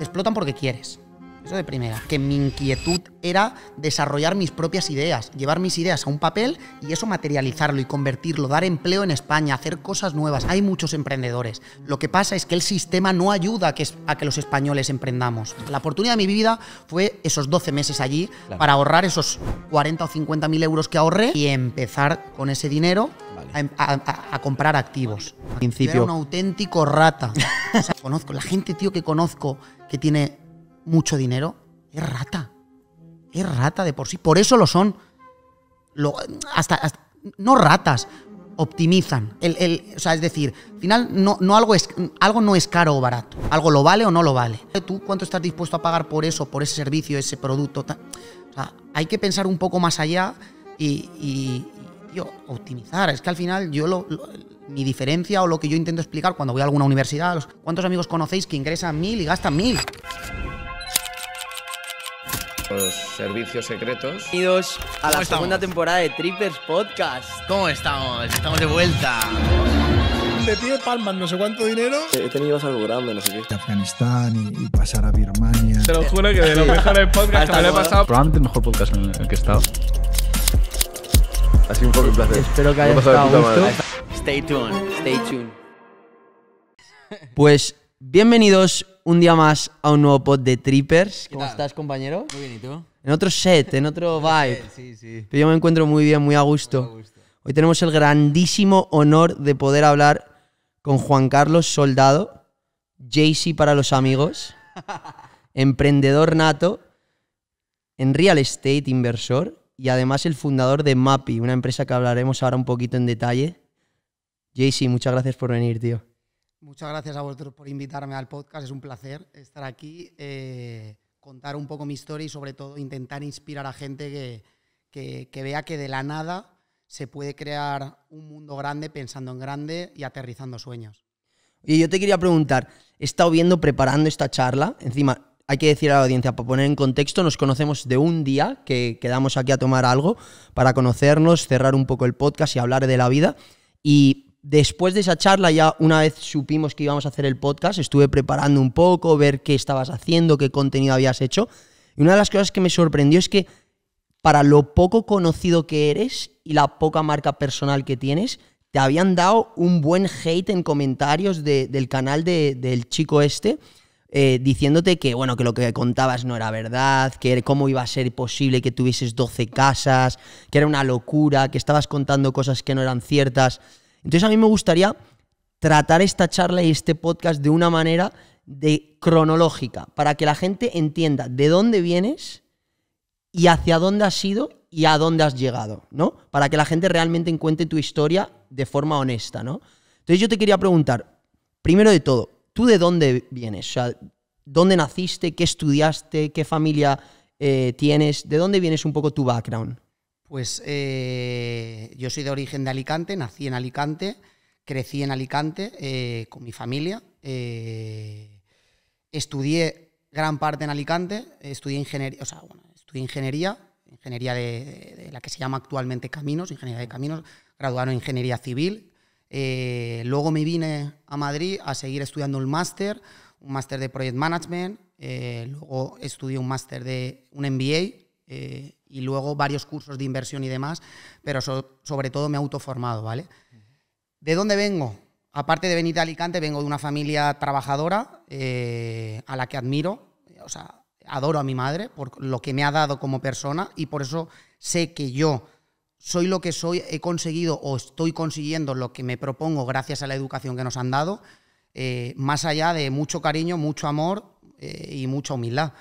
explotan porque quieres. Eso de primera. Que mi inquietud era desarrollar mis propias ideas, llevar mis ideas a un papel y eso materializarlo y convertirlo, dar empleo en España, hacer cosas nuevas. Hay muchos emprendedores. Lo que pasa es que el sistema no ayuda a que, los españoles emprendamos. La oportunidad de mi vida fue esos 12 meses allí para ahorrar esos 40 o 50 mil euros que ahorré y empezar con ese dinero em, a, comprar activos. Principio. un auténtico rata. conozco, la gente, tío, que conozco que tiene mucho dinero, es rata. Es rata de por sí. Por eso lo son. hasta, no ratas, optimizan. El, o sea, es decir, al final no, no algo, es, algo no es caro o barato. Algo lo vale o no lo vale. ¿Tú cuánto estás dispuesto a pagar por eso, por ese servicio, ese producto? O hay que pensar un poco más allá y, y, yo, optimizar. Es que al final yo lo, mi diferencia o lo que yo intento explicar cuando voy a alguna universidad, ¿cuántos amigos conocéis que ingresan mil y gastan mil? los servicios secretos. Bienvenidos a la segunda temporada de Trippers Podcast. ¿Cómo estamos? Estamos de vuelta. Te pide palmas no sé cuánto dinero. He tenido algo grande, no sé qué. Afganistán y, pasar a Birmania. Se lo juro que de los mejores podcasts que me he pasado. Probablemente el mejor podcast en el que he estado. Ha sido un poco un placer. Espero que haya estado gusto. Stay tuned, stay tuned. Pues bienvenidos un día más a un nuevo pod de Trippers. ¿Cómo estás, compañero? Muy bien, ¿y tú? En otro set, en otro vibe. sí, sí. Pero yo me encuentro muy bien, muy a gusto. Hoy tenemos el grandísimo honor de poder hablar con Juan Carlos Soldado, Jaycee para los amigos, emprendedor nato, en real estate inversor y además el fundador de MAPI, una empresa que hablaremos ahora un poquito en detalle. Jaycee, muchas gracias por venir, tío. Muchas gracias a vosotros por invitarme al podcast. Es un placer estar aquí, eh, contar un poco mi historia y sobre todo intentar inspirar a gente que, vea que de la nada se puede crear un mundo grande pensando en grande y aterrizando sueños. Y yo te quería preguntar, he estado viendo preparando esta charla, encima hay que decir a la audiencia, para poner en contexto, nos conocemos de un día que quedamos aquí a tomar algo para conocernos, cerrar un poco el podcast y hablar de la vida. Y después de esa charla, ya una vez supimos que íbamos a hacer el podcast, estuve preparando un poco, ver qué estabas haciendo, qué contenido habías hecho. Y una de las cosas que me sorprendió es que para lo poco conocido que eres y la poca marca personal que tienes, te habían dado un buen hate en comentarios del canal del chico este. Eh, diciéndote que bueno que lo que contabas no era verdad, que cómo iba a ser posible que tuvieses 12 casas, que era una locura, que estabas contando cosas que no eran ciertas. Entonces a mí me gustaría tratar esta charla y este podcast de una manera de cronológica, para que la gente entienda de dónde vienes y hacia dónde has ido y a dónde has llegado, ¿no? Para que la gente realmente encuentre tu historia de forma honesta, ¿no? Entonces yo te quería preguntar, primero de todo, ¿tú de dónde vienes? O ¿dónde naciste? ¿Qué estudiaste? ¿Qué familia eh, tienes? ¿De dónde vienes un poco tu background? Pues eh, yo soy de origen de Alicante, nací en Alicante, crecí en Alicante eh, con mi familia, eh, estudié gran parte en Alicante, estudié ingeniería, ingeniería, ingeniería de, la que se llama actualmente Caminos, ingeniería de Caminos, graduado en ingeniería civil. luego me vine a Madrid a seguir estudiando el máster, un máster de Project Management, luego estudié un máster de un MBA eh, y luego varios cursos de inversión y demás, pero sobre todo me he autoformado, ¿vale? ¿De dónde vengo? Aparte de venir de Alicante, vengo de una familia trabajadora eh, a la que admiro, o sea, adoro a mi madre por lo que me ha dado como persona y por eso sé que yo soy lo que soy, he conseguido o estoy consiguiendo lo que me propongo gracias a la educación que nos han dado, eh, más allá de mucho cariño, mucho amor y mucha humildad.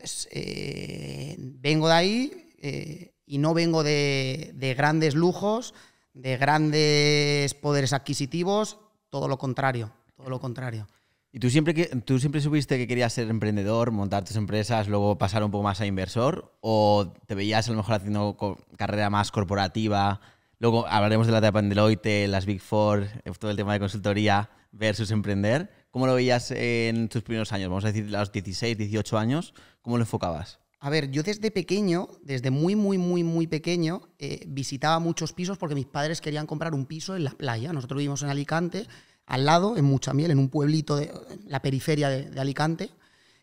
Pues, eh, vengo de ahí eh, y no vengo de, grandes lujos, de grandes poderes adquisitivos, todo lo contrario, todo lo contrario. ¿Y tú siempre, que, tú siempre supiste que querías ser emprendedor, montar tus empresas, luego pasar un poco más a inversor? ¿O te veías a lo mejor haciendo carrera más corporativa? Luego hablaremos de la etapa en Deloitte, las Big Four, eh, todo el tema de consultoría versus emprender. ¿Cómo lo veías en tus primeros años? Vamos a decir, a los 16, 18 años, ¿cómo lo enfocabas? A ver, yo desde pequeño, desde muy, muy, muy, muy pequeño, eh, visitaba muchos pisos porque mis padres querían comprar un piso en la playa. Nosotros vivimos en Alicante, al lado, en Muchamiel, en un pueblito de en la periferia de, Alicante,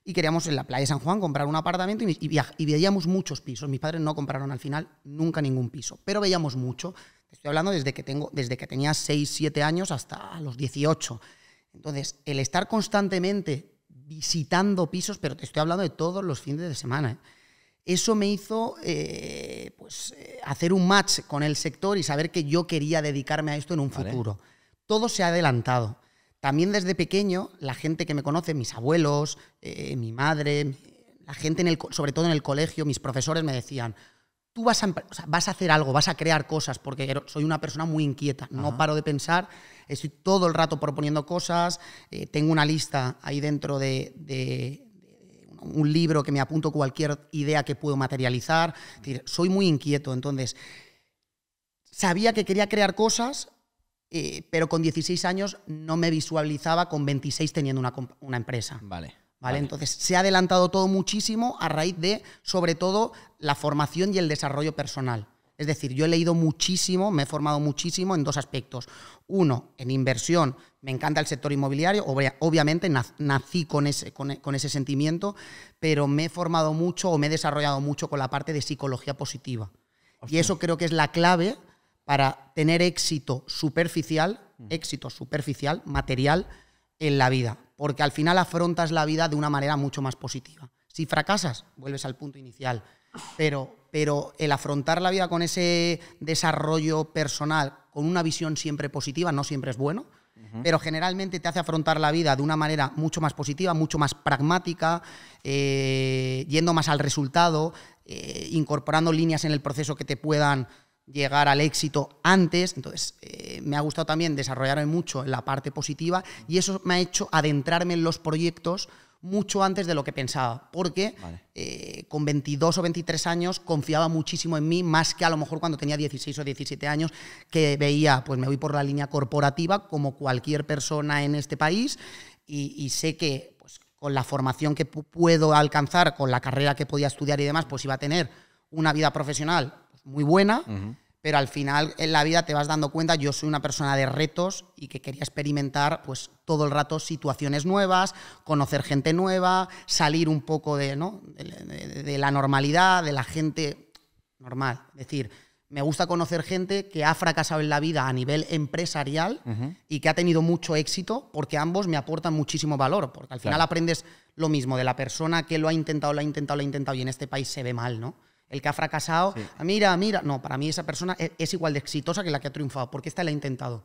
y queríamos en la playa de San Juan comprar un apartamento y, veíamos muchos pisos. Mis padres no compraron al final nunca ningún piso, pero veíamos mucho. Estoy hablando desde que, tengo, desde que tenía 6, 7 años hasta los 18. Entonces, el estar constantemente visitando pisos, pero te estoy hablando de todos los fines de semana. ¿eh? Eso me hizo eh, pues, eh, hacer un match con el sector y saber que yo quería dedicarme a esto en un futuro. Todo se ha adelantado. También desde pequeño, la gente que me conoce, mis abuelos, mi madre, la gente, en el, sobre todo en el colegio, mis profesores me decían, tú vas a, hacer algo, vas a crear cosas, porque soy una persona muy inquieta, no paro de pensar estoy todo el rato proponiendo cosas, eh, tengo una lista ahí dentro de, un libro que me apunto cualquier idea que puedo materializar. soy muy inquieto, entonces sabía que quería crear cosas, eh, pero con 16 años no me visualizaba con 26 teniendo una, empresa. vale. Vale, entonces se ha adelantado todo muchísimo a raíz de, sobre todo, la formación y el desarrollo personal. Es decir, yo he leído muchísimo, me he formado muchísimo en dos aspectos. Uno, en inversión, me encanta el sector inmobiliario, obviamente nací con ese, sentimiento, pero me he formado mucho o me he desarrollado mucho con la parte de psicología positiva. Y eso creo que es la clave para tener éxito superficial, mm. éxito superficial, material, en la vida. Porque al final afrontas la vida de una manera mucho más positiva. Si fracasas, vuelves al punto inicial. Pero pero el afrontar la vida con ese desarrollo personal, con una visión siempre positiva, no siempre es bueno, pero generalmente te hace afrontar la vida de una manera mucho más positiva, mucho más pragmática, eh, yendo más al resultado, eh, incorporando líneas en el proceso que te puedan llegar al éxito antes. Entonces, eh, me ha gustado también desarrollarme mucho en la parte positiva y eso me ha hecho adentrarme en los proyectos mucho antes de lo que pensaba, porque eh, con 22 o 23 años confiaba muchísimo en mí, más que a lo mejor cuando tenía 16 o 17 años, que veía, pues me voy por la línea corporativa como cualquier persona en este país y, sé que pues, con la formación que puedo alcanzar, con la carrera que podía estudiar y demás, pues iba a tener una vida profesional muy buena pero al final en la vida te vas dando cuenta, yo soy una persona de retos y que quería experimentar pues todo el rato situaciones nuevas, conocer gente nueva, salir un poco de, la normalidad, de la gente normal. Es decir, me gusta conocer gente que ha fracasado en la vida a nivel empresarial y que ha tenido mucho éxito porque ambos me aportan muchísimo valor, porque al final aprendes lo mismo de la persona que lo ha intentado, lo ha intentado, lo ha intentado y en este país se ve mal, ¿no? El que ha fracasado, ah, mira, mira, no, para mí esa persona e-, es, igual de exitosa que la que ha triunfado, porque esta la ha intentado.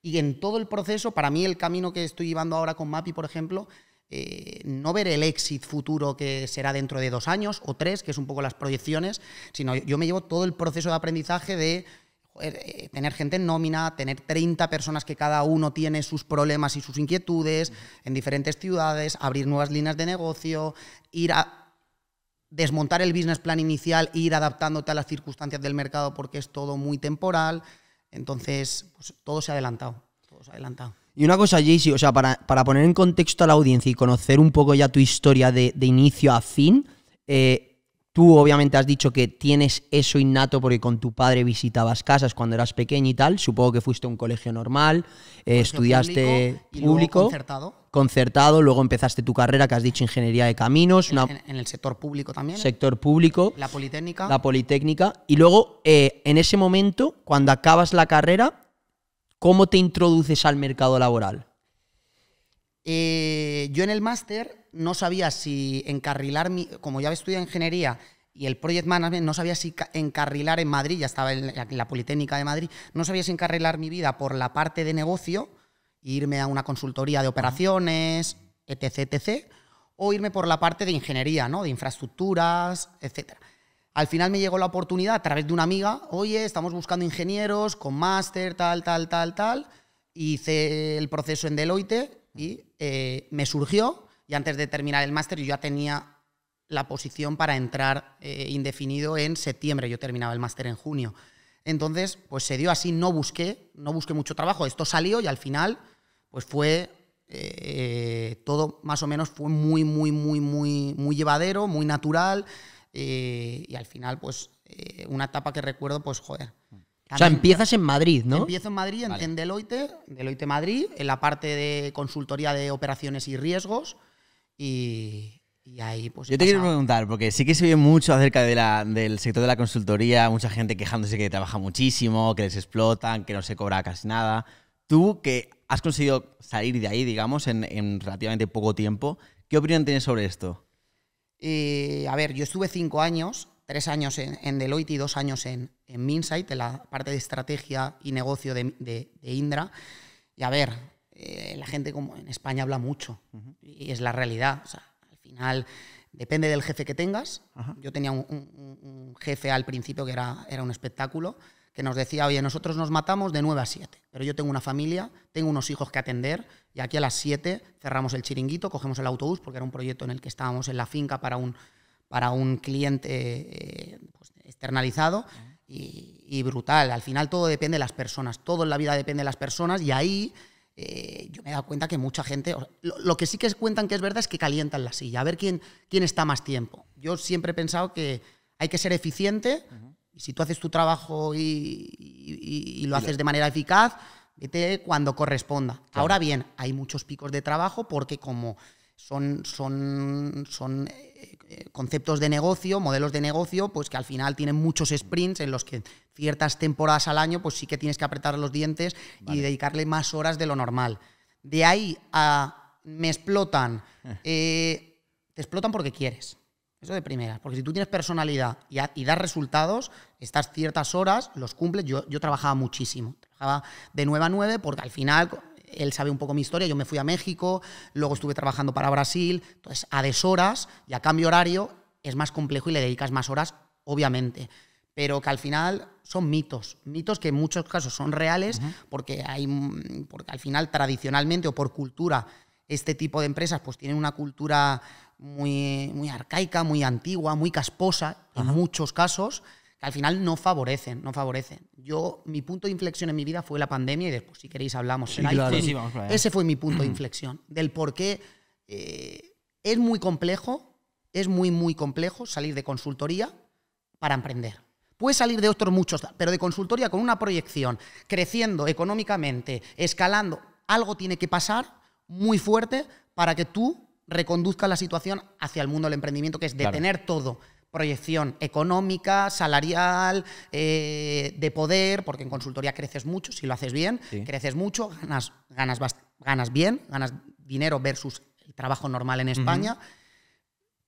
Y en todo el proceso, para mí el camino que estoy llevando ahora con Mapi, por ejemplo, eh, no ver el éxito futuro que será dentro de dos años o tres, que es un poco las proyecciones, sino yo me llevo todo el proceso de aprendizaje de eh, tener gente en nómina, tener 30 personas que cada uno tiene sus problemas y sus inquietudes en diferentes ciudades, abrir nuevas líneas de negocio, ir a desmontar el business plan inicial e ir adaptándote a las circunstancias del mercado porque es todo muy temporal. Entonces, pues, todo se ha adelantado. Todo se adelantado. Y una cosa, Jay o sea, para, para, poner en contexto a la audiencia y conocer un poco ya tu historia de, de inicio a fin, eh, Tú obviamente has dicho que tienes eso innato porque con tu padre visitabas casas cuando eras pequeño y tal. Supongo que fuiste a un colegio normal, eh, estudiaste público, concertado. concertado. luego empezaste tu carrera que has dicho ingeniería de caminos. En, el sector público también. ¿eh? Sector público. La Politécnica. La Politécnica. Y luego, eh, en ese momento, cuando acabas la carrera, ¿cómo te introduces al mercado laboral? Eh, yo en el máster no sabía si encarrilar, mi, como ya había estudiado ingeniería y el project management, no sabía si encarrilar en Madrid, ya estaba en la, Politécnica de Madrid, no sabía si encarrilar mi vida por la parte de negocio, irme a una consultoría de operaciones, etc., etc., o irme por la parte de ingeniería, ¿no? de infraestructuras, etc. Al final me llegó la oportunidad a través de una amiga, oye, estamos buscando ingenieros con máster, tal, tal, tal, tal, hice el proceso en Deloitte y eh, me surgió, y antes de terminar el máster yo ya tenía la posición para entrar eh, indefinido en septiembre, yo terminaba el máster en junio. Entonces, pues se dio así, no busqué, no busqué mucho trabajo, esto salió y al final, pues fue eh, todo más o menos fue muy, muy, muy, muy, muy llevadero, muy natural. y al final, pues, una etapa que recuerdo, pues, joder, o sea, empiezas en Madrid, ¿no? Empiezo en Madrid, en Deloitte, Deloitte Madrid, en la parte de consultoría de operaciones y riesgos. Y, ahí, pues. Yo te quiero preguntar, porque sí que se ve mucho acerca del sector de la consultoría, mucha gente quejándose que trabaja muchísimo, que les explotan, que no se cobra casi nada. Tú, que has conseguido salir de ahí, digamos, en, relativamente poco tiempo, ¿qué opinión tienes sobre esto? Eh, a ver, yo estuve cinco años tres años en, Deloitte y dos años en, en Minsight, en la parte de estrategia y negocio de, de, Indra. Y a ver, eh, la gente como en España habla mucho y es la realidad. al final depende del jefe que tengas. Yo tenía un, jefe al principio que era, era un espectáculo que nos decía, oye, nosotros nos matamos de 9 a 7, pero yo tengo una familia, tengo unos hijos que atender y aquí a las 7 cerramos el chiringuito, cogemos el autobús, porque era un proyecto en el que estábamos en la finca para un, para un cliente eh, pues, externalizado y, brutal. Al final todo depende de las personas, todo en la vida depende de las personas y ahí eh, yo me he dado cuenta que mucha gente, lo, que sí que cuentan que es verdad es que calientan la silla, a ver quién, quién está más tiempo. Yo siempre he pensado que hay que ser eficiente y si tú haces tu trabajo y, lo haces de manera eficaz, vete cuando corresponda. Ahora bien, hay muchos picos de trabajo porque como son, son, son eh, conceptos de negocio, modelos de negocio, pues que al final tienen muchos sprints en los que ciertas temporadas al año, pues sí que tienes que apretar los dientes y dedicarle más horas de lo normal. De ahí a me explotan, eh. Eh, te explotan porque quieres. Eso de primera, porque si tú tienes personalidad y, das resultados, estas ciertas horas, los cumples. Yo, yo trabajaba muchísimo, trabajaba de 9 a 9 porque al final él sabe un poco mi historia, yo me fui a México, luego estuve trabajando para Brasil, entonces a deshoras y a cambio horario es más complejo y le dedicas más horas, obviamente, pero que al final son mitos, mitos que en muchos casos son reales porque, hay, porque al final tradicionalmente o por cultura este tipo de empresas pues tienen una cultura muy, muy arcaica, muy antigua, muy casposa en muchos casos que al final no favorecen, no favorecen. Yo, mi punto de inflexión en mi vida fue la pandemia y después, si queréis, hablamos. ese fue mi punto de inflexión, del por qué eh, es muy complejo, es muy, muy complejo salir de consultoría para emprender. Puedes salir de otros muchos, pero de consultoría con una proyección, creciendo económicamente, escalando, algo tiene que pasar muy fuerte para que tú reconduzcas la situación hacia el mundo del emprendimiento, que es detener todo proyección económica, salarial, eh, de poder, porque en consultoría creces mucho, si lo haces bien, creces mucho, ganas, ganas, ganas bien, ganas dinero versus el trabajo normal en España.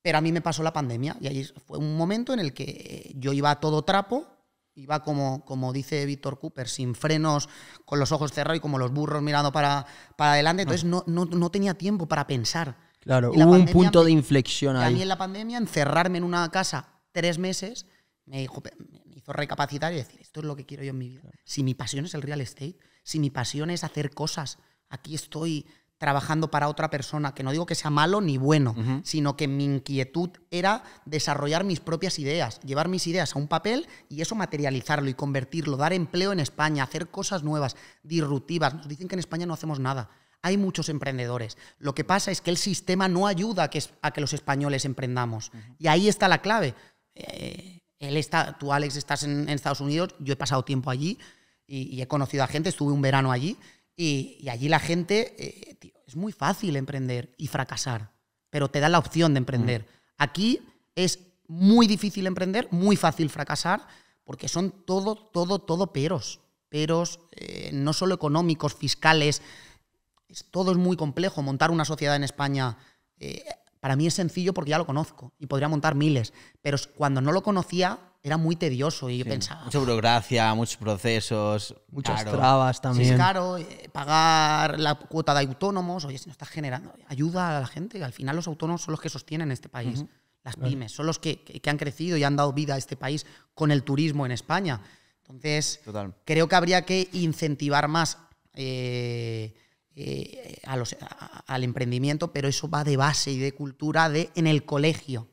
Pero a mí me pasó la pandemia y ahí fue un momento en el que eh, yo iba a todo trapo, iba como, como dice Víctor Cooper, sin frenos, con los ojos cerrados y como los burros mirando para, para adelante. Ah. Entonces No, no, no tenía tiempo para pensar. Claro, hubo un punto de inflexión ahí. A mí en la pandemia, encerrarme en una casa tres meses me, hizo recapacitar y decir, esto es lo que quiero yo en mi vida. Si mi pasión es el real estate, si mi pasión es hacer cosas, aquí estoy trabajando para otra persona, que no digo que sea malo ni bueno, sino que mi inquietud era desarrollar mis propias ideas, llevar mis ideas a un papel y eso materializarlo y convertirlo, dar empleo en España, hacer cosas nuevas, disruptivas. Nos dicen que en España no hacemos nada. Hay muchos emprendedores. Lo que pasa es que el sistema no ayuda a que, los españoles emprendamos. Y ahí está la clave. Eh, él tú, Alex, estás en, Estados Unidos, yo he pasado tiempo allí y, he conocido a gente, estuve un verano allí y, allí la gente, eh, es muy fácil emprender y fracasar, pero te da la opción de emprender. Mm. Aquí es muy difícil emprender, muy fácil fracasar, porque son todo, todo, todo peros. Peros eh, no solo económicos, fiscales, todo es muy complejo. Montar una sociedad en España eh, para mí es sencillo porque ya lo conozco y podría montar miles, pero cuando no lo conocía era muy tedioso y yo pensaba... Mucha burocracia, muchos procesos. Muchas trabas también. es caro eh, pagar la cuota de autónomos. Oye, si no estás generando ayuda a la gente, al final los autónomos son los que sostienen este país. Las pymes son los que, han crecido y han dado vida a este país con el turismo en España. Entonces, creo que habría que incentivar más eh, eh, a los, al emprendimiento, pero eso va de base y de cultura de, en el colegio,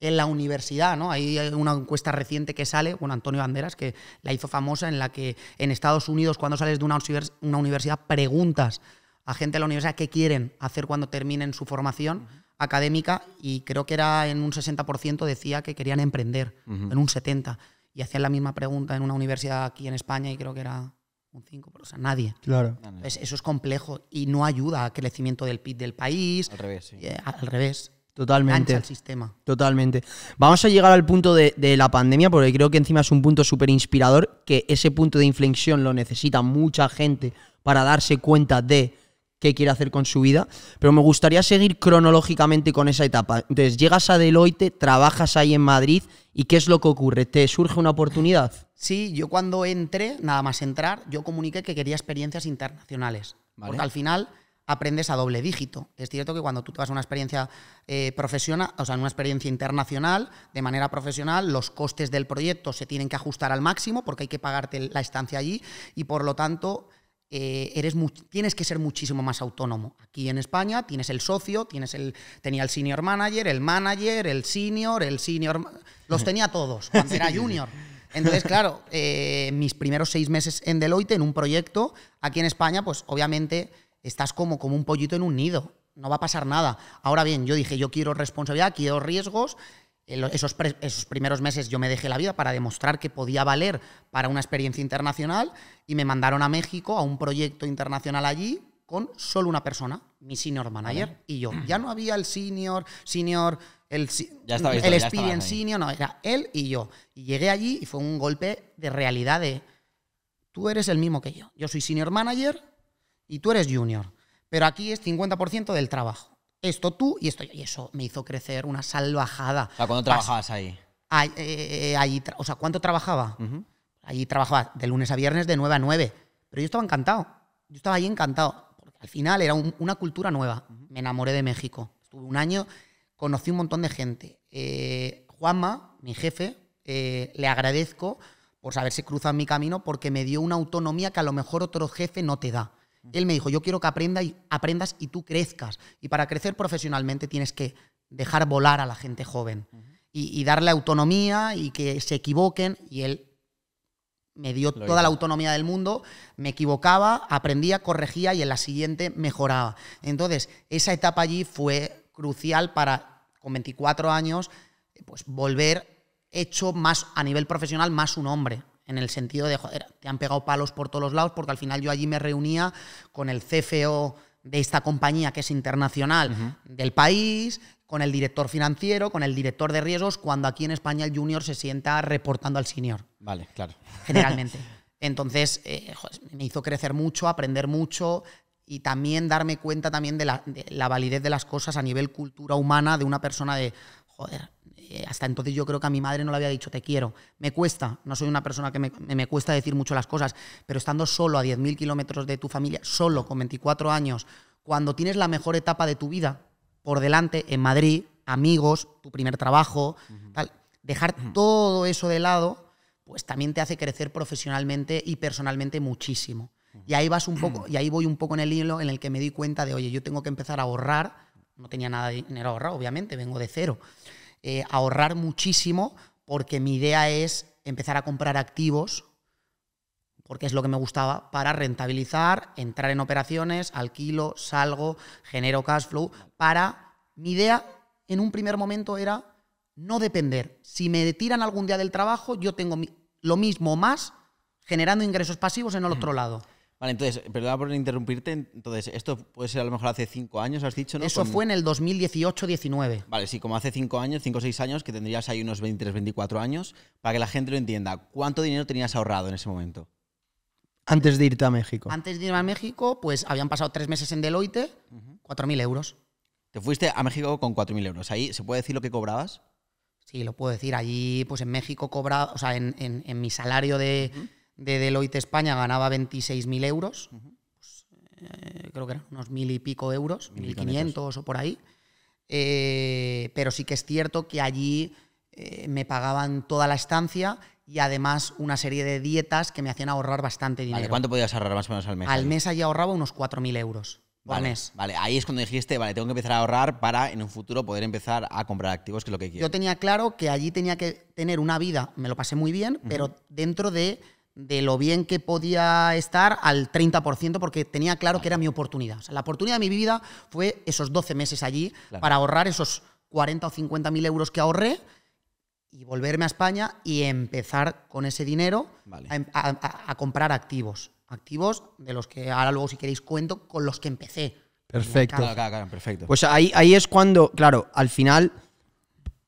en la universidad. ¿no? Hay una encuesta reciente que sale, bueno, Antonio Banderas, que la hizo famosa, en la que en Estados Unidos, cuando sales de una, una universidad, preguntas a gente de la universidad qué quieren hacer cuando terminen su formación. académica y creo que era en un 60% decía que querían emprender, en un 70%. Y hacían la misma pregunta en una universidad aquí en España y creo que era un 5%, o sea, nadie. Claro. Ah, eso es complejo y no ayuda al crecimiento del PIB del país. Al revés, eh, al revés. Totalmente. El sistema. Totalmente. Vamos a llegar al punto de, de, la pandemia, porque creo que encima es un punto súper inspirador, que ese punto de inflexión lo necesita mucha gente para darse cuenta de qué quiere hacer con su vida, pero me gustaría seguir cronológicamente con esa etapa. Entonces, llegas a Deloitte, trabajas ahí en Madrid y ¿qué es lo que ocurre? ¿Te surge una oportunidad? Sí, yo cuando entré, nada más entrar, yo comuniqué que quería experiencias internacionales, porque al final aprendes a doble dígito. Es cierto que cuando tú te vas a una experiencia eh, profesional, o sea, en una experiencia internacional, de manera profesional, los costes del proyecto se tienen que ajustar al máximo porque hay que pagarte la estancia allí y por lo tanto eh, tienes que ser muchísimo más autónomo. Aquí en España tienes el socio, tienes el, tenía el senior manager, el manager, el senior, el senior... Los tenía todos cuando era junior. Entonces, claro, eh, mis primeros seis meses en Deloitte, en un proyecto, aquí en España, pues obviamente estás como, como un pollito en un nido. No va a pasar nada. Ahora bien, yo dije, yo quiero responsabilidad, quiero riesgos, esos, esos, primeros meses yo me dejé la vida para demostrar que podía valer para una experiencia internacional y me mandaron a México a un proyecto internacional allí con solo una persona, mi senior manager y yo. Ya no había el senior, senior, el, el experience senior, no, era él y yo. Y llegué allí y fue un golpe de realidad de, tú eres el mismo que yo. Yo soy senior manager y tú eres junior. Pero aquí es 50% del trabajo esto tú y esto yo. Y eso me hizo crecer una salvajada. ¿cuándo trabajabas ahí? Eh, eh, eh, ahí, o sea, ¿cuánto trabajaba? Allí trabajaba de lunes a viernes de 9 a 9. Pero yo estaba encantado. Yo estaba ahí encantado. Porque al final era una cultura nueva. Me enamoré de México. Estuve un año, conocí un montón de gente. Juanma, mi jefe, le agradezco por saberse cruzado mi camino porque me dio una autonomía que a lo mejor otro jefe no te da. Él me dijo, yo quiero que aprenda y, aprendas y tú crezcas. Y para crecer profesionalmente tienes que dejar volar a la gente joven y, darle autonomía y que se equivoquen. Y él me dio toda la autonomía del mundo, me equivocaba, aprendía, corregía y en la siguiente mejoraba. Entonces, esa etapa allí fue crucial para, con 24 años, pues volver hecho más a nivel profesional más un hombre. En el sentido de, joder, te han pegado palos por todos los lados, porque al final yo allí me reunía con el CFO de esta compañía que es internacional del país, con el director financiero, con el director de riesgos, cuando aquí en España el junior se sienta reportando al senior. Vale, claro. Generalmente. Entonces, eh, me hizo crecer mucho, aprender mucho y también darme cuenta también de la, de la validez de las cosas a nivel cultura humana de una persona de, joder, eh, hasta entonces yo creo que a mi madre no le había dicho te quiero. Me cuesta, no soy una persona que me, cuesta decir mucho las cosas, pero estando solo a 10.000 kilómetros de tu familia, solo con 24 años, cuando tienes la mejor etapa de tu vida por delante en Madrid, amigos, tu primer trabajo, tal, dejar todo eso de lado, pues también te hace crecer profesionalmente y personalmente muchísimo. Y ahí vas un poco, y ahí voy un poco en el hilo en el que me di cuenta de, oye, yo tengo que empezar a ahorrar. No tenía nada de dinero ahorrado, obviamente, vengo de cero. Eh, ahorrar muchísimo porque mi idea es empezar a comprar activos, porque es lo que me gustaba, para rentabilizar, entrar en operaciones, alquilo, salgo, genero cash flow, para mi idea en un primer momento era no depender. Si me tiran algún día del trabajo, yo tengo lo mismo más generando ingresos pasivos en el otro mm. lado. Vale, entonces, perdona por interrumpirte. Entonces, esto puede ser a lo mejor hace cinco años, has dicho, ¿no? Eso fue en el 2018-19. Vale, sí, como hace cinco años, cinco o seis años, que tendrías ahí unos 23, 24 años, para que la gente lo entienda. ¿Cuánto dinero tenías ahorrado en ese momento? Antes de irte a México. Antes de irme a México, pues habían pasado tres meses en Deloitte, 4.000 euros. Te fuiste a México con 4.000 euros. ¿Ahí se puede decir lo que cobrabas? Sí, lo puedo decir. Allí, pues en México cobraba, o sea, en, en, mi salario de, de Deloitte España ganaba 26.000 euros, pues, eh, creo que eran unos mil y pico euros, 1.500 o por ahí. Eh, pero sí que es cierto que allí eh, me pagaban toda la estancia y además una serie de dietas que me hacían ahorrar bastante dinero. Vale, ¿Cuánto podías ahorrar más o menos al mes? Al mes allí ahorraba unos 4.000 euros. Vale, mes. ahí es cuando dijiste, vale, tengo que empezar a ahorrar para en un futuro poder empezar a comprar activos, que es lo que quiero. Yo tenía claro que allí tenía que tener una vida, me lo pasé muy bien, pero dentro de de lo bien que podía estar al 30% porque tenía claro que era mi oportunidad. la oportunidad de mi vida fue esos 12 meses allí para ahorrar esos 40 o 50 mil euros que ahorré y volverme a España y empezar con ese dinero em, a, comprar activos. Activos de los que ahora luego si queréis cuento con los que empecé. Perfecto. perfecto. Pues ahí, ahí es cuando, claro, al final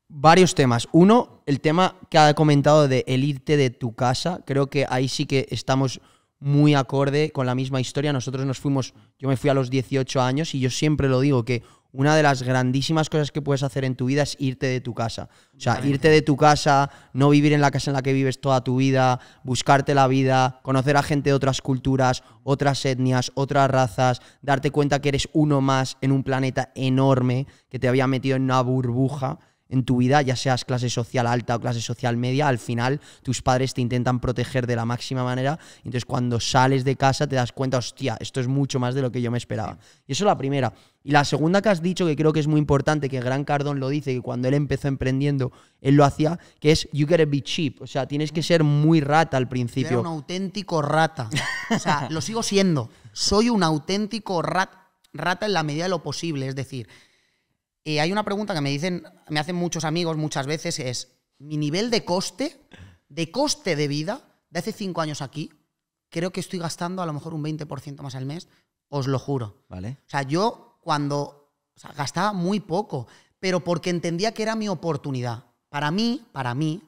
varios temas. Uno, el tema que ha comentado de el irte de tu casa. Creo que ahí sí que estamos muy acorde con la misma historia. Nosotros nos fuimos, yo me fui a los 18 años y yo siempre lo digo que una de las grandísimas cosas que puedes hacer en tu vida es irte de tu casa. O sea, irte de tu casa, no vivir en la casa en la que vives toda tu vida, buscarte la vida, conocer a gente de otras culturas, otras etnias, otras razas, darte cuenta que eres uno más en un planeta enorme que te había metido en una burbuja en tu vida, ya seas clase social alta o clase social media, al final tus padres te intentan proteger de la máxima manera. Entonces, cuando sales de casa te das cuenta, hostia, esto es mucho más de lo que yo me esperaba. Y eso es la primera. Y la segunda que has dicho, que creo que es muy importante, que Gran Cardón lo dice, que cuando él empezó emprendiendo, él lo hacía, que es you gotta be cheap. O sea, tienes que ser muy rata al principio. Yo un auténtico rata. O sea, lo sigo siendo. Soy un auténtico rat, rata en la medida de lo posible. Es decir, y hay una pregunta que me dicen, me hacen muchos amigos muchas veces, es mi nivel de coste, de coste de vida, de hace cinco años aquí, creo que estoy gastando a lo mejor un 20% más al mes, os lo juro. Vale. O sea, yo cuando gastaba muy poco, pero porque entendía que era mi oportunidad. Para mí, para mí,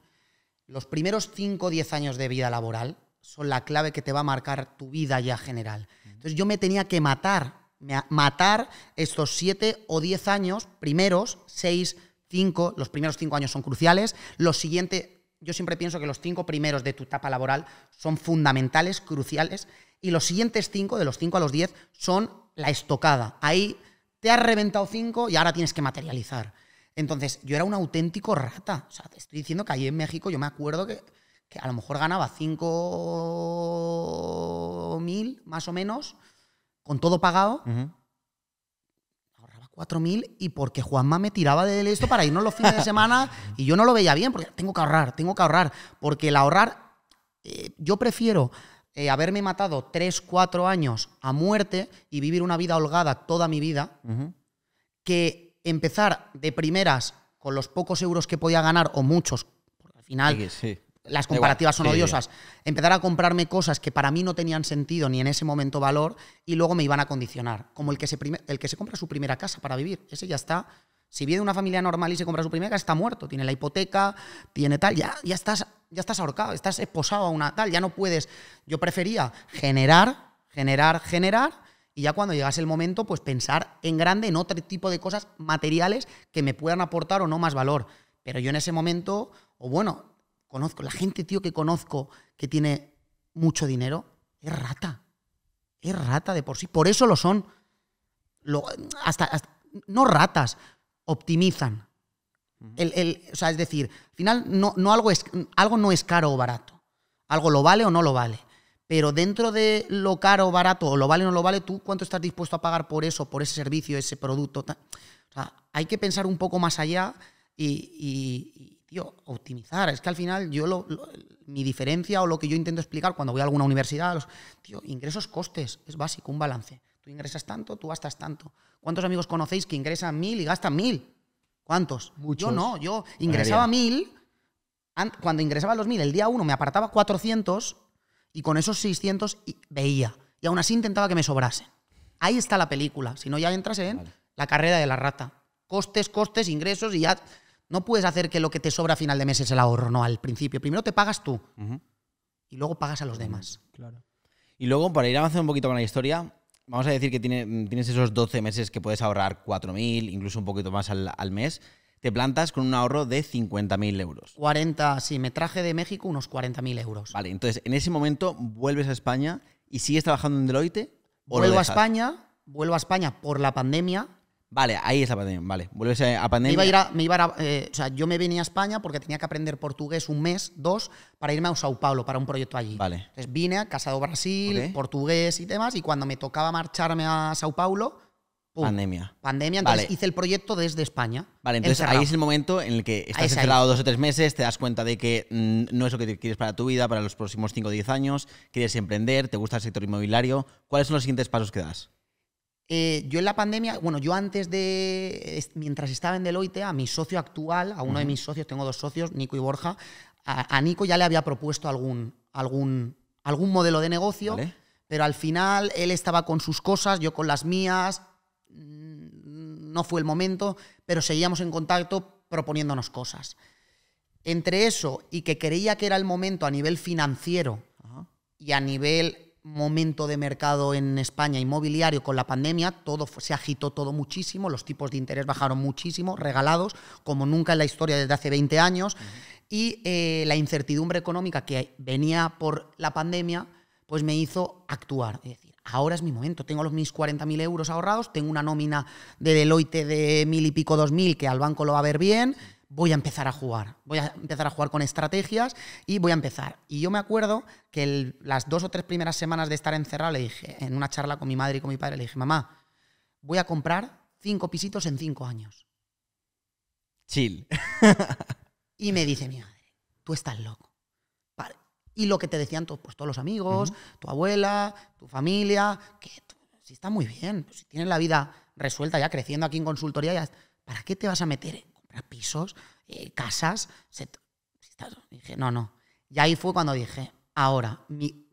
los primeros cinco o diez años de vida laboral son la clave que te va a marcar tu vida ya general. Entonces yo me tenía que matar matar estos siete o diez años, primeros, seis, cinco... los primeros cinco años son cruciales, los siguientes, yo siempre pienso que los cinco primeros de tu etapa laboral son fundamentales, cruciales, y los siguientes cinco, de los cinco a los 10, son la estocada. Ahí te has reventado cinco y ahora tienes que materializar. Entonces, yo era un auténtico rata. O sea, te estoy diciendo que ahí en México yo me acuerdo que, a lo mejor ganaba mil, más o menos con todo pagado, ahorraba 4.000 y porque Juanma me tiraba de esto para irnos los fines de semana y yo no lo veía bien, porque tengo que ahorrar, tengo que ahorrar, porque el ahorrar, eh, yo prefiero eh, haberme matado 3, 4 años a muerte y vivir una vida holgada toda mi vida, que empezar de primeras con los pocos euros que podía ganar o muchos, porque al final sí, sí las comparativas son odiosas, empezar a comprarme cosas que para mí no tenían sentido ni en ese momento valor y luego me iban a condicionar. Como el que se, el que se compra su primera casa para vivir, ese ya está. Si viene una familia normal y se compra su primera casa, está muerto, tiene la hipoteca, tiene tal, ya, ya, estás, ya estás ahorcado, estás esposado a una tal, ya no puedes. Yo prefería generar, generar, generar. Y ya cuando llegase el momento, pues pensar en grande, en otro tipo de cosas materiales que me puedan aportar o no más valor. Pero yo en ese momento, o bueno, conozco, la gente, tío, que conozco que tiene mucho dinero, es rata. Es rata de por sí. Por eso lo son. hasta, no ratas, optimizan. el, o sea, es decir, al final no, no algo, es, algo no es caro o barato. Algo lo vale o no lo vale. Pero dentro de lo caro o barato, o lo vale o no lo vale, tú cuánto estás dispuesto a pagar por eso, por ese servicio, ese producto. hay que pensar un poco más allá y, tío, optimizar. Es que al final yo lo, mi diferencia o lo que yo intento explicar cuando voy a alguna universidad, los, tío, ingresos, costes, es básico, un balance. Tú ingresas tanto, tú gastas tanto. ¿Cuántos amigos conocéis que ingresan mil y gastan mil? ¿Cuántos? Muchos. Yo no, yo ingresaba mil, cuando ingresaba los mil, el día uno me apartaba 400 y con esos 600 veía. Y aún así intentaba que me sobrasen. Ahí está la película. Si no, ya entras en la carrera de la rata. Costes, costes, ingresos y ya no puedes hacer que lo que te sobra a final de mes es el ahorro, no, al principio. Primero te pagas tú y luego pagas a los demás. Claro. Y luego, para ir avanzando un poquito con la historia, vamos a decir que tienes esos 12 meses que puedes ahorrar 4.000, incluso un poquito más al, mes. Te plantas con un ahorro de 50.000 euros. 40, sí, me traje de México unos 40.000 euros. Vale, entonces en ese momento vuelves a España y sigues trabajando en Deloitte. vuelvo a España, vuelvo a España por la pandemia Vale, ahí es la pandemia, vale. Vuelves a pandemia. Eh, yo me venía a España porque tenía que aprender portugués un mes, dos, para irme a Sao Paulo para un proyecto allí. Vale. Entonces vine a Casado Brasil, portugués y demás, y cuando me tocaba marcharme a Sao Paulo. pandemia. Pandemia, entonces hice el proyecto desde España. Vale, entonces ahí es el momento en el que estás es dos o tres meses, te das cuenta de que mm, no es lo que quieres para tu vida, para los próximos cinco o 10 años, quieres emprender, te gusta el sector inmobiliario. ¿Cuáles son los siguientes pasos que das? Eh, yo en la pandemia, bueno, yo antes de, mientras estaba en Deloitte, a mi socio actual, a uno de mis socios, tengo dos socios, Nico y Borja, a, Nico ya le había propuesto algún, algún, algún modelo de negocio, pero al final él estaba con sus cosas, yo con las mías, mm, no fue el momento, pero seguíamos en contacto proponiéndonos cosas. Entre eso y que creía que era el momento a nivel financiero y a nivel momento de mercado en España inmobiliario con la pandemia, todo se agitó todo muchísimo, los tipos de interés bajaron muchísimo, regalados, como nunca en la historia desde hace 20 años, y eh, la incertidumbre económica que venía por la pandemia, pues me hizo actuar, es decir, ahora es mi momento, tengo los mis 40.000 euros ahorrados, tengo una nómina de Deloitte de mil y pico, dos mil, que al banco lo va a ver bien, voy a empezar a jugar, voy a empezar a jugar con estrategias y voy a empezar. Y yo me acuerdo que las dos o tres primeras semanas de estar encerrado, le dije, en una charla con mi madre y con mi padre, le dije, mamá, voy a comprar cinco pisitos en cinco años. Chill. y me dice mi madre, tú estás loco. Y lo que te decían todos, pues, todos los amigos, tu abuela, tu familia, que si está muy bien, pues, si tienes la vida resuelta ya creciendo aquí en consultoría, ya, ¿para qué te vas a meter pisos, eh, casas. dije, no, no. Y ahí fue cuando dije, ahora,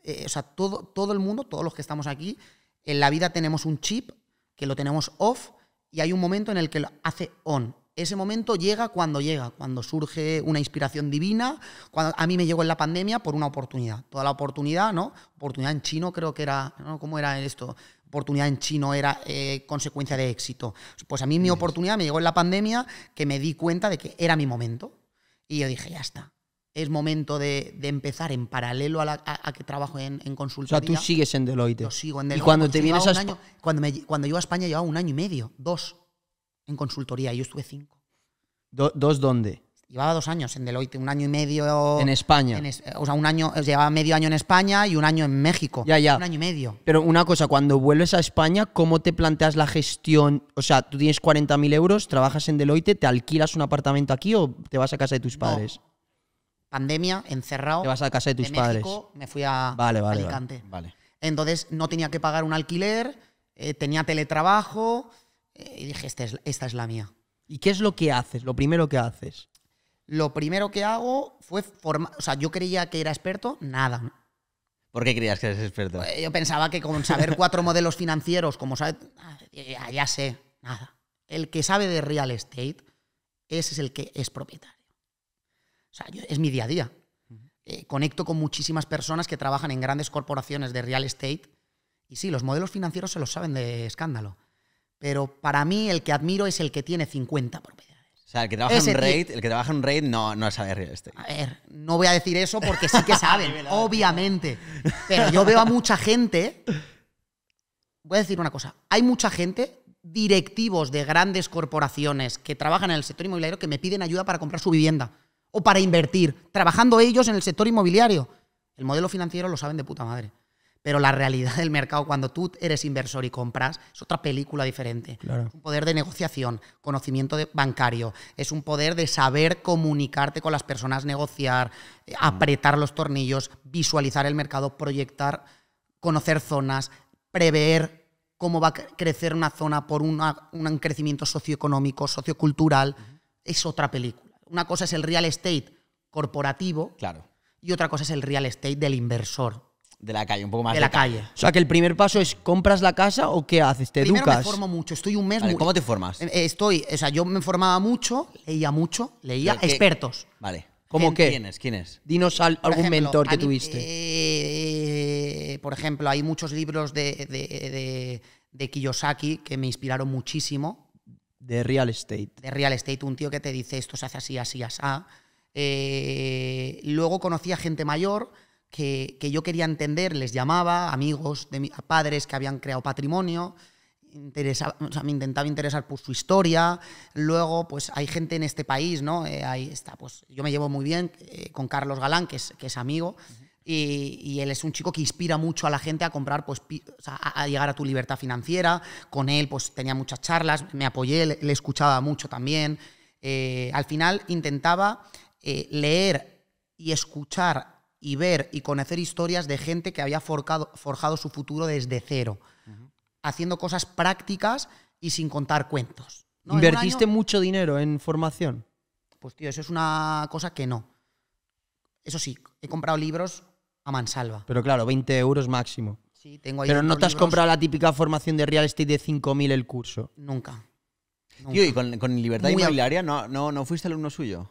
eh, o sea, todo, todo el mundo, todos los que estamos aquí, en la vida tenemos un chip que lo tenemos off y hay un momento en el que lo hace on. Ese momento llega cuando llega, cuando surge una inspiración divina. Cuando a mí me llegó en la pandemia por una oportunidad. Toda la oportunidad, ¿no? Oportunidad en chino creo que era, ¿no? ¿Cómo era esto? oportunidad en chino era eh, consecuencia de éxito. Pues a mí mi oportunidad me llegó en la pandemia que me di cuenta de que era mi momento. Y yo dije, ya está. Es momento de, de empezar en paralelo a, a, que trabajo en, en, consultoría. O sea, tú sigues en Deloitte. Yo sigo en Deloitte. Y cuando, te vienes cuando, me, cuando yo a España llevaba un año y medio, dos, en consultoría. Y yo estuve cinco. ¿Dos dónde? llevaba dos años en Deloitte, un año y medio. En España. o sea, un año, llevaba medio año en España y un año en México. Un año y medio. Pero una cosa, cuando vuelves a España, ¿cómo te planteas la gestión? O sea, tú tienes 40.000 euros, trabajas en Deloitte, ¿te alquilas un apartamento aquí o te vas a casa de tus padres? Pandemia, encerrado. Te vas a casa de tus padres. me fui a vale, vale, Alicante. Vale, vale, Entonces no tenía que pagar un alquiler, eh, tenía teletrabajo eh, y dije, este esta es la mía. ¿Y qué es lo que haces? Lo primero que haces lo primero que hago fue formar. O sea, yo creía que era experto, nada. ¿Por qué creías que eres experto? Eh, yo pensaba que con saber cuatro modelos financieros, como sabes... Ah, ya, sé, nada. El que sabe de real estate, ese es el que es propietario. O sea, es mi día a día. Eh, conecto con muchísimas personas que trabajan en grandes corporaciones de real estate. Y sí, los modelos financieros se los saben de escándalo. Pero para mí el que admiro es el que tiene 50 propiedades. O sea, el que trabaja en un raid, el que trabaja en no, no sabe real estate. A ver, no voy a decir eso porque sí que saben, obviamente. Pero yo veo a mucha gente. Voy a decir una cosa. Hay mucha gente, directivos de grandes corporaciones que trabajan en el sector inmobiliario que me piden ayuda para comprar su vivienda o para invertir, trabajando ellos en el sector inmobiliario. El modelo financiero lo saben de puta madre pero la realidad del mercado, cuando tú eres inversor y compras, es otra película diferente. Es un poder de negociación, conocimiento bancario, es un poder de saber comunicarte con las personas, negociar, eh, mm. apretar los tornillos, visualizar el mercado, proyectar, conocer zonas, prever cómo va a crecer una zona por un crecimiento socioeconómico, sociocultural, es otra película. Una cosa es el real estate corporativo claro. y otra cosa es el real estate del inversor. De la calle, un poco más. De la calle. O sea, que el primer paso es, ¿compras la casa o qué haces? ¿Te Primero me formo mucho, estoy un mes... ¿Cómo te formas? Eh, eh, estoy, o sea, yo me formaba mucho, leía mucho, leía expertos. Vale. ¿Cómo qué? ¿Quién es? ¿Quién es? Dinos algún mentor que tuviste. Eh, por ejemplo, hay muchos libros de, de Kiyosaki que me inspiraron muchísimo. De real estate. De Real Estate, un tío que te dice esto se hace así, así, así. luego conocí a gente mayor que, yo quería entender, les llamaba, amigos, de padres que habían creado patrimonio, me intentaba interesar por su historia. Luego, pues hay gente en este país, ¿no? Eh, ahí está, pues yo me llevo muy bien eh, con Carlos Galán, que es, amigo. y, él es un chico que inspira mucho a la gente a comprar, pues, a, llegar a tu libertad financiera. Con él, pues, tenía muchas charlas, me apoyé, le, escuchaba mucho también. Eh, al final, intentaba leer y escuchar y ver y conocer historias de gente que había forjado, forjado su futuro desde cero, haciendo cosas prácticas y sin contar cuentos. ¿Invertiste mucho dinero en formación? Pues tío, eso es una cosa que no. Eso sí, he comprado libros a mansalva. Pero claro, 20 euros máximo. Sí, tengo ahí Pero no te has comprado la típica formación de real estate de 5.000 el curso. Nunca. Tío, ¿y con, libertad inmobiliaria ¿no, no, no fuiste alumno suyo?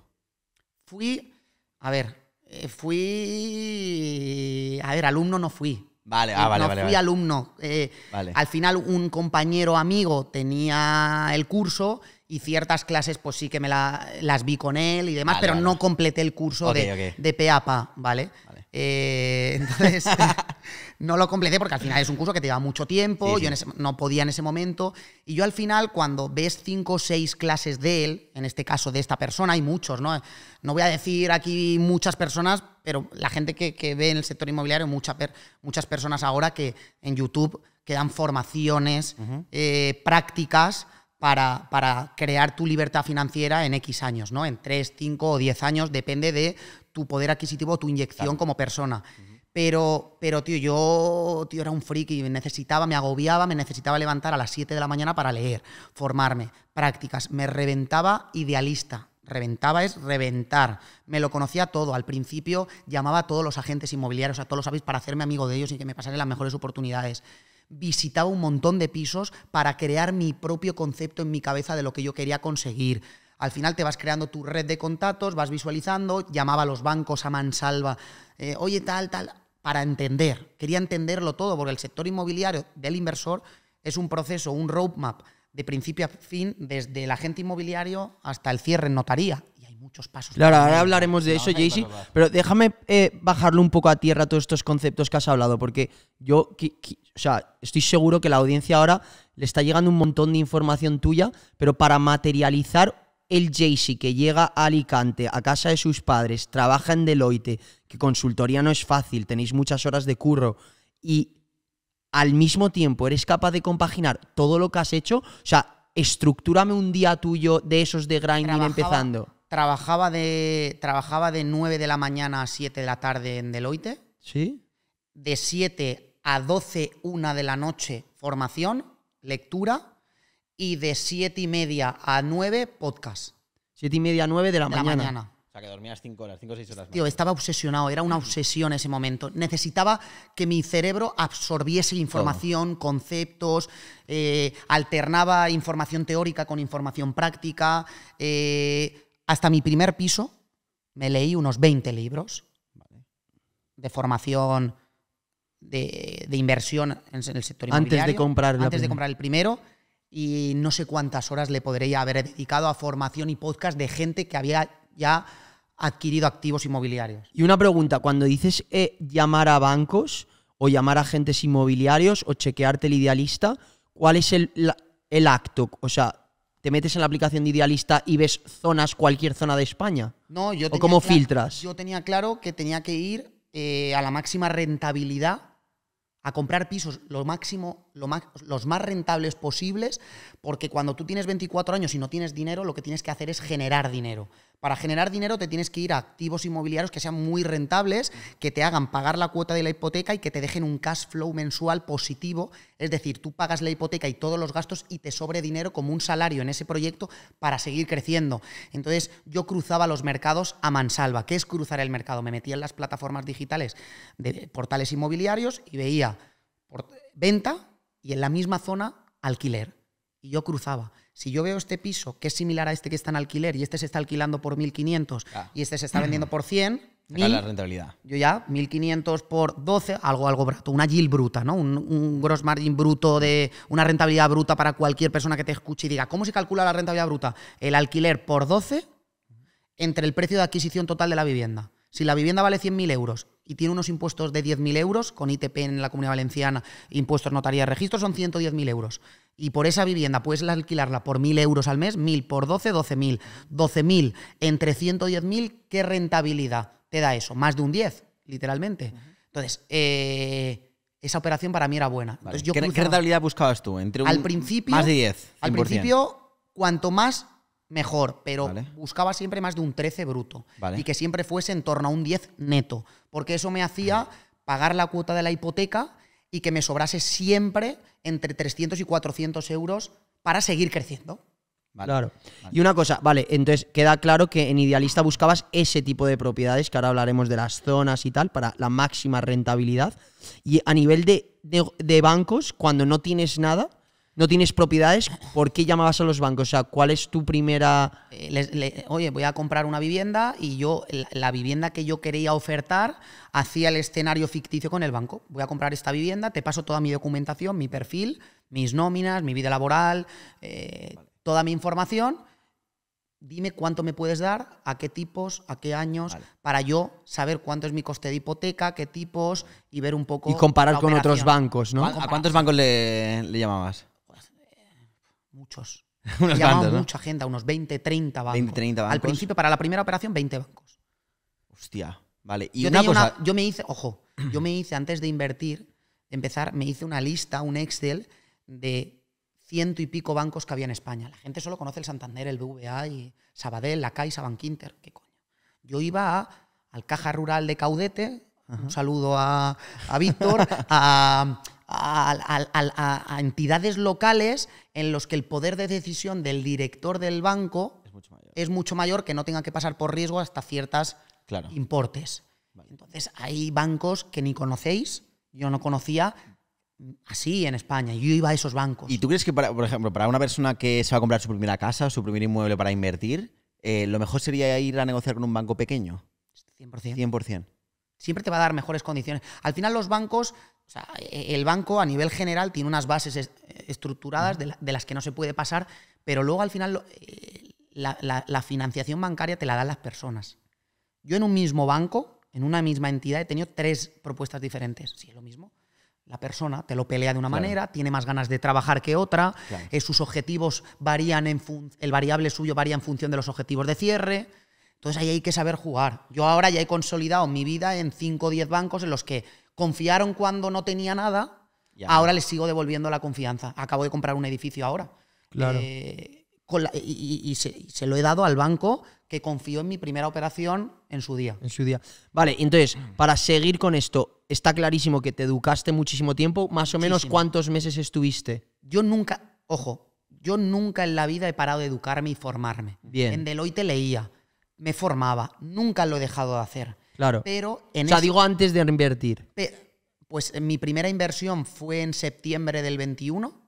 Fui, a ver, eh, fui. A ver, alumno no fui. Vale, eh, ah, vale, no fui alumno. Eh, vale. Al final, un compañero amigo tenía el curso y ciertas clases, pues sí que me las vi con él y demás, pero no completé el curso de, PEAPA, ¿vale? entonces. no lo completé porque al final es un curso que te lleva mucho tiempo, yo no podía en ese momento. Y yo al final, cuando ves cinco o seis clases de él, en este caso de esta persona, hay muchos, ¿no? No voy a decir aquí muchas personas, pero la gente que, ve en el sector inmobiliario, mucha muchas personas ahora que en YouTube que dan formaciones, eh, prácticas. Para, para, crear tu libertad financiera en X años, ¿no? En tres cinco o diez años, depende de tu poder adquisitivo, tu inyección como persona. Pero, tío, yo tío, era un friki, me necesitaba, me agobiaba, me necesitaba levantar a las 7 de la mañana para leer, formarme, prácticas, me reventaba idealista. Reventaba es reventar. Me lo conocía todo. Al principio llamaba a todos los agentes inmobiliarios, a todos los sabéis, para hacerme amigo de ellos y que me pasaran las mejores oportunidades. Visitaba un montón de pisos para crear mi propio concepto en mi cabeza de lo que yo quería conseguir. Al final te vas creando tu red de contactos, vas visualizando, llamaba a los bancos a mansalva, eh, oye tal, tal, para entender. Quería entenderlo todo, porque el sector inmobiliario del inversor es un proceso, un roadmap de principio a fin, desde el agente inmobiliario hasta el cierre en notaría. Y hay muchos pasos. Claro, ahora hablaremos de eso, Jaycee, pero déjame eh, bajarlo un poco a tierra todos estos conceptos que has hablado, porque yo, sea, estoy seguro que la audiencia ahora le está llegando un montón de información tuya, pero para materializar el Jaycee que llega a Alicante, a casa de sus padres, trabaja en Deloitte, que consultoría no es fácil, tenéis muchas horas de curro, y al mismo tiempo eres capaz de compaginar todo lo que has hecho, o sea, estructúrame un día tuyo de esos de grinding empezando. Trabajaba de, trabajaba de 9 de la mañana a 7 de la tarde en Deloitte. Sí. De 7 a 12, una de la noche, formación, lectura y de 7 y media a 9 podcast. 7 y media a 9 de la, mañana. O sea, que dormías 5 horas, 5 o 6 horas. Tío, más. estaba obsesionado, era una obsesión ese momento. Necesitaba que mi cerebro absorbiese información, conceptos, eh, alternaba información teórica con información práctica. Eh, hasta mi primer piso me leí unos 20 libros de formación de, inversión en el sector inmobiliario. Antes de comprar, antes de comprar el primero y no sé cuántas horas le podría haber dedicado a formación y podcast de gente que había ya adquirido activos inmobiliarios. Y una pregunta, cuando dices eh, llamar a bancos o llamar a agentes inmobiliarios o chequearte el idealista, ¿cuál es el, acto? O sea, ¿Te metes en la aplicación de Idealista y ves zonas, cualquier zona de España? No, yo ¿O cómo filtras? Yo tenía claro que tenía que ir eh, a la máxima rentabilidad a comprar pisos lo máximo, los más rentables posibles, porque cuando tú tienes 24 años y no tienes dinero, lo que tienes que hacer es generar dinero. Para generar dinero te tienes que ir a activos inmobiliarios que sean muy rentables, que te hagan pagar la cuota de la hipoteca y que te dejen un cash flow mensual positivo. Es decir, tú pagas la hipoteca y todos los gastos y te sobre dinero como un salario en ese proyecto para seguir creciendo. Entonces yo cruzaba los mercados a mansalva. ¿Qué es cruzar el mercado? Me metía en las plataformas digitales de portales inmobiliarios y veía venta y en la misma zona alquiler. Y yo cruzaba. Si yo veo este piso que es similar a este que está en alquiler y este se está alquilando por 1.500 ah. y este se está vendiendo por 100, Sacar la rentabilidad. Yo ya, 1.500 por 12, algo, algo bruto, una yield bruta, ¿no? Un, un, gross margin bruto de una rentabilidad bruta para cualquier persona que te escuche y diga, ¿cómo se calcula la rentabilidad bruta? El alquiler por 12 entre el precio de adquisición total de la vivienda. Si la vivienda vale 100.000 euros y tiene unos impuestos de 10.000 euros, con ITP en la Comunidad Valenciana, impuestos, notaría, registro, son 110.000 euros. Y por esa vivienda puedes alquilarla por 1.000 euros al mes, 1.000 por 12, 12.000. 12.000 entre 110.000, ¿qué rentabilidad te da eso? Más de un 10, literalmente. Entonces, eh, esa operación para mí era buena. yo ¿Qué, rentabilidad buscabas tú? Entre un, al principio, más de 10. Al principio, cuanto más mejor, pero buscaba siempre más de un 13 bruto y que siempre fuese en torno a un 10 neto, porque eso me hacía pagar la cuota de la hipoteca y que me sobrase siempre entre 300 y 400 euros para seguir creciendo. Claro. Y una cosa, vale, entonces queda claro que en Idealista buscabas ese tipo de propiedades, que ahora hablaremos de las zonas y tal, para la máxima rentabilidad. Y a nivel de bancos, cuando no tienes nada, no tienes propiedades, ¿por qué llamabas a los bancos? O sea, ¿cuál es tu primera...? Eh, oye, voy a comprar una vivienda y yo, la, vivienda que yo quería ofertar, hacía el escenario ficticio con el banco. Voy a comprar esta vivienda, te paso toda mi documentación, mi perfil, mis nóminas, mi vida laboral, eh, toda mi información. Dime cuánto me puedes dar, a qué tipos, a qué años, para yo saber cuánto es mi coste de hipoteca, qué tipos y ver un poco. Y comparar con otros bancos, ¿no? ¿A cuántos bancos le llamabas? Muchos. unos mucha gente, unos 20, 30 bancos. 20, 30 bancos. Al principio, para la primera operación, 20 bancos. Hostia, vale. yo, me hice, ojo, yo me hice antes de invertir, de empezar, me hice una lista, un Excel de ciento y pico bancos que había en España. La gente solo conoce el Santander, el BVA y Sabadell, la Caixa, Bankinter. ¿Qué coño? Yo iba al Caja Rural de Caudete, un saludo a, a Víctor, a a, entidades locales en los que el poder de decisión del director del banco es mucho mayor, que no tenga que pasar por riesgo hasta ciertas importes. Entonces hay bancos que ni conocéis, yo no conocía, así en España. Yo iba a esos bancos. ¿Y tú crees que, por ejemplo, para una persona que se va a comprar su primera casa, su primer inmueble para invertir, eh, lo mejor sería ir a negociar con un banco pequeño? 100%. 100%. Siempre te va a dar mejores condiciones. Al final los bancos o sea, e, el banco a nivel general tiene unas bases estructuradas de, las que no se puede pasar, pero luego al final eh, la, financiación bancaria te la dan las personas. Yo en un mismo banco, en una misma entidad, he tenido tres propuestas diferentes. Sí, es lo mismo. La persona te lo pelea de una manera, tiene más ganas de trabajar que otra, eh, sus objetivos varían en el variable suyo varía en función de los objetivos de cierre. Entonces ahí hay que saber jugar. Yo ahora ya he consolidado mi vida en 5 o 10 bancos en los que confiaron cuando no tenía nada, ahora les sigo devolviendo la confianza. Acabo de comprar un edificio ahora. Claro. Eh, y, se, lo he dado al banco que confió en mi primera operación en su día. En su día. Vale, entonces, para seguir con esto, está clarísimo que te educaste muchísimo tiempo. Más o menos, ¿cuántos meses estuviste? Yo nunca, ojo, yo nunca en la vida he parado de educarme y formarme. Bien. En Deloitte leía, me formaba, nunca lo he dejado de hacer. Claro. Pero o sea, digo antes de reinvertir. Pues mi primera inversión fue en septiembre del 21.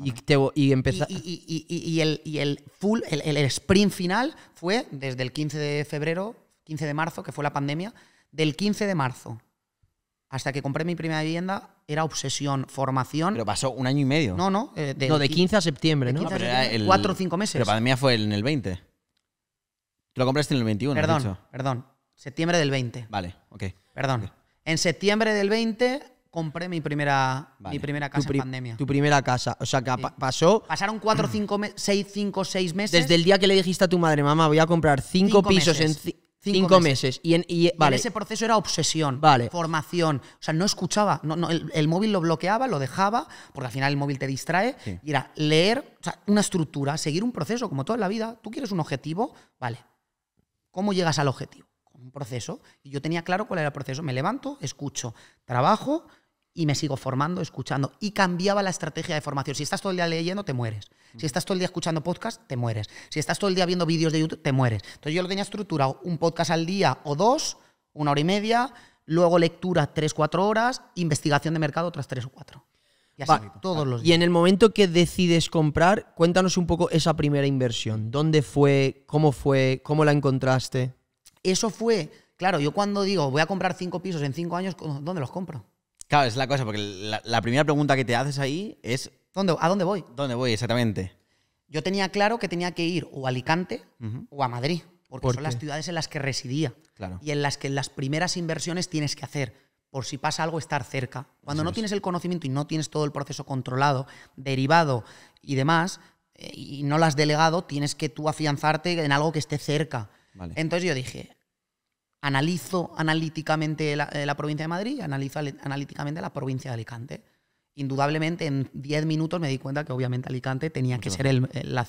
Y, te, y, el, full, el, sprint final fue desde el 15 de febrero, 15 de marzo, que fue la pandemia, del 15 de marzo hasta que compré mi primera vivienda era obsesión, formación. Pero pasó un año y medio. No, no. Eh, de, no, de 15 a septiembre, ¿no? cuatro o cinco meses. Pero la pandemia fue en el 20. Tú lo compraste en el 21. Perdón, perdón. Septiembre del 20. Vale, ok. Perdón. En septiembre del 20 compré mi primera, mi primera casa pandemia. Tu primera casa. O sea, que pasó... Pasaron 4, 5, seis cinco, seis meses. Desde el día que le dijiste a tu madre, mamá, voy a comprar cinco pisos en... Cinco, meses. Y, en, vale. ese proceso era obsesión, vale. formación. O sea, no escuchaba. No, el, móvil lo bloqueaba, lo dejaba, porque al final el móvil te distrae. Y era leer o sea, una estructura, seguir un proceso, como toda la vida. Tú quieres un objetivo, vale. ¿Cómo llegas al objetivo? proceso. Y yo tenía claro cuál era el proceso. Me levanto, escucho, trabajo y me sigo formando, escuchando. Y cambiaba la estrategia de formación. Si estás todo el día leyendo, te mueres. Si estás todo el día escuchando podcast, te mueres. Si estás todo el día viendo vídeos de YouTube, te mueres. Entonces yo lo tenía estructurado, un podcast al día o dos, una hora y media, luego lectura tres, cuatro horas, investigación de mercado otras tres o cuatro. todos los días. Y en el momento que decides comprar, cuéntanos un poco esa primera inversión. ¿Dónde fue? ¿Cómo fue? ¿Cómo la encontraste? Eso fue, claro, yo cuando digo voy a comprar cinco pisos en cinco años, ¿dónde los compro? Claro, es la cosa, porque la, primera pregunta que te haces ahí es... ¿Dónde, ¿A dónde voy? ¿Dónde voy exactamente? Yo tenía claro que tenía que ir o a Alicante o a Madrid, porque son las ciudades en las que residía claro. y en las que las primeras inversiones tienes que hacer por si pasa algo, estar cerca. Cuando no tienes el conocimiento y no tienes todo el proceso controlado, derivado y demás, eh, y no lo has delegado, tienes que tú afianzarte en algo que esté cerca. Entonces yo dije, analizo analíticamente eh, la, provincia de Madrid y analizo analíticamente la provincia de Alicante. Indudablemente en 10 minutos me di cuenta que obviamente Alicante tenía que ser la,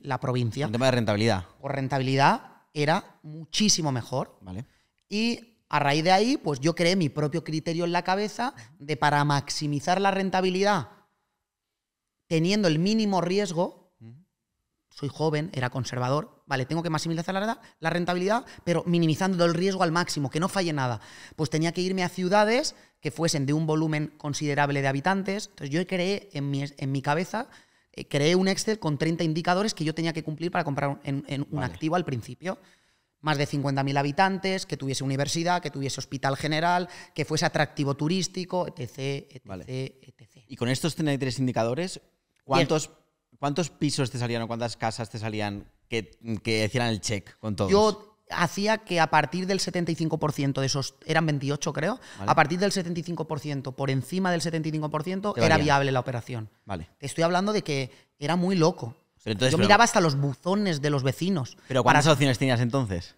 la, provincia. Un tema de rentabilidad. Por rentabilidad era muchísimo mejor. Vale. Y a raíz de ahí, pues yo creé mi propio criterio en la cabeza de para maximizar la rentabilidad teniendo el mínimo riesgo, soy joven, era conservador, Vale, tengo que maximizar la, rentabilidad, pero minimizando el riesgo al máximo, que no falle nada. Pues tenía que irme a ciudades que fuesen de un volumen considerable de habitantes. Entonces yo creé en mi, en mi cabeza eh, creé un Excel con 30 indicadores que yo tenía que cumplir para comprar un, un activo al principio. Más de 50.000 habitantes, que tuviese universidad, que tuviese hospital general, que fuese atractivo turístico, etc. etc, etc. Y con estos 33 indicadores, ¿cuántos, ¿cuántos pisos te salían o cuántas casas te salían que, hicieran el check con todos? Yo hacía que a partir del 75% de esos, eran 28 creo, a partir del 75%, por encima del 75%, era viable la operación. Vale. Te estoy hablando de que era muy loco. Yo miraba hasta los buzones de los vecinos. ¿Pero cuántas opciones tenías entonces?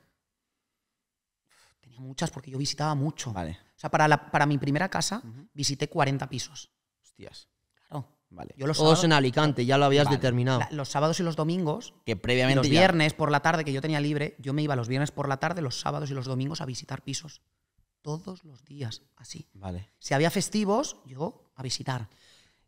Tenía muchas porque yo visitaba mucho. Vale. O sea, para, para mi primera casa visité 40 pisos. Hostias. Claro. Todos en Alicante, ya lo habías determinado. los sábados y los domingos. Que previamente. Los viernes por la tarde que yo tenía libre, yo me iba los viernes por la tarde, los sábados y los domingos a visitar pisos. Todos los días, así. Si había festivos, yo a visitar.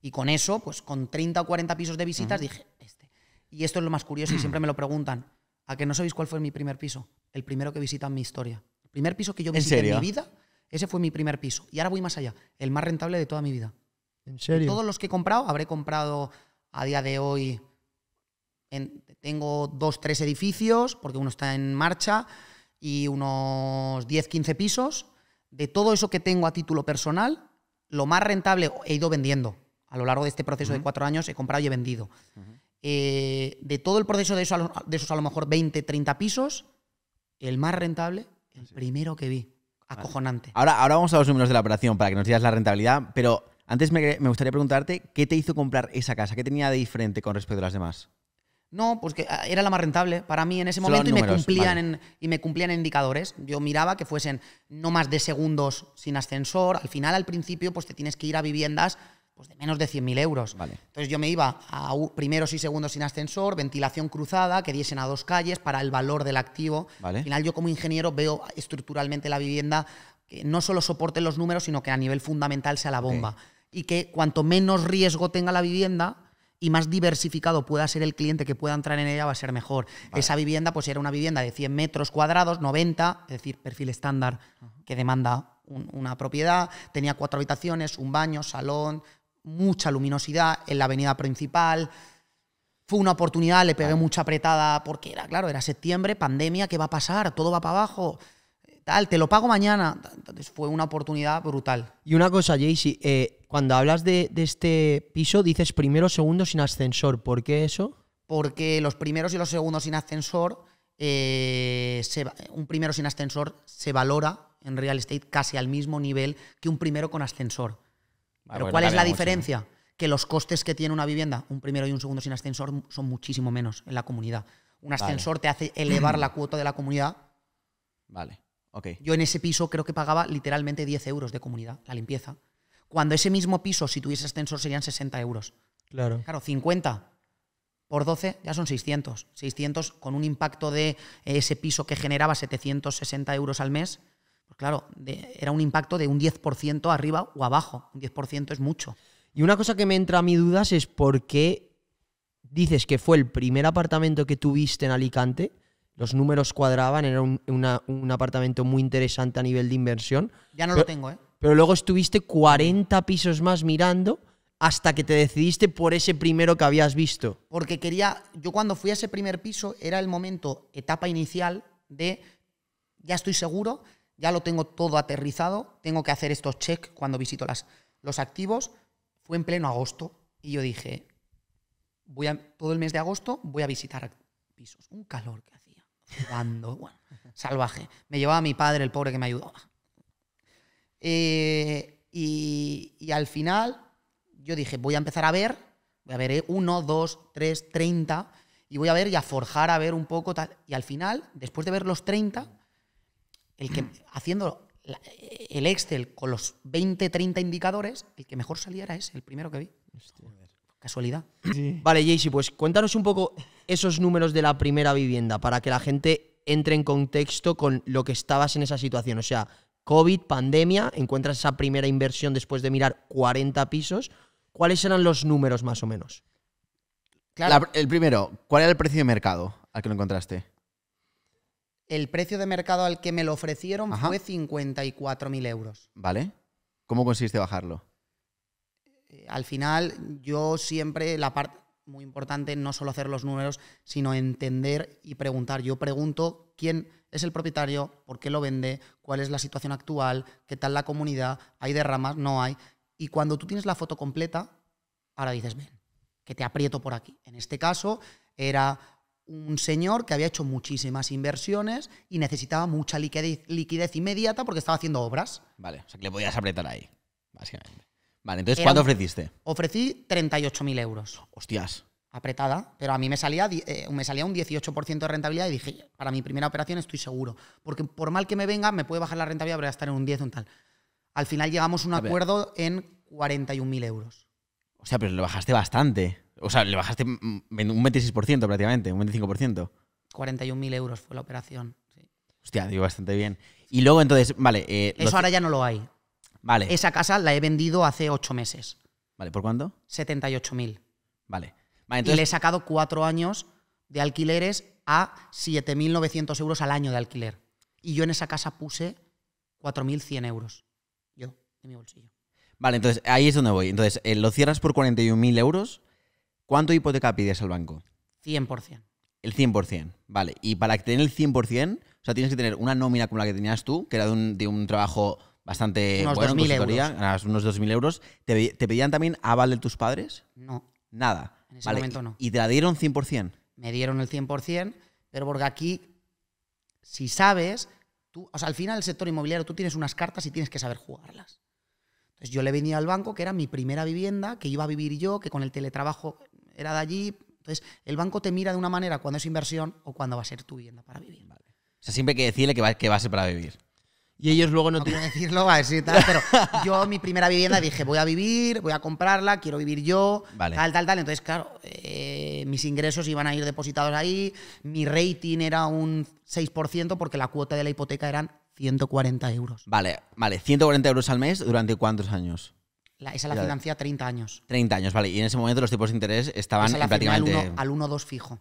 Y con eso, pues con 30 o 40 pisos de visitas, dije, este. Y esto es lo más curioso y siempre me lo preguntan. ¿A que no sabéis cuál fue mi primer piso? El primero que visita en mi historia. El primer piso que yo visité en mi vida, ese fue mi primer piso. Y ahora voy más allá, el más rentable de toda mi vida. De todos los que he comprado, habré comprado a día de hoy. tengo dos, tres edificios, porque uno está en marcha, y unos 10, 15 pisos. De todo eso que tengo a título personal, lo más rentable he ido vendiendo. A lo largo de este proceso de cuatro años he comprado y he vendido. Eh, de todo el proceso de, esos a lo mejor 20, 30 pisos, el más rentable, el primero que vi. Acojonante. Ahora, ahora vamos a los números de la operación para que nos digas la rentabilidad, pero antes me, gustaría preguntarte, ¿qué te hizo comprar esa casa? ¿Qué tenía de diferente con respecto a las demás? No, pues que ah, era la más rentable para mí en ese momento y, me cumplían y me cumplían indicadores. Yo miraba que fuesen no más de segundos sin ascensor. Al final, al principio, pues te tienes que ir a viviendas pues de menos de 100.000 euros. Entonces yo me iba a primeros y segundos sin ascensor, ventilación cruzada, que diesen a dos calles para el valor del activo. Al final yo como ingeniero veo estructuralmente la vivienda que no solo soporte los números, sino que a nivel fundamental sea la bomba y que cuanto menos riesgo tenga la vivienda, y más diversificado pueda ser el cliente que pueda entrar en ella, va a ser mejor. Esa vivienda, pues era una vivienda de 100 metros cuadrados, 90, es decir, perfil estándar que demanda una propiedad. Tenía cuatro habitaciones, un baño, salón, mucha luminosidad en la avenida principal. Fue una oportunidad, le pegué mucha apretada porque era, claro, era septiembre, pandemia, ¿qué va a pasar? Todo va para abajo. Eh, tal, te lo pago mañana. Entonces fue una oportunidad brutal. Y una cosa, Jaycee, eh, cuando hablas de, este piso, dices primero, segundo sin ascensor. ¿Por qué eso? Porque los primeros y los segundos sin ascensor, eh, un primero sin ascensor se valora en real estate casi al mismo nivel que un primero con ascensor. Ah, Pero ¿cuál es la diferencia? Que los costes que tiene una vivienda, un primero y un segundo sin ascensor, son muchísimo menos en la comunidad. Un ascensor te hace elevar la cuota de la comunidad. Vale, ok. Yo en ese piso creo que pagaba literalmente 10 euros de comunidad, la limpieza. Cuando ese mismo piso, si tuviese ascensor, serían 60 euros. Claro. Claro, 50 por 12 ya son 600. 600 con un impacto de eh, ese piso que generaba 760 euros al mes. Pues claro, era un impacto de un 10% arriba o abajo. Un 10% es mucho. Y una cosa que me entra a mi dudas es por qué dices que fue el primer apartamento que tuviste en Alicante. Los números cuadraban, era un, apartamento muy interesante a nivel de inversión. Ya no lo tengo, ¿eh? pero luego estuviste 40 pisos más mirando hasta que te decidiste por ese primero que habías visto. Porque quería, yo cuando fui a ese primer piso era el momento, etapa inicial de, ya estoy seguro, ya lo tengo todo aterrizado, tengo que hacer estos checks cuando visito las, los activos. Fue en pleno agosto y yo dije, voy todo el mes de agosto voy a visitar pisos. Un calor que hacía, salvaje. Me llevaba mi padre, el pobre que me ayudaba. Eh, y, al final yo dije, voy a empezar a ver, voy a ver 1, 2, 3, 30, y voy a ver y a forjar a ver un poco Y al final, después de ver los 30, el que haciendo el Excel con los 20, 30 indicadores, el que mejor saliera es el primero que vi. Casualidad. Vale, Jaycee, pues cuéntanos un poco esos números de la primera vivienda para que la gente entre en contexto con lo que estabas en esa situación. O sea, COVID, pandemia, encuentras esa primera inversión después de mirar 40 pisos. ¿Cuáles eran los números más o menos? el primero, ¿cuál era el precio de mercado al que lo encontraste? El precio de mercado al que me lo ofrecieron fue 54.000 euros. Vale. ¿Cómo consiste bajarlo? Eh, al final, yo siempre, la parte muy importante no solo hacer los números, sino entender y preguntar. Yo pregunto quién es el propietario, por qué lo vende, cuál es la situación actual, qué tal la comunidad, hay derramas, no hay. Y cuando tú tienes la foto completa, ahora dices, ven, que te aprieto por aquí. En este caso era un señor que había hecho muchísimas inversiones y necesitaba mucha liquidez, liquidez inmediata porque estaba haciendo obras. Vale, o sea que le podías apretar ahí, básicamente. Vale, entonces, ¿cuánto ofreciste? Ofrecí 38.000 euros. Hostias. Apretada, pero a mí me salía, eh, me salía un 18% de rentabilidad y dije, para mi primera operación estoy seguro. Porque por mal que me venga, me puede bajar la rentabilidad, pero voy a estar en un 10 o un tal. Al final llegamos a un acuerdo en 41.000 euros. O sea, pero le bajaste bastante. O sea, le bajaste un 26% prácticamente, un 25%. 41.000 euros fue la operación. Hostia, dio bastante bien. Y luego entonces, vale. Eh, Eso ahora ya no lo hay. Vale. Esa casa la he vendido hace ocho meses. Vale, ¿por cuánto? 78.000. Vale. vale Y le he sacado cuatro años de alquileres a 7.900 euros al año de alquiler. Y yo en esa casa puse 4.100 euros. Yo, de mi bolsillo. Vale, entonces ahí es donde voy. Entonces, eh, lo cierras por 41.000 euros. ¿Cuánto hipoteca pides al banco? 100%. El 100%, vale. Y para tener el 100%, o sea, tienes que tener una nómina como la que tenías tú, que era de un trabajo bastante unos 2.000 euros. ¿Te, pedían también aval de tus padres? No. Nada. En ese momento no. ¿Y te la dieron 100%? Me dieron el 100%, pero porque aquí, si sabes, tú, o sea, al final el sector inmobiliario tú tienes unas cartas y tienes que saber jugarlas. Entonces yo le venía al banco, que era mi primera vivienda, que iba a vivir yo, que con el teletrabajo era de allí. Entonces el banco te mira de una manera cuando es inversión o cuando va a ser tu vivienda para vivir. O sea, siempre hay que decirle que va, que va a ser para vivir y ellos luego no, no decirlo así tal, pero yo mi primera vivienda dije voy a vivir voy a comprarla quiero vivir yo tal tal tal entonces claro eh, mis ingresos iban a ir depositados ahí mi rating era un 6% porque la cuota de la hipoteca eran 140 euros vale vale 140 euros al mes durante cuántos años la, esa la financia 30 años 30 años vale y en ese momento los tipos de interés estaban la prácticamente al 1.2 fijo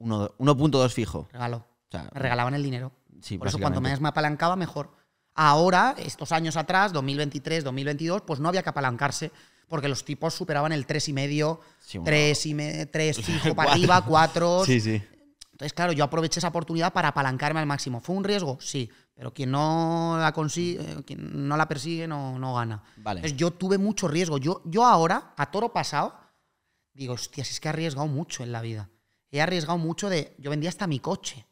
1.2 fijo regalo me regalaban el dinero sí, por eso cuanto más me apalancaba mejor Ahora, estos años atrás, 2023, 2022, pues no había que apalancarse porque los tipos superaban el 3,5, y para arriba, 4. Entonces, claro, yo aproveché esa oportunidad para apalancarme al máximo. ¿Fue un riesgo? Sí, pero quien no la consigue, eh, quien no la persigue no, no gana. Vale. yo tuve mucho riesgo. Yo, yo ahora, a toro pasado, digo, si es que he arriesgado mucho en la vida. He arriesgado mucho de. Yo vendía hasta mi coche.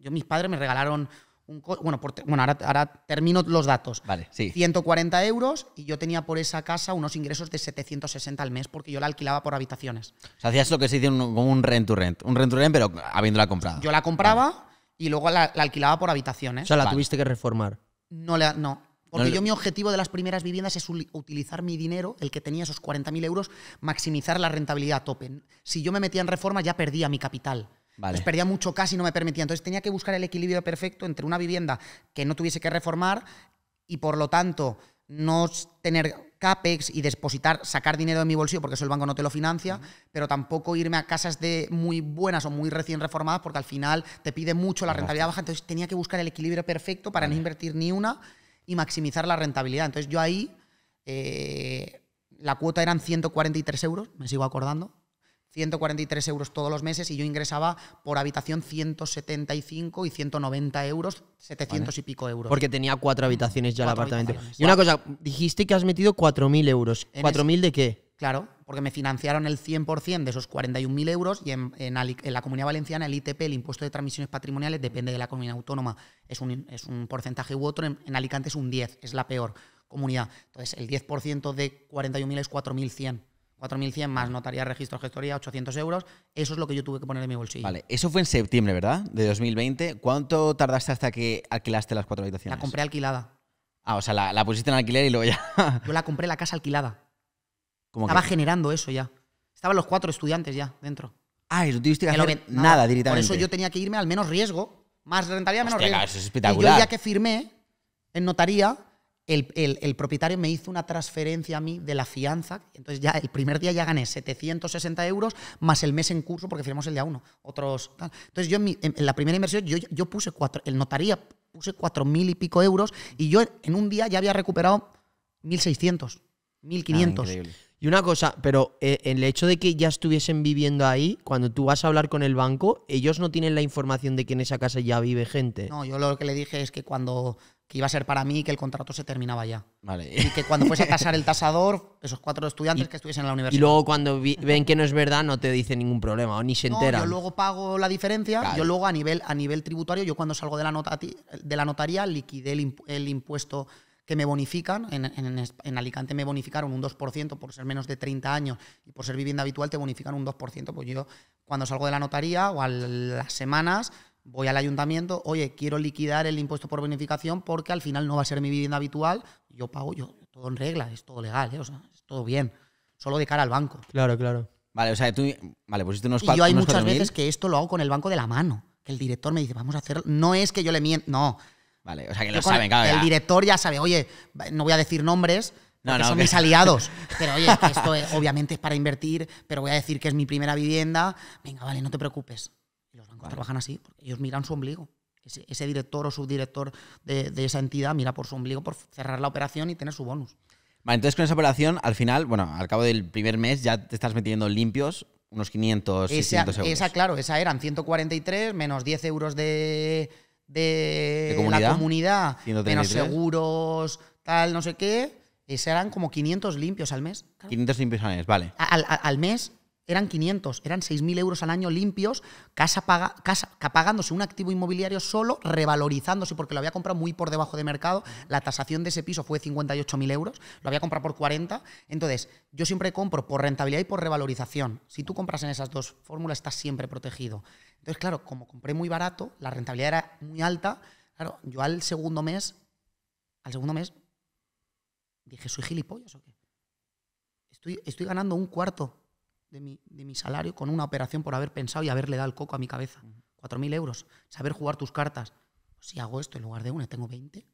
yo, mis padres me regalaron bueno, ahora, termino los datos. Vale, sí. 140 euros y yo tenía por esa casa unos ingresos de 760 al mes porque yo la alquilaba por habitaciones. O sea, hacías lo que se dice como un, rent to rent. Un rent to rent, pero habiéndola comprado. Yo la compraba y luego la, alquilaba por habitaciones. O sea, la tuviste que reformar. No, la, no. Porque yo mi objetivo de las primeras viviendas es utilizar mi dinero, el que tenía esos 40.000 euros, maximizar la rentabilidad a tope. Si yo me metía en reforma ya perdía mi capital perdía mucho casi no me permitía. Entonces tenía que buscar el equilibrio perfecto entre una vivienda que no tuviese que reformar y por lo tanto no tener CAPEX y depositar, sacar dinero de mi bolsillo porque eso el banco no te lo financia, pero tampoco irme a casas de muy buenas o muy recién reformadas porque al final te pide mucho la rentabilidad baja. Entonces tenía que buscar el equilibrio perfecto para no invertir ni una y maximizar la rentabilidad. Entonces yo ahí eh, la cuota eran 143 euros, me sigo acordando. 143 euros todos los meses y yo ingresaba por habitación 175 y 190 euros, 700 y pico euros. Porque tenía cuatro habitaciones ya el apartamento. Y una cosa, dijiste que has metido 4.000 euros. ¿4.000 de qué? Claro, porque me financiaron el 100% de esos 41.000 euros y en, la Comunidad Valenciana el ITP, el impuesto de transmisiones patrimoniales, depende de la comunidad autónoma, es un, es un porcentaje u otro, en, en Alicante es un 10, es la peor comunidad. Entonces, el 10% de 41.000 es 4.100. 4.100 más notaría, registro, gestoría, 800 euros. Eso es lo que yo tuve que poner en mi bolsillo. Vale, eso fue en septiembre, ¿verdad? De 2020. ¿Cuánto tardaste hasta que alquilaste las cuatro habitaciones? La compré alquilada. Ah, o sea, la, pusiste en alquiler y luego ya. yo la compré la casa alquilada. Estaba generando eso ya. Estaban los cuatro estudiantes ya dentro. Ah, y no tuviste que hacer nada, directamente. Por eso yo tenía que irme al menos riesgo. Más rentabilidad, menos riesgo. Eso es espectacular. Y yo ya que firmé en notaría, el, propietario me hizo una transferencia a mí de la fianza, entonces ya el primer día ya gané 760 euros más el mes en curso porque firmamos el día uno. Otros, Entonces yo en, la primera inversión yo, puse cuatro, el notaría puse cuatro mil y pico euros y yo en un día ya había recuperado 1.600, 1.500. Ah, y una cosa, pero en eh, el hecho de que ya estuviesen viviendo ahí, cuando tú vas a hablar con el banco, ellos no tienen la información de que en esa casa ya vive gente. No, yo lo que le dije es que cuando que iba a ser para mí que el contrato se terminaba ya. Vale. Y que cuando fuese a casar el tasador, esos cuatro estudiantes que estuviesen en la universidad. Y luego cuando ven que no es verdad, no te dicen ningún problema o ni se no, yo luego pago la diferencia, yo luego a nivel, a nivel tributario, yo cuando salgo de la, nota, de la notaría liquidé el, impuesto que me bonifican, en, en, en, Alicante me bonificaron un 2% por ser menos de 30 años y por ser vivienda habitual te bonifican un 2%, pues yo cuando salgo de la notaría o a las semanas voy al ayuntamiento, oye, quiero liquidar el impuesto por bonificación porque al final no va a ser mi vivienda habitual, yo pago, yo, todo en regla, es todo legal, ¿eh? es todo bien, solo de cara al banco. Claro, claro. Vale, o sea, tú, vale, pusiste unos Y yo hay muchas veces que esto lo hago con el banco de la mano, que el director me dice, vamos a hacer, no es que yo le miento, no. Vale, o sea, que lo saben, claro. El director ya sabe, oye, no voy a decir nombres, no, son mis aliados. Pero oye, esto obviamente es para invertir, pero voy a decir que es mi primera vivienda. Venga, vale, no te preocupes los bancos trabajan así, porque ellos miran su ombligo. Ese, director o subdirector de, esa entidad mira por su ombligo por cerrar la operación y tener su bonus. Vale, entonces con esa operación, al final, bueno, al cabo del primer mes ya te estás metiendo limpios unos 500, esa, euros. Esa, claro, esa eran 143 menos 10 euros de, de, comunidad? menos seguros, tal, no sé qué. Esa eran como 500 limpios al mes. 500 limpios al mes, vale. al, al mes eran 500, eran 6.000 euros al año limpios, casa, paga, casa pagándose un activo inmobiliario solo, revalorizándose porque lo había comprado muy por debajo de mercado, la tasación de ese piso fue 58.000 euros, lo había comprado por 40, entonces yo siempre compro por rentabilidad y por revalorización, si tú compras en esas dos fórmulas estás siempre protegido. Entonces, claro, como compré muy barato, la rentabilidad era muy alta, claro, yo al segundo mes, al segundo mes, dije, ¿soy gilipollas o qué? Estoy, estoy ganando un cuarto de mi, de mi salario con una operación por haber pensado y haberle dado el coco a mi cabeza. 4.000 euros. Saber jugar tus cartas. Si hago esto en lugar de una, tengo 20,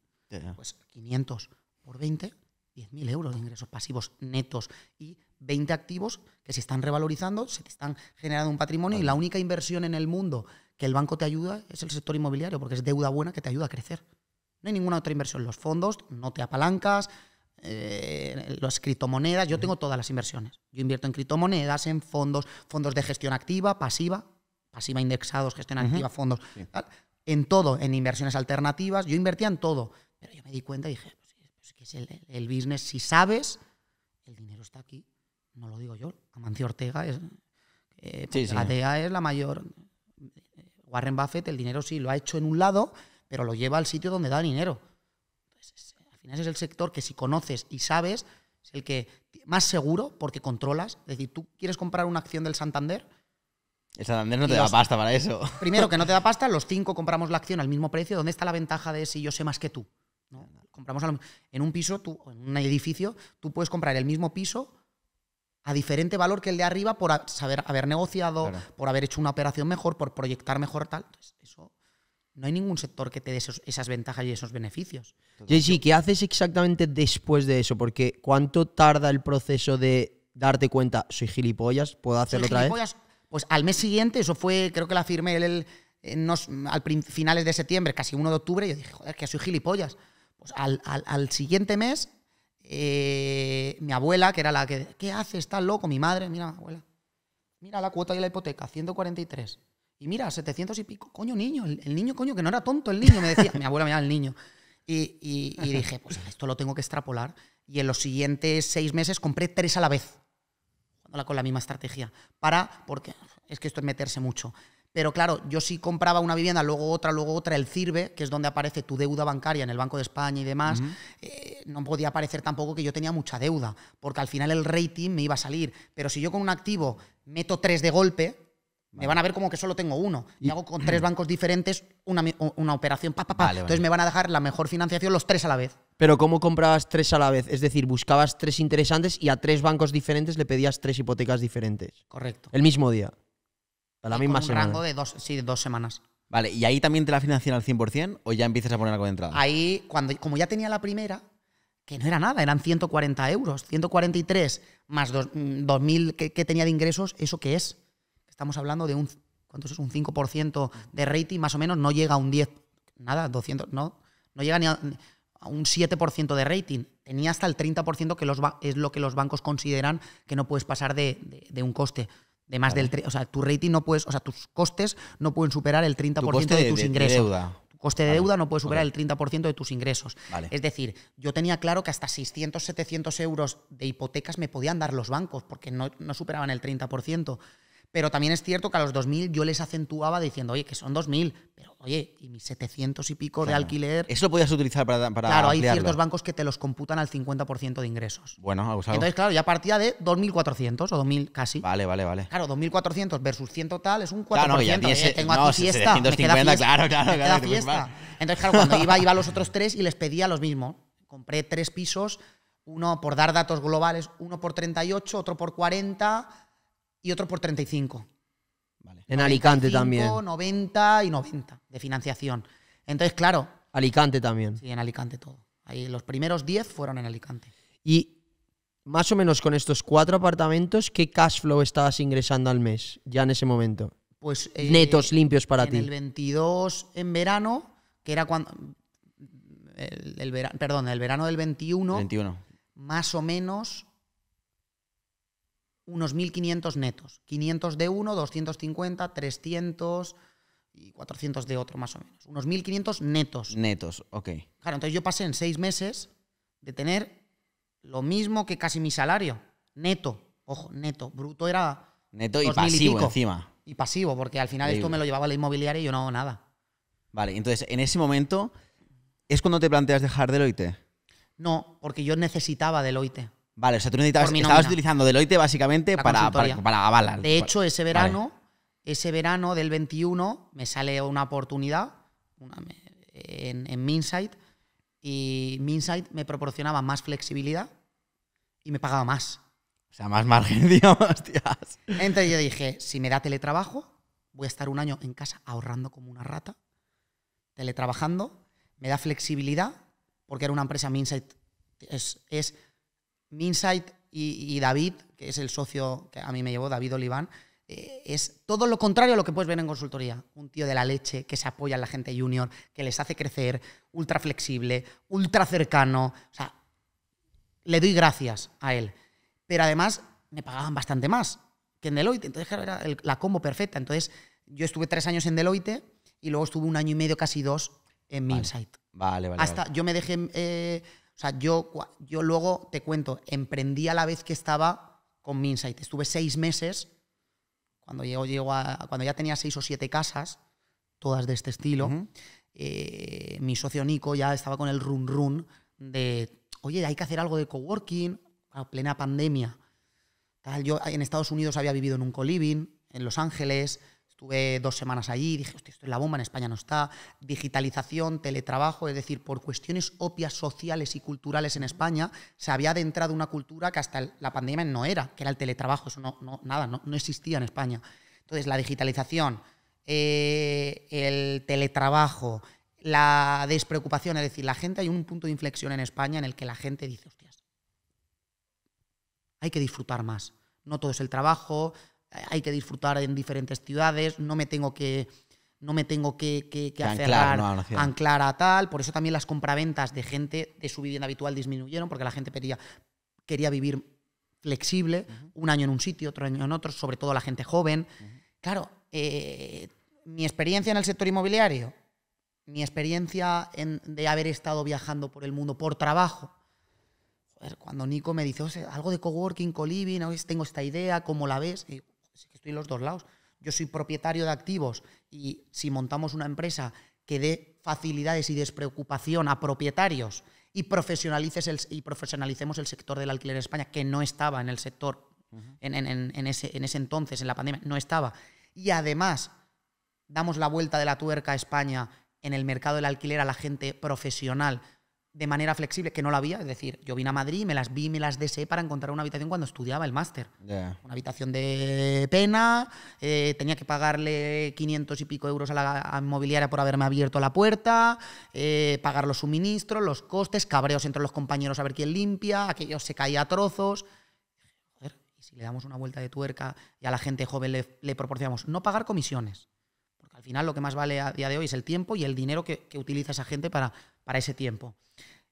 pues 500 por 20, 10.000 euros de ingresos pasivos netos y 20 activos que se están revalorizando, se te están generando un patrimonio y la única inversión en el mundo que el banco te ayuda es el sector inmobiliario, porque es deuda buena que te ayuda a crecer. No hay ninguna otra inversión. Los fondos no te apalancas, eh, las criptomonedas, yo tengo todas las inversiones. Yo invierto en criptomonedas, en fondos, fondos de gestión activa, pasiva, pasiva indexados, gestión activa, fondos, en todo, en inversiones alternativas, yo invertía en todo. Pero yo me di cuenta y dije, pues, pues que es el, business, si sabes, el dinero está aquí. No lo digo yo, Amancio Ortega es... Eh, es la mayor... Eh, Warren Buffett, el dinero sí lo ha hecho en un lado, pero lo lleva al sitio donde da dinero ese es el sector que si conoces y sabes, es el que más seguro porque controlas. Es decir, tú quieres comprar una acción del Santander. El Santander no te da pasta para eso. Primero, que no te da pasta, los cinco compramos la acción al mismo precio. ¿Dónde está la ventaja de si yo sé más que tú? Compramos en un piso, tú, en un edificio, tú puedes comprar el mismo piso a diferente valor que el de arriba por saber, haber negociado, por haber hecho una operación mejor, por proyectar mejor tal no hay ningún sector que te dé esas ventajas y esos beneficios. sí ¿qué haces exactamente después de eso? Porque ¿cuánto tarda el proceso de darte cuenta, soy gilipollas, puedo hacerlo otra vez? Pues al mes siguiente, eso fue, creo que la firmé el, al finales de septiembre, casi 1 de octubre, yo dije, joder, que soy gilipollas. Pues al, siguiente mes, eh, mi abuela, que era la que, ¿qué haces? ¿Estás loco? Mi madre, mira, abuela. Mira la cuota y la hipoteca, 143. Y mira, 700 y pico, coño, niño, el, niño, coño, que no era tonto el niño, me decía, mi abuela me llamaba el niño. Y, y, dije, pues esto lo tengo que extrapolar. Y en los siguientes seis meses compré tres a la vez, con la misma estrategia, para, porque es que esto es meterse mucho. Pero claro, yo sí compraba una vivienda, luego otra, luego otra, el CIRBE, que es donde aparece tu deuda bancaria en el Banco de España y demás, eh, no podía aparecer tampoco que yo tenía mucha deuda, porque al final el rating me iba a salir. Pero si yo con un activo meto tres de golpe, me van a ver como que solo tengo uno. Y, hago con tres bancos diferentes una, operación. Pa, Entonces me van a dejar la mejor financiación los tres a la vez. Pero ¿cómo comprabas tres a la vez? Es decir, buscabas tres interesantes y a tres bancos diferentes le pedías tres hipotecas diferentes. Correcto. El mismo día. A la misma con un rango de dos, sí, dos semanas. Vale, ¿y ahí también te la financian al 100% o ya empiezas a poner algo de entrada? Ahí, cuando, como ya tenía la primera, que no era nada, eran 140 euros, 143 más 2.000 mm, que, que tenía de ingresos, ¿eso qué es? Estamos hablando de un, ¿cuánto es? Un 5% de rating, más o menos, no llega a un 10, nada, 200, no, no llega ni a, un 7% de rating. Tenía hasta el 30% que los es lo que los bancos consideran que no puedes pasar de, un coste. De más del o sea, tu rating no puedes, o sea, tus costes no pueden superar el 30% de tus de, ingresos. Tu coste de deuda no puede superar el 30% de tus ingresos. Es decir, yo tenía claro que hasta 600, 700 euros de hipotecas me podían dar los bancos porque no, no superaban el 30%. Pero también es cierto que a los 2.000 yo les acentuaba diciendo, oye, que son 2.000, pero oye, y mis 700 y pico de alquiler. Eso lo podías utilizar para. para claro, hay ciertos bancos que te los computan al 50% de ingresos. Bueno, usarlo. Entonces, claro, ya partía de 2.400 o 2.000 casi. Vale, vale, vale. Claro, 2.400 versus 100 tal es un 4%. no, tengo aquí fiesta, 750, me claro, claro, me queda Entonces, claro, cuando iba, iba a los otros tres y les pedía los mismos. Compré tres pisos, uno por dar datos globales, uno por 38, otro por 40 y otro por 35. Vale. En Alicante también. 90 y 90 de financiación. Entonces, claro. Alicante también. Sí, en Alicante todo. Ahí los primeros 10 fueron en Alicante. Y más o menos con estos cuatro apartamentos, ¿qué cash flow estabas ingresando al mes ya en ese momento? Pues eh, netos limpios para ti. el 22 en verano, que era cuando el, el perdón, el verano del 21, 21. Más o menos unos 1.500 netos, 500 de uno, 250, 300 y 400 de otro más o menos. Unos 1.500 netos. Netos, ok. Claro, entonces yo pasé en seis meses de tener lo mismo que casi mi salario, neto, ojo, neto, bruto era... Neto y pasivo encima. Y pasivo, porque al final esto me lo llevaba la inmobiliaria y yo no hago nada. Vale, entonces en ese momento es cuando te planteas dejar Deloitte. No, porque yo necesitaba Deloitte. Vale, o sea, tú necesitabas, estabas utilizando Deloitte básicamente para, para, avalar. De hecho, ese verano, ese verano del 21, me sale una oportunidad en, en Minsight y Minsight me proporcionaba más flexibilidad y me pagaba más. O sea, más margen, digamos, hostias. Entonces yo dije, si me da teletrabajo, voy a estar un año en casa ahorrando como una rata, teletrabajando, me da flexibilidad, porque era una empresa Minsight, es, es Minsight y, David, que es el socio que a mí me llevó, David Oliván, eh, es todo lo contrario a lo que puedes ver en consultoría. Un tío de la leche que se apoya en la gente junior, que les hace crecer, ultra flexible, ultra cercano. O sea, le doy gracias a él. Pero además me pagaban bastante más que en Deloitte. Entonces, era la combo perfecta. Entonces, yo estuve tres años en Deloitte y luego estuve un año y medio, casi dos, en Minsight. Vale, vale. Hasta yo me dejé eh, o sea, yo, yo luego te cuento, emprendí a la vez que estaba con mi insight. Estuve seis meses, cuando, cuando ya tenía seis o siete casas, todas de este estilo. Eh, mi socio Nico ya estaba con el run run de, oye, hay que hacer algo de coworking, a plena pandemia. yo en Estados Unidos había vivido en un co en Los Ángeles, Estuve dos semanas allí, dije, hostia, esto es la bomba, en España no está. Digitalización, teletrabajo, es decir, por cuestiones opias sociales y culturales en España, se había adentrado una cultura que hasta la pandemia no era, que era el teletrabajo, eso no, nada, no, existía en España. Entonces, la digitalización, eh, el teletrabajo, la despreocupación, es decir, la gente, hay un punto de inflexión en España en el que la gente dice, hostias, hay que disfrutar más. No todo es el trabajo, hay que disfrutar en diferentes ciudades, no me tengo que no me tengo que, que, anclar, a tal. Por eso también las compraventas de gente de su vivienda habitual disminuyeron, porque la gente quería vivir flexible, un año en un sitio, otro año en otro, sobre todo la gente joven. Claro, eh, mi experiencia en el sector inmobiliario, mi experiencia de haber estado viajando por el mundo por trabajo. Joder, cuando Nico me dice, algo de coworking, coliving, tengo esta idea, ¿cómo la ves? que estoy en los dos lados. Yo soy propietario de activos y si montamos una empresa que dé facilidades y despreocupación a propietarios y, y profesionalicemos el sector del alquiler en España, que no estaba en el sector en, ese, en ese entonces, en la pandemia, no estaba. Y además damos la vuelta de la tuerca a España en el mercado del alquiler a la gente profesional de manera flexible, que no la había. Es decir, yo vine a Madrid y me las vi, me las deseé para encontrar una habitación cuando estudiaba el máster. Una habitación de pena, eh, tenía que pagarle 500 y pico euros a la inmobiliaria por haberme abierto la puerta, eh, pagar los suministros, los costes, cabreos entre los compañeros a ver quién limpia, aquello se caía a trozos. Joder, y si le damos una vuelta de tuerca y a la gente joven le, proporcionamos no pagar comisiones. Porque al final lo que más vale a día de hoy es el tiempo y el dinero que utiliza esa gente para para ese tiempo.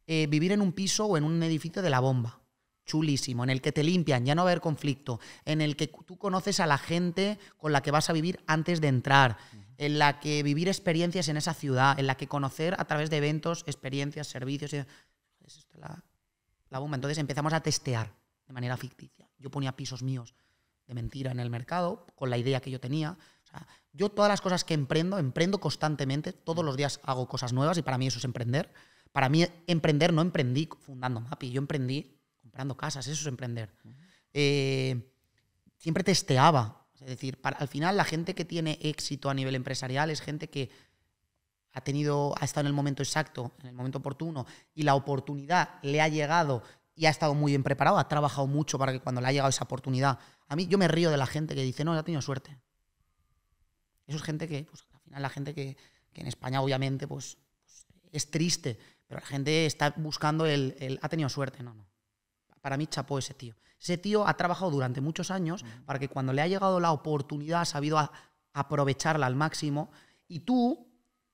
Eh, vivir en un piso o en un edificio de la bomba chulísimo, en el que te limpian, ya no va a haber conflicto, en el que tú conoces a la gente con la que vas a vivir antes de entrar, en la que vivir experiencias en esa ciudad, en la que conocer a través de eventos, experiencias, servicios. La, bomba. Entonces empezamos a testear de manera ficticia. Yo ponía pisos míos de mentira en el mercado con la idea que yo tenía yo todas las cosas que emprendo, emprendo constantemente, todos los días hago cosas nuevas y para mí eso es emprender. Para mí emprender no emprendí fundando Mapi, yo emprendí comprando casas, eso es emprender. Eh, siempre testeaba, es decir, al final la gente que tiene éxito a nivel empresarial es gente que ha tenido, ha estado en el momento exacto, en el momento oportuno y la oportunidad le ha llegado y ha estado muy bien preparado, ha trabajado mucho para que cuando le ha llegado esa oportunidad. A mí yo me río de la gente que dice, no, ya he tenido suerte. Eso es gente que, pues, al final, la gente que, en España, obviamente, pues, pues, es triste, pero la gente está buscando el, ha tenido suerte, no, no. Para mí, chapó ese tío. Ese tío ha trabajado durante muchos años para que cuando le ha llegado la oportunidad ha sabido aprovecharla al máximo. Y tú,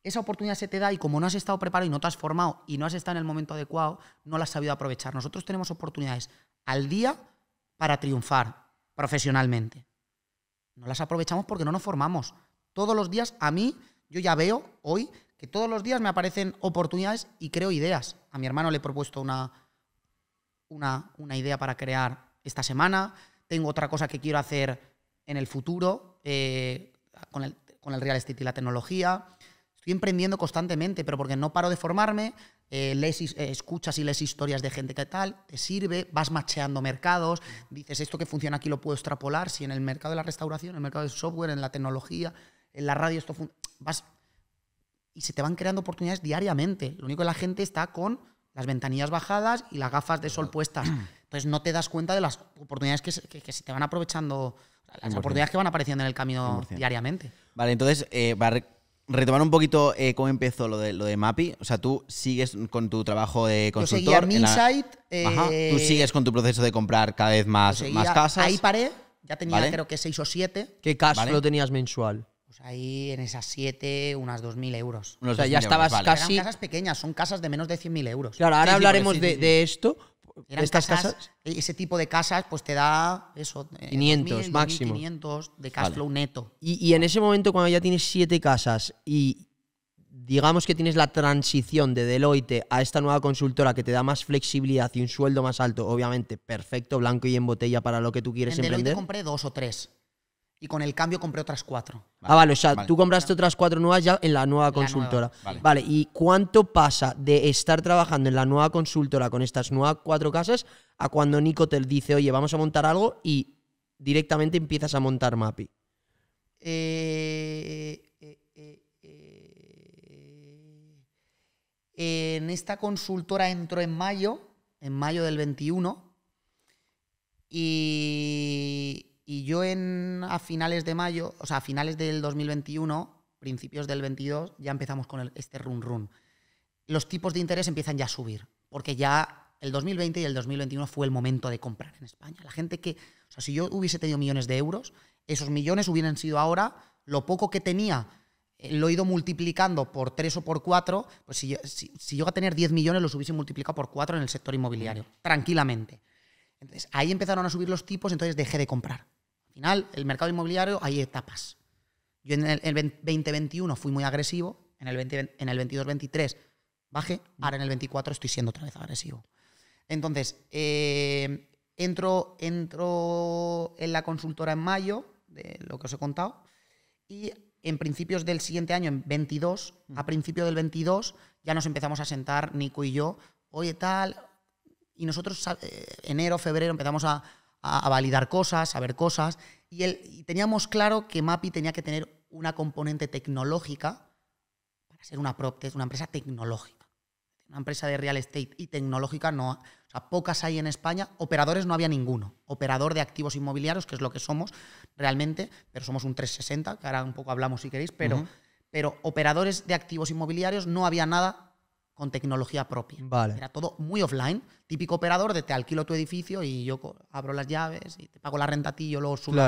esa oportunidad se te da y como no has estado preparado y no te has formado y no has estado en el momento adecuado, no la has sabido aprovechar. Nosotros tenemos oportunidades al día para triunfar profesionalmente. No las aprovechamos porque no nos formamos. Todos los días a mí, yo ya veo hoy que todos los días me aparecen oportunidades y creo ideas. A mi hermano le he propuesto una, una, una idea para crear esta semana. Tengo otra cosa que quiero hacer en el futuro eh, con, el, real estate y la tecnología. Estoy emprendiendo constantemente, pero porque no paro de formarme, eh, eh, escuchas y lees historias de gente que tal, te sirve, vas macheando mercados, dices esto que funciona aquí lo puedo extrapolar, si en el mercado de la restauración, en el mercado del software, en la tecnología, en la radio esto vas y se te van creando oportunidades diariamente. Lo único que la gente está con las ventanillas bajadas y las gafas de sol puestas. Entonces no te das cuenta de las oportunidades que se, te van aprovechando, las oportunidades que van apareciendo en el camino diariamente. Vale, entonces, eh, para retomar un poquito eh, cómo empezó lo de, lo de MAPI, o sea, tú sigues con tu trabajo de consultor. en Tú eh, sigues con tu proceso de comprar cada vez más, más casas. Ahí paré, ya tenía creo que seis o siete. ¿Qué cash lo tenías mensual? Pues ahí en esas siete, unas 2.000 euros. o sea, ya estabas casi. Eran casas pequeñas, son casas de menos de 100.000 euros. Claro, ahora hablaremos de, esto. estas casas, e, Ese tipo de casas, pues te da eso. 500 eh, máximo. 500 de cash flow neto. Y, en ese momento, cuando ya tienes siete casas y, digamos que tienes la transición de Deloitte a esta nueva consultora que te da más flexibilidad y un sueldo más alto, obviamente, perfecto, blanco y en botella para lo que tú quieres en emprender. Deloitte compré dos o tres y con el cambio compré otras cuatro. ah, vale, o sea, tú compraste otras cuatro nuevas ya en la nueva consultora. vale. ¿y cuánto pasa de estar trabajando en la nueva consultora con estas nuevas cuatro casas a cuando Nico te dice, oye, vamos a montar algo y directamente empiezas a montar MAPI? Eh, eh, eh, en esta consultora entró en mayo, en mayo del 21, y y yo en, a finales de mayo, o sea, a finales del 2021, principios del 22, ya empezamos con este run run. Los tipos de interés empiezan ya a subir, porque ya el 2020 y el 2021 fue el momento de comprar en España. La gente que, o sea, si yo hubiese tenido millones de euros, esos millones hubieran sido ahora lo poco que tenía, eh, lo he ido multiplicando por tres o por cuatro, pues si yo, si, a tener 10 millones los hubiese multiplicado por cuatro en el sector inmobiliario, mm. tranquilamente. Entonces, ahí empezaron a subir los tipos, entonces dejé de comprar final, el mercado inmobiliario hay etapas. Yo en el, 2021 fui muy agresivo, en el, 20, en el 22-23 bajé, mm. ahora en el 24 estoy siendo otra vez agresivo. Entonces, eh, entro, entro en la consultora en mayo, de lo que os he contado, y en principios del siguiente año, en 22, mm. a principio del 22, ya nos empezamos a sentar Nico y yo, oye tal, y nosotros eh, enero, febrero empezamos a, a, validar cosas, a ver cosas, y, el, teníamos claro que MAPI tenía que tener una componente tecnológica para ser una es una empresa tecnológica. Una empresa de real estate y tecnológica no. O pocas hay en España. Operadores no había ninguno. Operador de activos inmobiliarios, que es lo que somos realmente, pero somos un 360, que ahora un poco hablamos si queréis, pero, pero operadores de activos inmobiliarios no había nada con tecnología propia. Era todo muy offline. Típico operador de te alquilo tu edificio y yo abro las llaves y te pago la renta a ti y yo luego subo,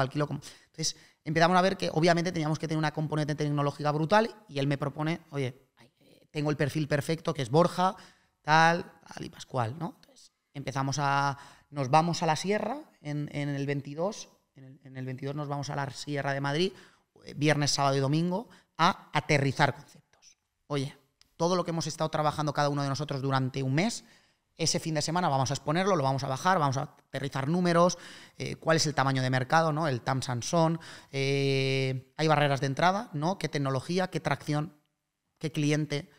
alquilo. Entonces empezamos a ver que obviamente teníamos que tener una componente tecnológica brutal y él me propone, oye, eh, tengo el perfil perfecto que es Borja, tal, tal y Pascual, ¿no? Entonces empezamos a... Nos vamos a la sierra en, el 22, en el, en el 22 nos vamos a la sierra de Madrid, eh, viernes, sábado y domingo, a aterrizar conceptos. Oye, todo lo que hemos estado trabajando cada uno de nosotros durante un mes, ese fin de semana vamos a exponerlo, lo vamos a bajar, vamos a aterrizar números, eh, cuál es el tamaño de mercado, ¿no? El TAM samson eh, hay barreras de entrada, ¿no? ¿Qué tecnología, qué tracción, qué cliente?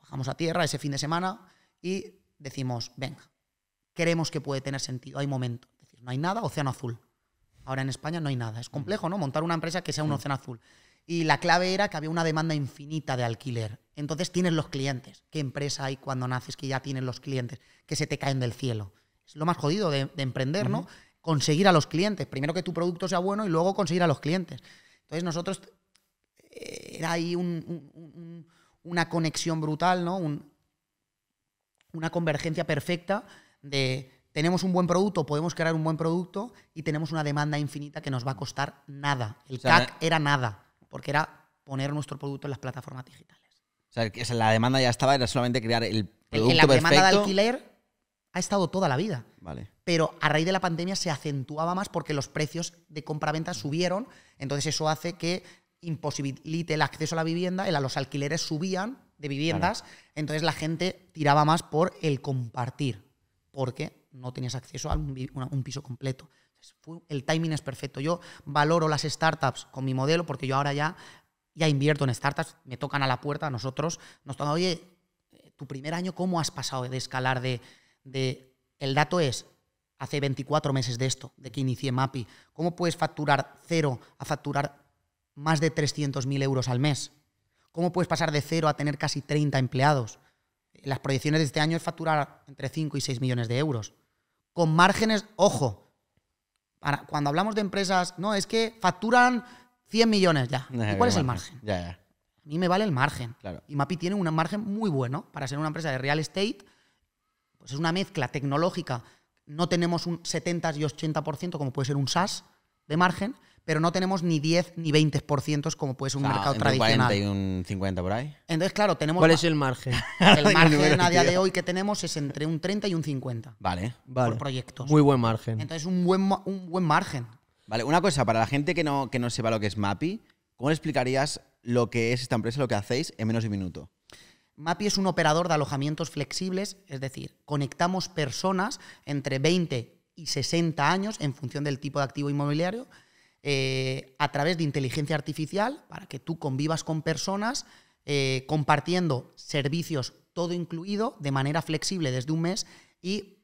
bajamos a tierra ese fin de semana y decimos, venga, queremos que puede tener sentido, hay momento. no hay nada, océano azul. Ahora en España no hay nada. Es complejo, ¿no? Montar una empresa que sea un océano azul. Y la clave era que había una demanda infinita de alquiler. Entonces tienes los clientes. ¿Qué empresa hay cuando naces que ya tienen los clientes que se te caen del cielo? Es lo más jodido de, emprender, ¿no? Conseguir a los clientes. Primero que tu producto sea bueno y luego conseguir a los clientes. Entonces nosotros eh, era ahí una conexión brutal, ¿no? una convergencia perfecta de tenemos un buen producto, podemos crear un buen producto y tenemos una demanda infinita que nos va a costar nada. El CAC era nada porque era poner nuestro producto en las plataformas digitales. O sea, la demanda ya estaba, era solamente crear el producto La demanda de alquiler ha estado toda la vida. Vale. Pero a raíz de la pandemia se acentuaba más porque los precios de compra-venta subieron, entonces eso hace que imposibilite el acceso a la vivienda, los alquileres subían de viviendas, entonces la gente tiraba más por el compartir, porque no tenías acceso a un piso completo el timing es perfecto. Yo valoro las startups con mi modelo porque yo ahora ya, ya invierto en startups, me tocan a la puerta a nosotros, nos tocan, oye, eh, tu primer año, ¿cómo has pasado de escalar de, de... El dato es, hace 24 meses de esto, de que inicié MAPI, ¿cómo puedes facturar cero a facturar más de 300.000 euros al mes? ¿Cómo puedes pasar de cero a tener casi 30 empleados? Las proyecciones de este año es facturar entre 5 y 6 millones de euros. Con márgenes, ojo, cuando hablamos de empresas, no, es que facturan 100 millones ya. ¿Y cuál es el margen? A mí me vale el margen. Y MAPI tiene un margen muy bueno para ser una empresa de real estate. Pues es una mezcla tecnológica. No tenemos un 70 y 80% como puede ser un SaaS de margen, pero no tenemos ni 10 ni 20% como puede ser un mercado tradicional. mercado entre tradicional. 40 y un 50 por ahí. Entonces, claro, tenemos... ¿Cuál es el margen? el margen a día de hoy que tenemos es entre un 30 y un 50. Vale. Por proyectos. Muy buen margen. Entonces, un buen, un buen margen. Vale, una cosa, para la gente que no, que no sepa lo que es MAPI, ¿cómo le explicarías lo que es esta empresa, lo que hacéis en menos de un minuto? MAPI es un operador de alojamientos flexibles, es decir, conectamos personas entre 20 y 60 años en función del tipo de activo inmobiliario eh, a través de inteligencia artificial para que tú convivas con personas eh, compartiendo servicios todo incluido de manera flexible desde un mes y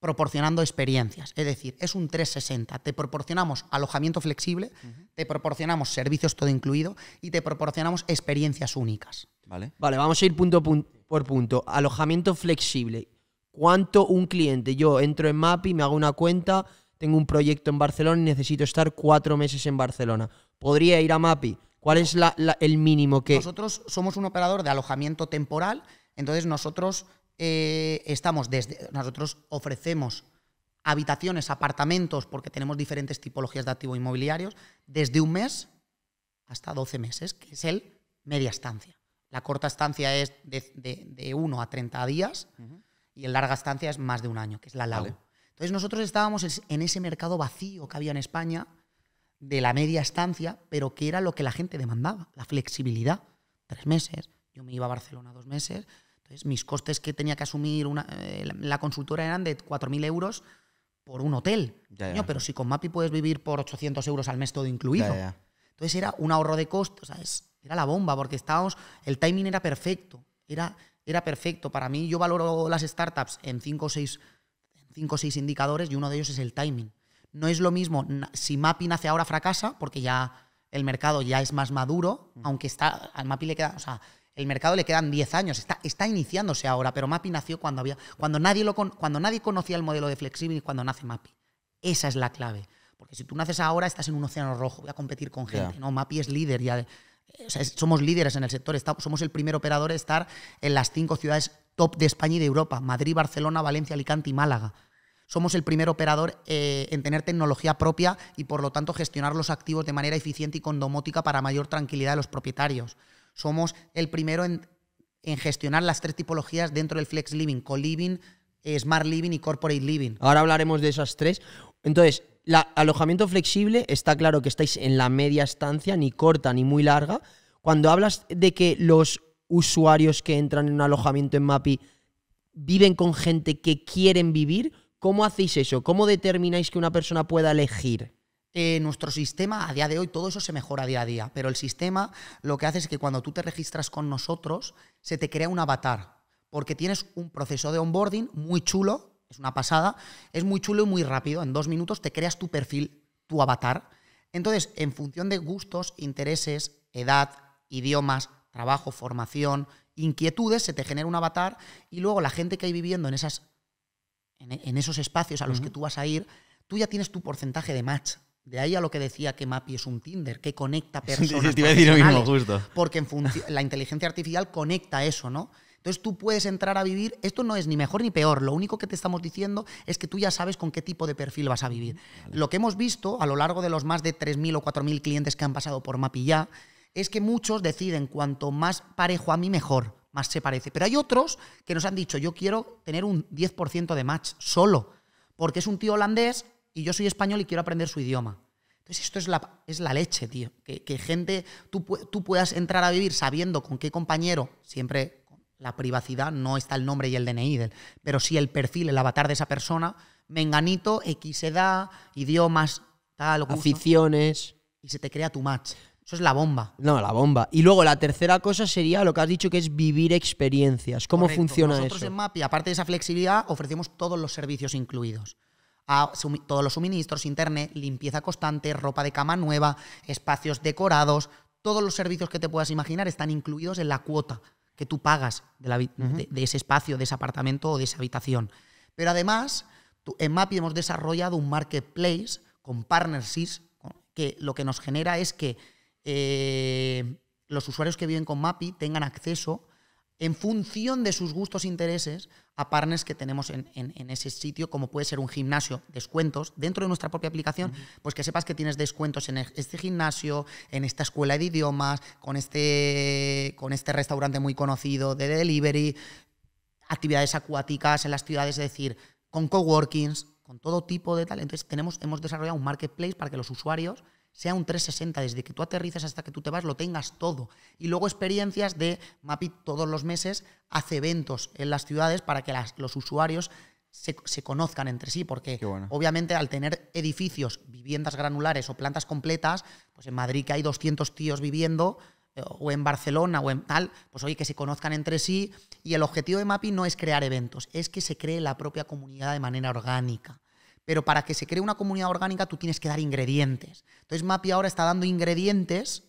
proporcionando experiencias. Es decir, es un 360. Te proporcionamos alojamiento flexible, te proporcionamos servicios todo incluido y te proporcionamos experiencias únicas. Vale, vale vamos a ir punto por punto. Alojamiento flexible. ¿Cuánto un cliente? Yo entro en MAPI, me hago una cuenta, tengo un proyecto en Barcelona y necesito estar cuatro meses en Barcelona. ¿Podría ir a MAPI? ¿Cuál es el mínimo que...? Nosotros somos un operador de alojamiento temporal, entonces nosotros eh, estamos desde... Nosotros ofrecemos habitaciones, apartamentos, porque tenemos diferentes tipologías de activos inmobiliarios, desde un mes hasta 12 meses, que es el media estancia. La corta estancia es de, de, 1 a 30 días y la larga estancia es más de un año, que es la larga. Entonces nosotros estábamos en ese mercado vacío que había en España de la media estancia, pero que era lo que la gente demandaba, la flexibilidad. Tres meses, yo me iba a Barcelona dos meses, entonces mis costes que tenía que asumir eh, la consultora eran de 4.000 euros por un hotel. pero si con MAPI puedes vivir por 800 euros al mes todo incluido. entonces era un ahorro de costes, era la bomba, porque estábamos, el timing era perfecto, era, era perfecto. Para mí yo valoro las startups en 5 o 6 cinco o seis indicadores y uno de ellos es el timing. No es lo mismo si MAPI nace ahora fracasa, porque ya el mercado ya es más maduro, aunque está, al MAPI le queda, o sea, el mercado le quedan 10 años, está, está iniciándose ahora, pero MAPI nació cuando, había, cuando, nadie lo, cuando nadie conocía el modelo de y cuando nace MAPI. Esa es la clave. Porque si tú naces ahora, estás en un océano rojo, voy a competir con gente. No, Mapi es líder ya. Eh, somos líderes en el sector, somos el primer operador de estar en las cinco ciudades top de España y de Europa, Madrid, Barcelona, Valencia, Alicante y Málaga. Somos el primer operador eh, en tener tecnología propia y por lo tanto gestionar los activos de manera eficiente y con domótica para mayor tranquilidad de los propietarios. Somos el primero en, gestionar las tres tipologías dentro del flex living, co-living, eh, smart living y corporate living. Ahora hablaremos de esas tres. Entonces, el alojamiento flexible, está claro que estáis en la media estancia, ni corta ni muy larga. Cuando hablas de que los usuarios que entran en un alojamiento en MAPI viven con gente que quieren vivir, ¿Cómo hacéis eso? ¿Cómo determináis que una persona pueda elegir? Eh, nuestro sistema a día de hoy, todo eso se mejora día a día, pero el sistema lo que hace es que cuando tú te registras con nosotros, se te crea un avatar, porque tienes un proceso de onboarding muy chulo, es una pasada, es muy chulo y muy rápido, en dos minutos te creas tu perfil, tu avatar. Entonces, en función de gustos, intereses, edad, idiomas, trabajo, formación, inquietudes, se te genera un avatar y luego la gente que hay viviendo en esas en, esos espacios a los que tú vas a ir, tú ya tienes tu porcentaje de match. De ahí a lo que decía que Mapi es un Tinder, que conecta personas. te iba a decir lo mismo, justo. Porque la inteligencia artificial conecta eso, ¿no? Entonces tú puedes entrar a vivir, esto no es ni mejor ni peor, lo único que te estamos diciendo es que tú ya sabes con qué tipo de perfil vas a vivir. Lo que hemos visto a lo largo de los más de 3.000 o 4.000 clientes que han pasado por Mapi ya, es que muchos deciden cuanto más parejo a mí mejor más se parece. Pero hay otros que nos han dicho, yo quiero tener un 10% de match solo, porque es un tío holandés y yo soy español y quiero aprender su idioma. Entonces esto es la, es la leche, tío. Que, gente, tú, puedas entrar a vivir sabiendo con qué compañero, siempre la privacidad, no está el nombre y el DNI, del, pero sí el perfil, el avatar de esa persona, menganito, X edad, idiomas, tal, aficiones. Y se te crea tu match. Eso es la bomba. No, la bomba. Y luego la tercera cosa sería lo que has dicho que es vivir experiencias. ¿Cómo funciona eso? Nosotros en MAPI, aparte de esa flexibilidad, ofrecemos todos los servicios incluidos. todos los suministros, internet, limpieza constante, ropa de cama nueva, espacios decorados, todos los servicios que te puedas imaginar están incluidos en la cuota que tú pagas de, ese espacio, de ese apartamento o de esa habitación. Pero además, en MAPI hemos desarrollado un marketplace con partnerships que lo que nos genera es que eh, los usuarios que viven con MAPI tengan acceso en función de sus gustos e intereses a partners que tenemos en, ese sitio, como puede ser un gimnasio, descuentos, dentro de nuestra propia aplicación, pues que sepas que tienes descuentos en e-, este gimnasio, en esta escuela de idiomas, con este, con este restaurante muy conocido de delivery, actividades acuáticas en las ciudades, es decir, con coworkings, con todo tipo de tal. Entonces tenemos, hemos desarrollado un marketplace para que los usuarios sea un 360, desde que tú aterrices hasta que tú te vas, lo tengas todo. Y luego experiencias de MAPI todos los meses hace eventos en las ciudades para que los usuarios se, conozcan entre sí, porque obviamente al tener edificios, viviendas granulares o plantas completas, pues en Madrid que hay 200 tíos viviendo, eh, o en Barcelona o en tal, pues oye, que se conozcan entre sí. Y el objetivo de MAPI no es crear eventos, es que se cree la propia comunidad de manera orgánica. Pero para que se cree una comunidad orgánica tú tienes que dar ingredientes. Entonces Mapi ahora está dando ingredientes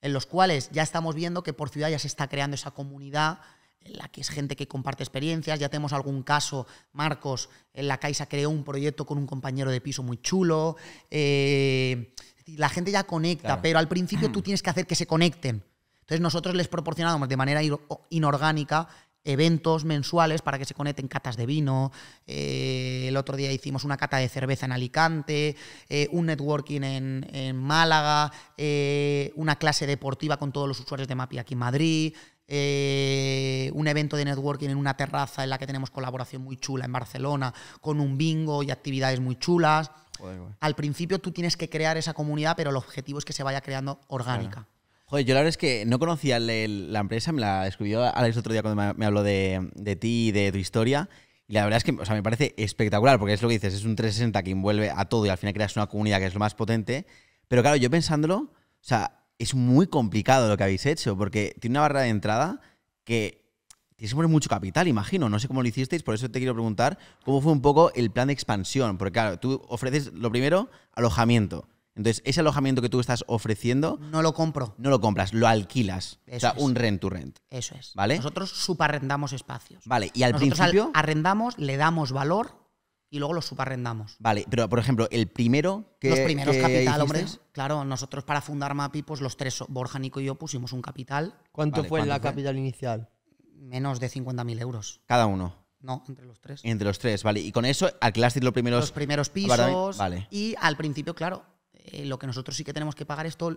en los cuales ya estamos viendo que por ciudad ya se está creando esa comunidad en la que es gente que comparte experiencias. Ya tenemos algún caso, Marcos, en la Caixa creó un proyecto con un compañero de piso muy chulo. Eh, la gente ya conecta, pero al principio tú tienes que hacer que se conecten. Entonces nosotros les proporcionamos de manera inorgánica eventos mensuales para que se conecten catas de vino. Eh, el otro día hicimos una cata de cerveza en Alicante, eh, un networking en, Málaga, eh, una clase deportiva con todos los usuarios de MAPI aquí en Madrid. un evento de networking en una terraza en la que tenemos colaboración muy chula en Barcelona, con un bingo y actividades muy chulas. Al principio tú tienes que crear esa comunidad, pero el objetivo es que se vaya creando orgánica. Oye, yo la verdad es que no conocía la empresa, me la escribió Alex otro día cuando me habló de, de ti y de tu historia. Y la verdad es que o sea, me parece espectacular, porque es lo que dices, es un 360 que envuelve a todo y al final creas una comunidad que es lo más potente. Pero claro, yo pensándolo, o sea, es muy complicado lo que habéis hecho, porque tiene una barra de entrada que tienes que poner mucho capital, imagino. No sé cómo lo hicisteis, por eso te quiero preguntar cómo fue un poco el plan de expansión. Porque claro, tú ofreces lo primero, alojamiento. Entonces, ese alojamiento que tú estás ofreciendo. No lo compro. No lo compras, lo alquilas. o sea, un rent to rent. Eso es. ¿Vale? Nosotros subarrendamos espacios. Vale, y al principio. arrendamos, le damos valor y luego los subarrendamos. Vale, pero por ejemplo, el primero que. Los primeros capital, hombre. Claro, nosotros para fundar MAPI, pues los tres, Borja, Nico y yo pusimos un capital. ¿Cuánto fue la capital inicial? Menos de 50.000 euros. Cada uno. No, entre los tres. Entre los tres, vale. Y con eso alquilaste los primeros. Los primeros pisos. Vale. Y al principio, claro, eh, lo que nosotros sí que tenemos que pagar es todo,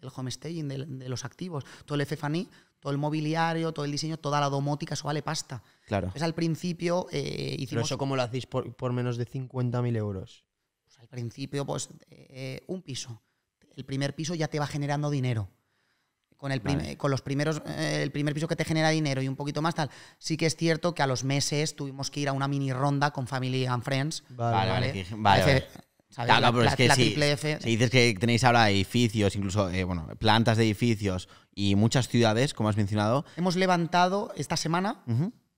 el homestaying de, los activos, todo el FFANI, todo el mobiliario, todo el diseño, toda la domótica, eso vale pasta. Claro. Es al principio eh, hicimos... ¿Pero eso cómo lo hacéis por, menos de 50.000 euros? Pues al principio, pues eh, un piso. El primer piso ya te va generando dinero. Con, el con los primeros, el primer piso que te genera dinero y un poquito más tal. Sí que es cierto que a los meses tuvimos que ir a una mini ronda con Family and Friends. vale. vale. vale ¿sabes? pero es que si, dices que tenéis ahora edificios, incluso eh, bueno, plantas de edificios y muchas ciudades, como has mencionado. Hemos levantado esta semana,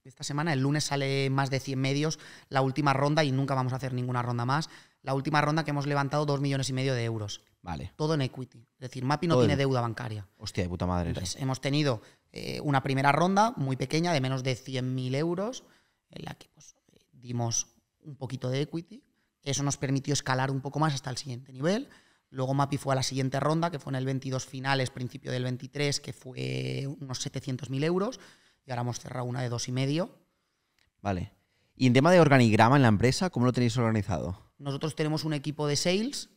esta semana, el lunes sale más de 100 medios, la última ronda, y nunca vamos a hacer ninguna ronda más, la última ronda que hemos levantado 2 millones y medio de euros. Vale. Todo en equity. Es decir, MAPI no tiene deuda bancaria. Hostia, de puta madre. hemos tenido eh, una primera ronda muy pequeña de menos de 100.000 euros, en la que pues, dimos un poquito de equity eso nos permitió escalar un poco más hasta el siguiente nivel. Luego Mapi fue a la siguiente ronda, que fue en el 22 finales, principio del 23, que fue unos 700.000 euros. Y ahora hemos cerrado una de dos y medio. Vale. ¿Y en tema de organigrama en la empresa, cómo lo tenéis organizado? Nosotros tenemos un equipo de sales,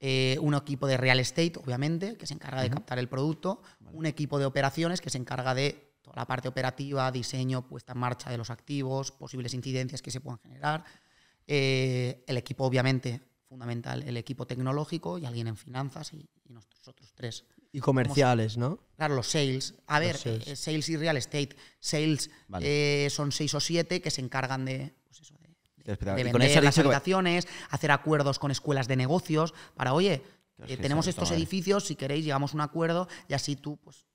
eh, un equipo de real estate, obviamente, que se encarga de captar el producto, un equipo de operaciones que se encarga de toda la parte operativa, diseño, puesta en marcha de los activos, posibles incidencias que se puedan generar eh, el equipo, obviamente, fundamental, el equipo tecnológico y alguien en finanzas y, nosotros tres. Y comerciales, ¿no? Claro, los sales. A ver, eh, sales. y real estate. Sales eh, son seis o siete que se encargan de, pues de, vender las habitaciones, hacer acuerdos con escuelas de negocios para, oye, tenemos estos edificios, si queréis llegamos a un acuerdo y así tú pues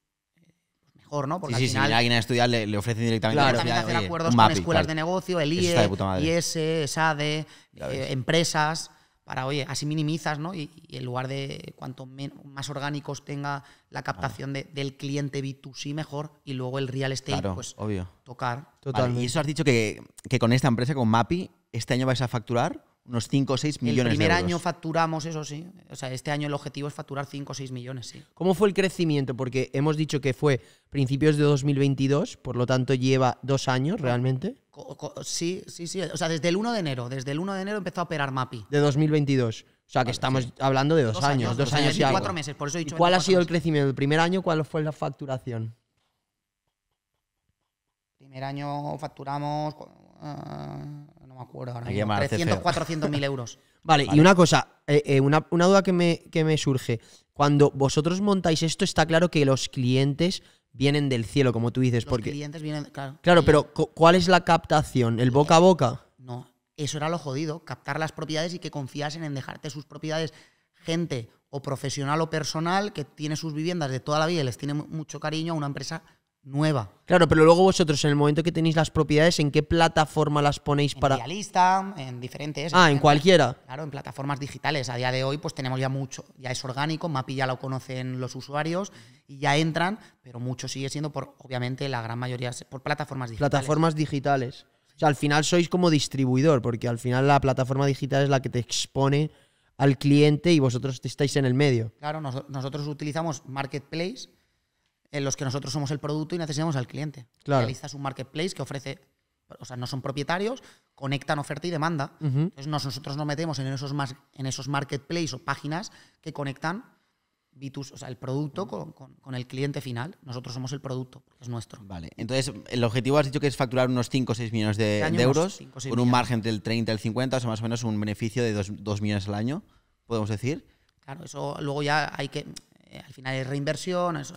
sí, si alguien a estudiar le, ofrecen directamente también hacer acuerdos con escuelas de negocio, el IE, IS, SADE, eh, empresas, para, oye, así minimizas, ¿no? Y, en lugar de cuanto más orgánicos tenga la captación de, del cliente B2C mejor y luego el real estate, pues tocar. y eso has dicho que, que con esta empresa, con Mapi, este año vais a facturar unos 5 o 6 millones de euros. El primer año facturamos, eso sí. O sea, este año el objetivo es facturar 5 o 6 millones, sí. ¿Cómo fue el crecimiento? Porque hemos dicho que fue principios de 2022, por lo tanto lleva dos años realmente. Sí, sí, sí. O sea, desde el 1 de enero. Desde el 1 de enero empezó a operar MAPI. De 2022. O sea, que estamos hablando de dos, años, Dos, años, y cuatro meses, por eso he dicho ¿Cuál ha sido el crecimiento? ¿El primer año cuál fue la facturación? primer año facturamos... Eh, no me acuerdo ahora. 300, 400 mil euros. Vale, y una cosa, eh, eh, una, duda que me, que me surge. Cuando vosotros montáis esto, está claro que los clientes vienen del cielo, como tú dices. Los porque... clientes vienen, claro. Claro, pero ¿cuál es la captación? ¿El boca a boca? No, eso era lo jodido, captar las propiedades y que confiasen en dejarte sus propiedades gente o profesional o personal que tiene sus viviendas de toda la vida y les tiene mucho cariño a una empresa nueva. Claro, pero luego vosotros, en el momento que tenéis las propiedades, ¿en qué plataforma las ponéis en para...? lista en diferentes. Ah, en, cualquiera. Claro, en plataformas digitales. A día de hoy pues tenemos ya mucho, ya es orgánico, Mapi ya lo conocen los usuarios y ya entran, pero mucho sigue siendo por, obviamente, la gran mayoría, por plataformas digitales. Plataformas digitales. O sea, al final sois como distribuidor, porque al final la plataforma digital es la que te expone al cliente y vosotros estáis en el medio. Claro, nosotros utilizamos Marketplace, en los que nosotros somos el producto y necesitamos al cliente. Claro. Realiza un marketplace que ofrece, o sea, no son propietarios, conectan oferta y demanda. Entonces nosotros nos metemos en esos, en esos marketplaces o páginas que conectan Bitus, o sea, el producto con, el cliente final. Nosotros somos el producto, es nuestro. Vale, entonces el objetivo has dicho que es facturar unos 5 o 6 millones de, euros, con un margen del 30 al 50, o sea, más o menos un beneficio de 2, millones al año, podemos decir. Claro, eso luego ya hay que, eh, al final es reinversión, eso,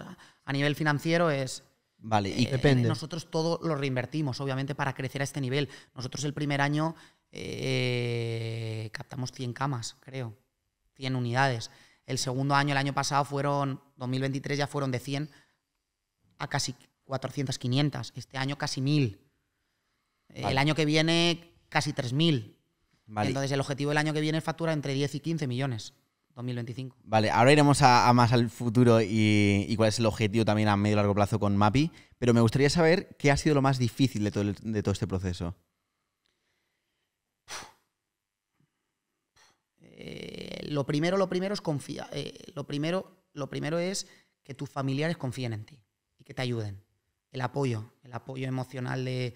a nivel financiero es... Vale, y eh, depende. Nosotros todo lo reinvertimos, obviamente, para crecer a este nivel. Nosotros el primer año eh, captamos 100 camas, creo, 100 unidades. El segundo año, el año pasado, fueron, 2023 ya fueron de 100 a casi 400, 500. Este año casi 1000. Eh, el año que viene casi 3000. Vale. Entonces el objetivo del año que viene es facturar entre 10 y 15 millones. 2025. Vale, ahora iremos a, más al futuro y, cuál es el objetivo también a medio y largo plazo con MAPI, pero me gustaría saber qué ha sido lo más difícil de todo, este proceso. Eh, lo primero, lo primero es confía. Eh, lo, primero, lo primero es que tus familiares confíen en ti y que te ayuden. El apoyo, el apoyo emocional de,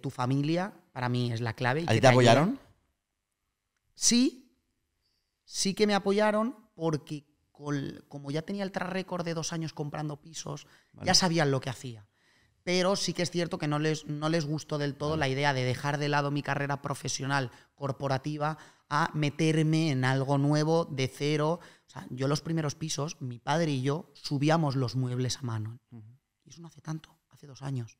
tu familia, para mí es la clave. ¿A ti te apoyaron? Sí, Sí que me apoyaron porque como ya tenía el track record de dos años comprando pisos, ya sabían lo que hacía. Pero sí que es cierto que no les, no les gustó del todo la idea de dejar de lado mi carrera profesional corporativa a meterme en algo nuevo de cero. yo los primeros pisos, mi padre y yo subíamos los muebles a mano. Y eso no hace tanto, hace dos años.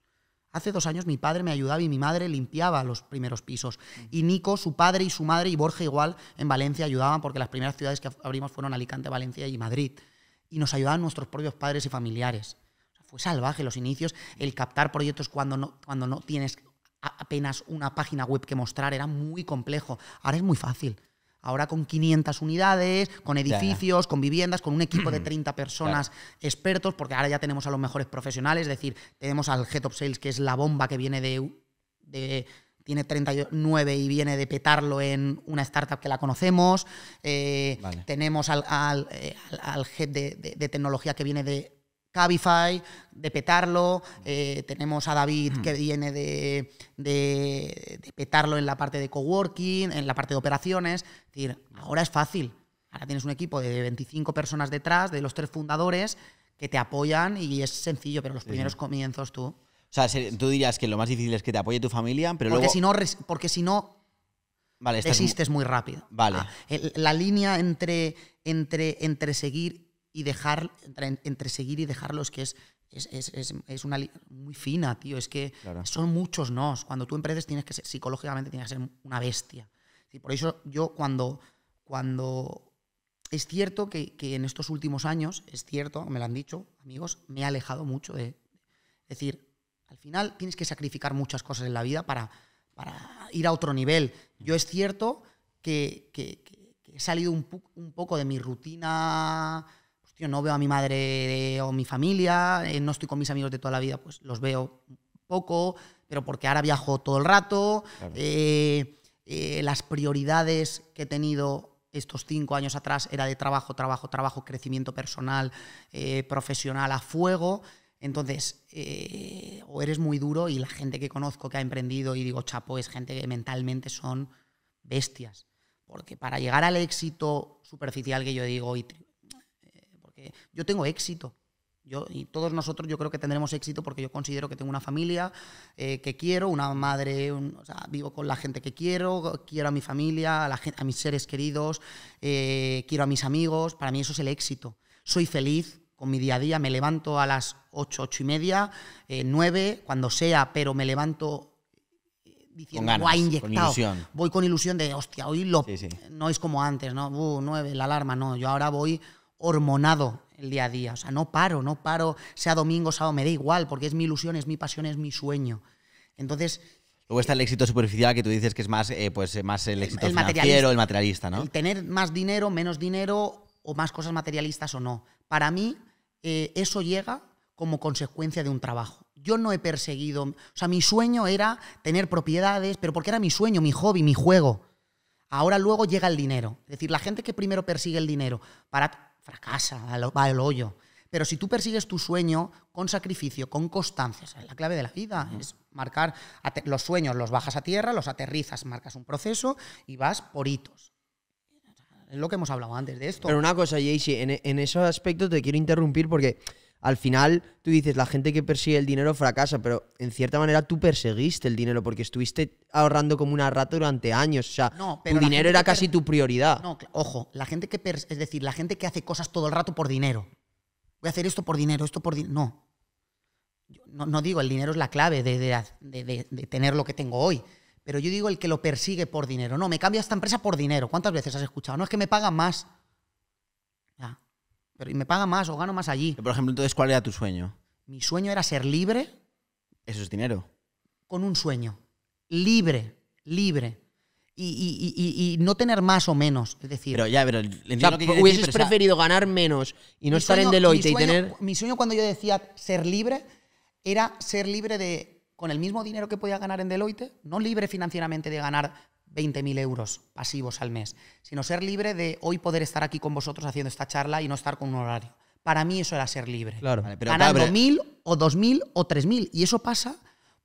Hace dos años mi padre me ayudaba y mi madre limpiaba los primeros pisos. Mm. Y Nico, su padre y su madre y Borja igual en Valencia ayudaban porque las primeras ciudades que abrimos fueron Alicante, Valencia y Madrid. Y nos ayudaban nuestros propios padres y familiares. fue salvaje los inicios, el captar proyectos cuando no, cuando no tienes apenas una página web que mostrar era muy complejo. Ahora es muy fácil. Ahora con 500 unidades, con edificios, con viviendas, con un equipo de 30 personas expertos, porque ahora ya tenemos a los mejores profesionales, es decir, tenemos al Head of Sales, que es la bomba que viene de, tiene 39 y viene de petarlo en una startup que la conocemos. Eh, tenemos al, al, eh, head de, tecnología que viene de Cabify, de Petarlo, eh, mm. tenemos a David que mm. viene de, Petarlo en la parte de coworking, en la parte de operaciones. Es decir, ahora es fácil. Ahora tienes un equipo de 25 personas detrás, de los tres fundadores, que te apoyan y es sencillo, pero los primeros comienzos tú. O sea, tú dirías que lo más difícil es que te apoye tu familia, pero porque luego... Si no, porque si no, vale, desistes muy rápido. Vale. Ah, la línea entre, entre, entre seguir y dejar, entre, seguir y dejarlos, que es es, es, es, una muy fina, tío. Es que son muchos nos. Cuando tú emprendes tienes que ser, psicológicamente tienes que ser una bestia. Y por eso yo cuando, cuando es cierto que, que, en estos últimos años, es cierto, me lo han dicho amigos, me he alejado mucho de... Es decir, al final tienes que sacrificar muchas cosas en la vida para, para ir a otro nivel. Yo es cierto que, que, he salido un, un poco de mi rutina no veo a mi madre o mi familia, eh, no estoy con mis amigos de toda la vida, pues los veo poco, pero porque ahora viajo todo el rato, eh, eh, las prioridades que he tenido estos cinco años atrás era de trabajo, trabajo, trabajo, crecimiento personal, profesional a fuego. Entonces, o eres muy duro y la gente que conozco que ha emprendido y digo chapo es gente que mentalmente son bestias. Porque para llegar al éxito superficial que yo digo y, yo tengo éxito. Yo, y todos nosotros yo creo que tendremos éxito porque yo considero que tengo una familia eh, que quiero, una madre, vivo con la gente que quiero, quiero a mi familia, a, mis seres queridos, eh, quiero a mis amigos, para mí eso es el éxito. Soy feliz con mi día a día, me levanto a las 8, 8 y media, 9, eh, cuando sea, pero me levanto diciendo, voy con ilusión de, hostia, hoy lo, no es como antes, ¿no? 9, uh, la alarma, no, yo ahora voy hormonado el día a día. O sea, no paro, no paro, sea domingo, sábado, me da igual, porque es mi ilusión, es mi pasión, es mi sueño. Entonces, Luego está el éxito superficial que tú dices que es más, eh, pues, eh, más el éxito el financiero, el materialista, ¿no? El tener más dinero, menos dinero o más cosas materialistas o no. Para mí, eh, eso llega como consecuencia de un trabajo. Yo no he perseguido, o sea, mi sueño era tener propiedades, pero porque era mi sueño, mi hobby, mi juego. Ahora luego llega el dinero. Es decir, la gente que primero persigue el dinero para fracasa, va el hoyo. Pero si tú persigues tu sueño con sacrificio, con constancia, es la clave de la vida, es marcar los sueños, los bajas a tierra, los aterrizas, marcas un proceso y vas por hitos. Es lo que hemos hablado antes de esto. Pero una cosa, Jaycee, en, en ese aspecto te quiero interrumpir porque al final tú dices, la gente que persigue el dinero fracasa, pero en cierta manera tú perseguiste el dinero porque estuviste ahorrando como una rata durante años. O sea, no, tu dinero era casi tu prioridad. No, ojo, la gente que, es decir, la gente que hace cosas todo el rato por dinero. Voy a hacer esto por dinero, esto por dinero. No. no. digo, el dinero es la clave de, tener lo que tengo hoy. Pero yo digo el que lo persigue por dinero. No, me cambio esta empresa por dinero. ¿Cuántas veces has escuchado? No es que me pagan más. Pero, y me paga más o gano más allí. Por ejemplo, entonces, ¿cuál era tu sueño? Mi sueño era ser libre. Eso es dinero. Con un sueño. Libre, libre. Y, no tener más o menos. Es decir. Pero ya, pero. hubieses preferido ganar menos y no estar en Deloitte y tener. Mi sueño cuando yo decía ser libre era ser libre de. Con el mismo dinero que podía ganar en Deloitte, no libre financieramente de ganar 20.000 euros pasivos al mes, sino ser libre de hoy poder estar aquí con vosotros haciendo esta charla y no estar con un horario. Para mí eso era ser libre. Claro. Vale, pero Ganando mil 1.000 o 2.000 o 3.000. Y eso pasa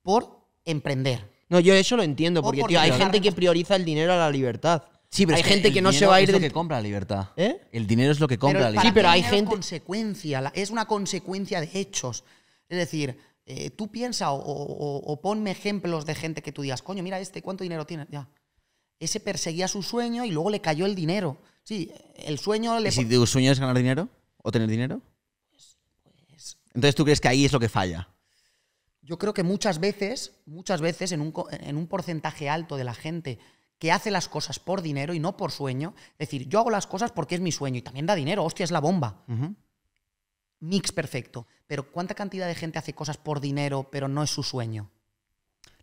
por emprender. No, yo eso lo entiendo, porque, hay gente que prioriza el dinero a la libertad. Sí, pero hay gente que no se va a ir de. lo que compra la libertad. ¿Eh? El dinero es lo que compra la libertad. Sí, pero hay gente. Consecuencia, es una consecuencia de hechos. Es decir, eh, tú piensa o, o, ponme ejemplos de gente que tú digas, coño, mira este, ¿cuánto dinero tiene? Ya ese perseguía su sueño y luego le cayó el dinero. Sí, el sueño le... si tu sueño es ganar dinero o tener dinero? Pues, pues, Entonces tú crees que ahí es lo que falla. Yo creo que muchas veces, muchas veces en un, en un porcentaje alto de la gente que hace las cosas por dinero y no por sueño, es decir, yo hago las cosas porque es mi sueño y también da dinero, hostia, es la bomba. Mix perfecto. Pero ¿cuánta cantidad de gente hace cosas por dinero pero no es su sueño?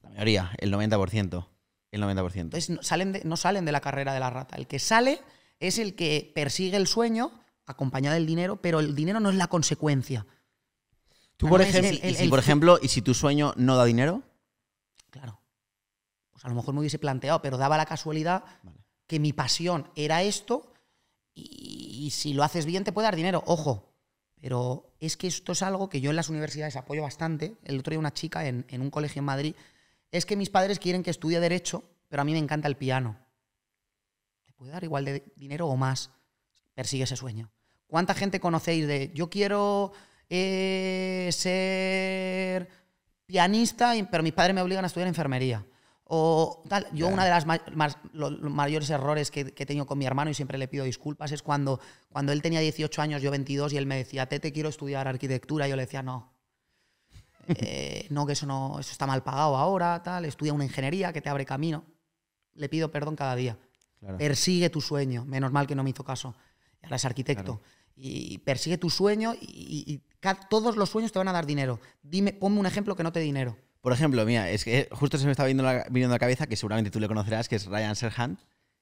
La mayoría, el 90%. El 90%. Entonces, no salen, de, no salen de la carrera de la rata. El que sale es el que persigue el sueño acompañado del dinero, pero el dinero no es la consecuencia. Tú, por, ejemplo, por ejemplo, ¿y si tu sueño no da dinero? Claro. Pues a lo mejor me hubiese planteado, pero daba la casualidad que mi pasión era esto y, si lo haces bien te puede dar dinero. Ojo, pero es que esto es algo que yo en las universidades apoyo bastante. El otro día una chica en, en un colegio en Madrid es que mis padres quieren que estudie derecho, pero a mí me encanta el piano. Te puede dar igual de dinero o más. Persigue ese sueño. ¿Cuánta gente conocéis de yo quiero eh, ser pianista, pero mis padres me obligan a estudiar enfermería? O tal. Yo, una uno de las los mayores errores que, he tenido con mi hermano, y siempre le pido disculpas, es cuando, cuando él tenía 18 años, yo 22, y él me decía, Tete, quiero estudiar arquitectura. Y yo le decía, no, eh, no, que eso, no, eso está mal pagado ahora, tal, estudia una ingeniería que te abre camino. Le pido perdón cada día. Persigue tu sueño. Menos mal que no me hizo caso. Ahora es arquitecto. Y persigue tu sueño y, todos los sueños te van a dar dinero. Dime, ponme un ejemplo que no te dinero. Por ejemplo, mía es que justo se me está viniendo la, viniendo a la cabeza, que seguramente tú le conocerás, que es Ryan Serhant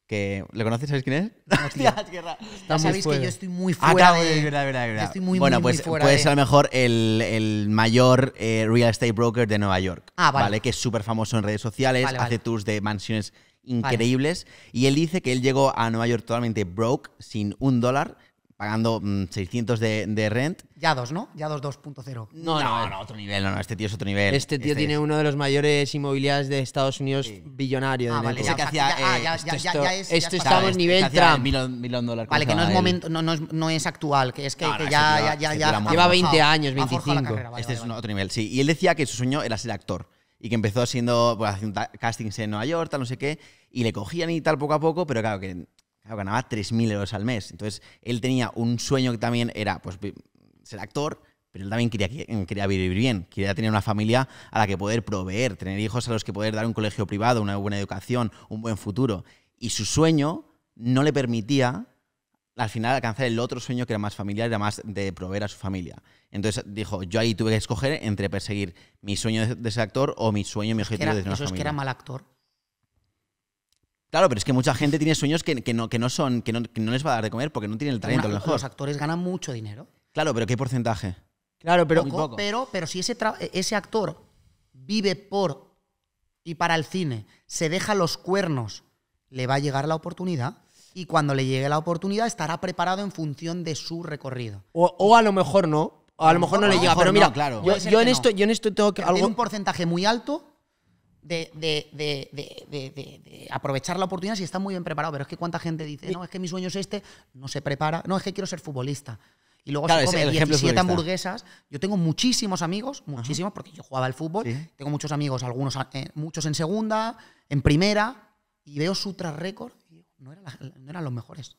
que ¿le conoces? ¿Sabéis quién es? sabéis que yo estoy muy ah, fuera de, Estoy muy, bueno, pues puede ser a lo mejor el, mayor eh, real estate broker de Nueva York, ah, vale. Que es súper famoso en redes sociales, hace tours de mansiones increíbles y él dice que él llegó a Nueva York totalmente broke, sin un dólar, pagando 600 mm, de, de rent Yados, ¿no? Yados 2.0. No, no, no, eh. otro nivel, no, no, este tío es otro nivel. Este tío este tiene uno de los mayores inmobiliarios de Estados Unidos billonario. Ah, vale, ese que hacía. Ah, eh, esto estamos nivel Trump. Milón, dólares. Vale, que no es, eh. momento, no, no, no es actual, que es que, ya, Lleva 20 años, 25. este es otro nivel, sí. Y él decía que su sueño era ser actor y que empezó siendo, pues, haciendo castings en Nueva York, tal, no sé qué, y le cogían y tal poco a poco, pero claro que claro, ganaba 3.000 euros al mes. Entonces, él tenía un sueño que también era, pues, ser actor, pero él también quería, quería vivir bien, quería tener una familia a la que poder proveer, tener hijos a los que poder dar un colegio privado, una buena educación, un buen futuro. Y su sueño no le permitía al final alcanzar el otro sueño que era más familiar, era más de proveer a su familia. Entonces dijo, yo ahí tuve que escoger entre perseguir mi sueño de, ser actor o mi sueño, mi objetivo de ser actor. eso es que era mal actor. Claro, pero es que mucha gente tiene sueños que, no, son, que no, les va a dar de comer porque no tienen el talento Los actores ganan mucho dinero. Claro, pero ¿qué porcentaje? Claro, pero, pero, pero si eh, ese, actor vive por y para el cine, se deja los cuernos, le va a llegar la oportunidad y cuando le llegue la oportunidad estará preparado en función de su recorrido. O, a lo mejor no. a lo mejor no, le llega, pero mira, claro. yo, en esto, yo en esto tengo que... Tiene un porcentaje muy alto de, de, aprovechar la oportunidad si está muy bien preparado. Pero es que cuánta gente dice, no, es que mi sueño es este, no se prepara, no, es que quiero ser futbolista, y luego se come 17 hamburguesas. Yo tengo muchísimos amigos, muchísimos, porque yo jugaba al fútbol, tengo muchos amigos, algunos eh, muchos en segunda, en primera, y veo su tras no, eran los mejores,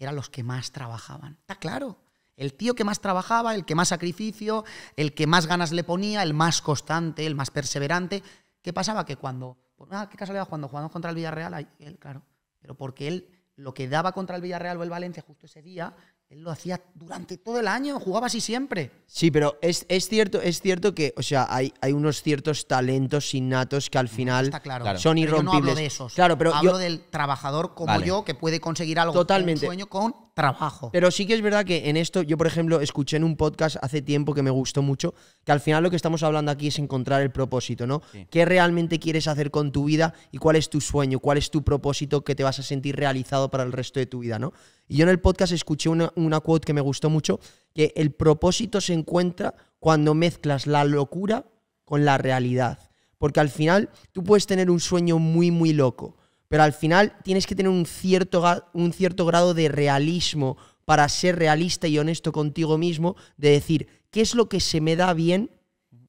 eran los que más trabajaban. Está claro. El tío que más trabajaba, el que más sacrificio, el que más ganas le ponía, el más constante, el más perseverante. ¿Qué pasaba? Que cuando. Pues, ah, qué casualidad, cuando jugamos contra el Villarreal, él, claro. Pero porque él lo que daba contra el Villarreal o el Valencia justo ese día él lo hacía durante todo el año, jugaba así siempre. Sí, pero es, es cierto, es cierto que, o sea, hay, hay unos ciertos talentos innatos que al final son irrompibles. hablo de esos. Claro, pero hablo del trabajador como yo que puede conseguir algo, Totalmente. un sueño con trabajo. Pero sí que es verdad que en esto, yo por ejemplo, escuché en un podcast hace tiempo que me gustó mucho, que al final lo que estamos hablando aquí es encontrar el propósito, ¿no? ¿Qué realmente quieres hacer con tu vida y cuál es tu sueño, cuál es tu propósito que te vas a sentir realizado para el resto de tu vida, ¿no? Y yo en el podcast escuché una, una quote que me gustó mucho, que el propósito se encuentra cuando mezclas la locura con la realidad. Porque al final tú puedes tener un sueño muy, muy loco, pero al final tienes que tener un cierto, un cierto grado de realismo para ser realista y honesto contigo mismo, de decir, ¿qué es lo que se me da bien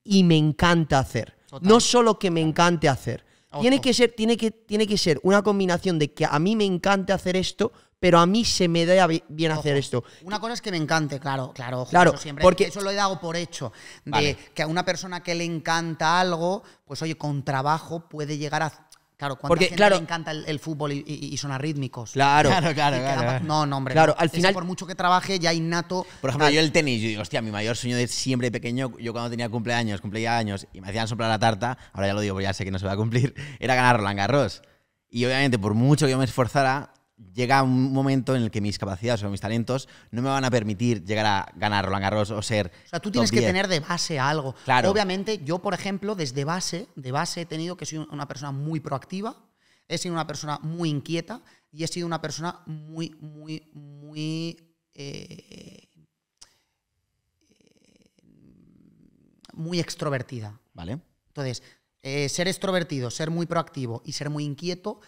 y me encanta hacer? No solo que me encante hacer. Tiene que, ser, tiene, que, tiene que ser una combinación de que a mí me encanta hacer esto, pero a mí se me da bien hacer esto. Una cosa es que me encante, claro, claro, claro eso siempre, porque eso lo he dado por hecho, de que a una persona que le encanta algo, pues oye, con trabajo puede llegar a Claro, ¿cuánta Porque, gente claro, le encanta el, fútbol y, son arrítmicos? Claro, claro, claro. No, no, hombre. Claro, al final. por mucho que trabaje, ya innato. Por ejemplo, yo el tenis, yo digo, hostia, mi mayor sueño de siempre pequeño, yo cuando tenía cumpleaños, cumpleaños y me hacían soplar la tarta, ahora ya lo digo, porque ya sé que no se va a cumplir, era ganar Roland Garros. Y obviamente, por mucho que yo me esforzara, llega un momento en el que mis capacidades o mis talentos no me van a permitir llegar a ganar Roland Garros o ser. O sea, tú tienes que tener de base algo. Claro. Obviamente, yo, por ejemplo, desde base, de base he tenido que soy una persona muy proactiva, he sido una persona muy inquieta y he sido una persona muy, muy, muy. Eh, muy extrovertida. Vale. Entonces, eh, ser extrovertido, ser muy proactivo y ser muy inquieto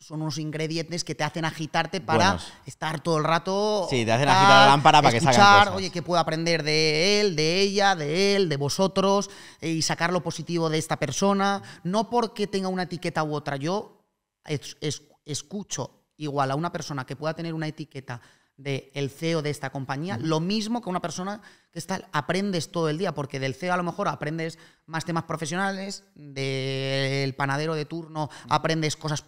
son unos ingredientes que te hacen agitarte para estar todo el rato. Sí, te hacen agitar la lámpara para escuchar, que Oye, que puedo aprender de él, de ella, de él, de vosotros? Eh, y sacar lo positivo de esta persona. No porque tenga una etiqueta u otra. Yo escucho igual a una persona que pueda tener una etiqueta del CEO de esta compañía, lo mismo que una persona que está, aprendes todo el día, porque del CEO a lo mejor aprendes más temas profesionales, del panadero de turno aprendes cosas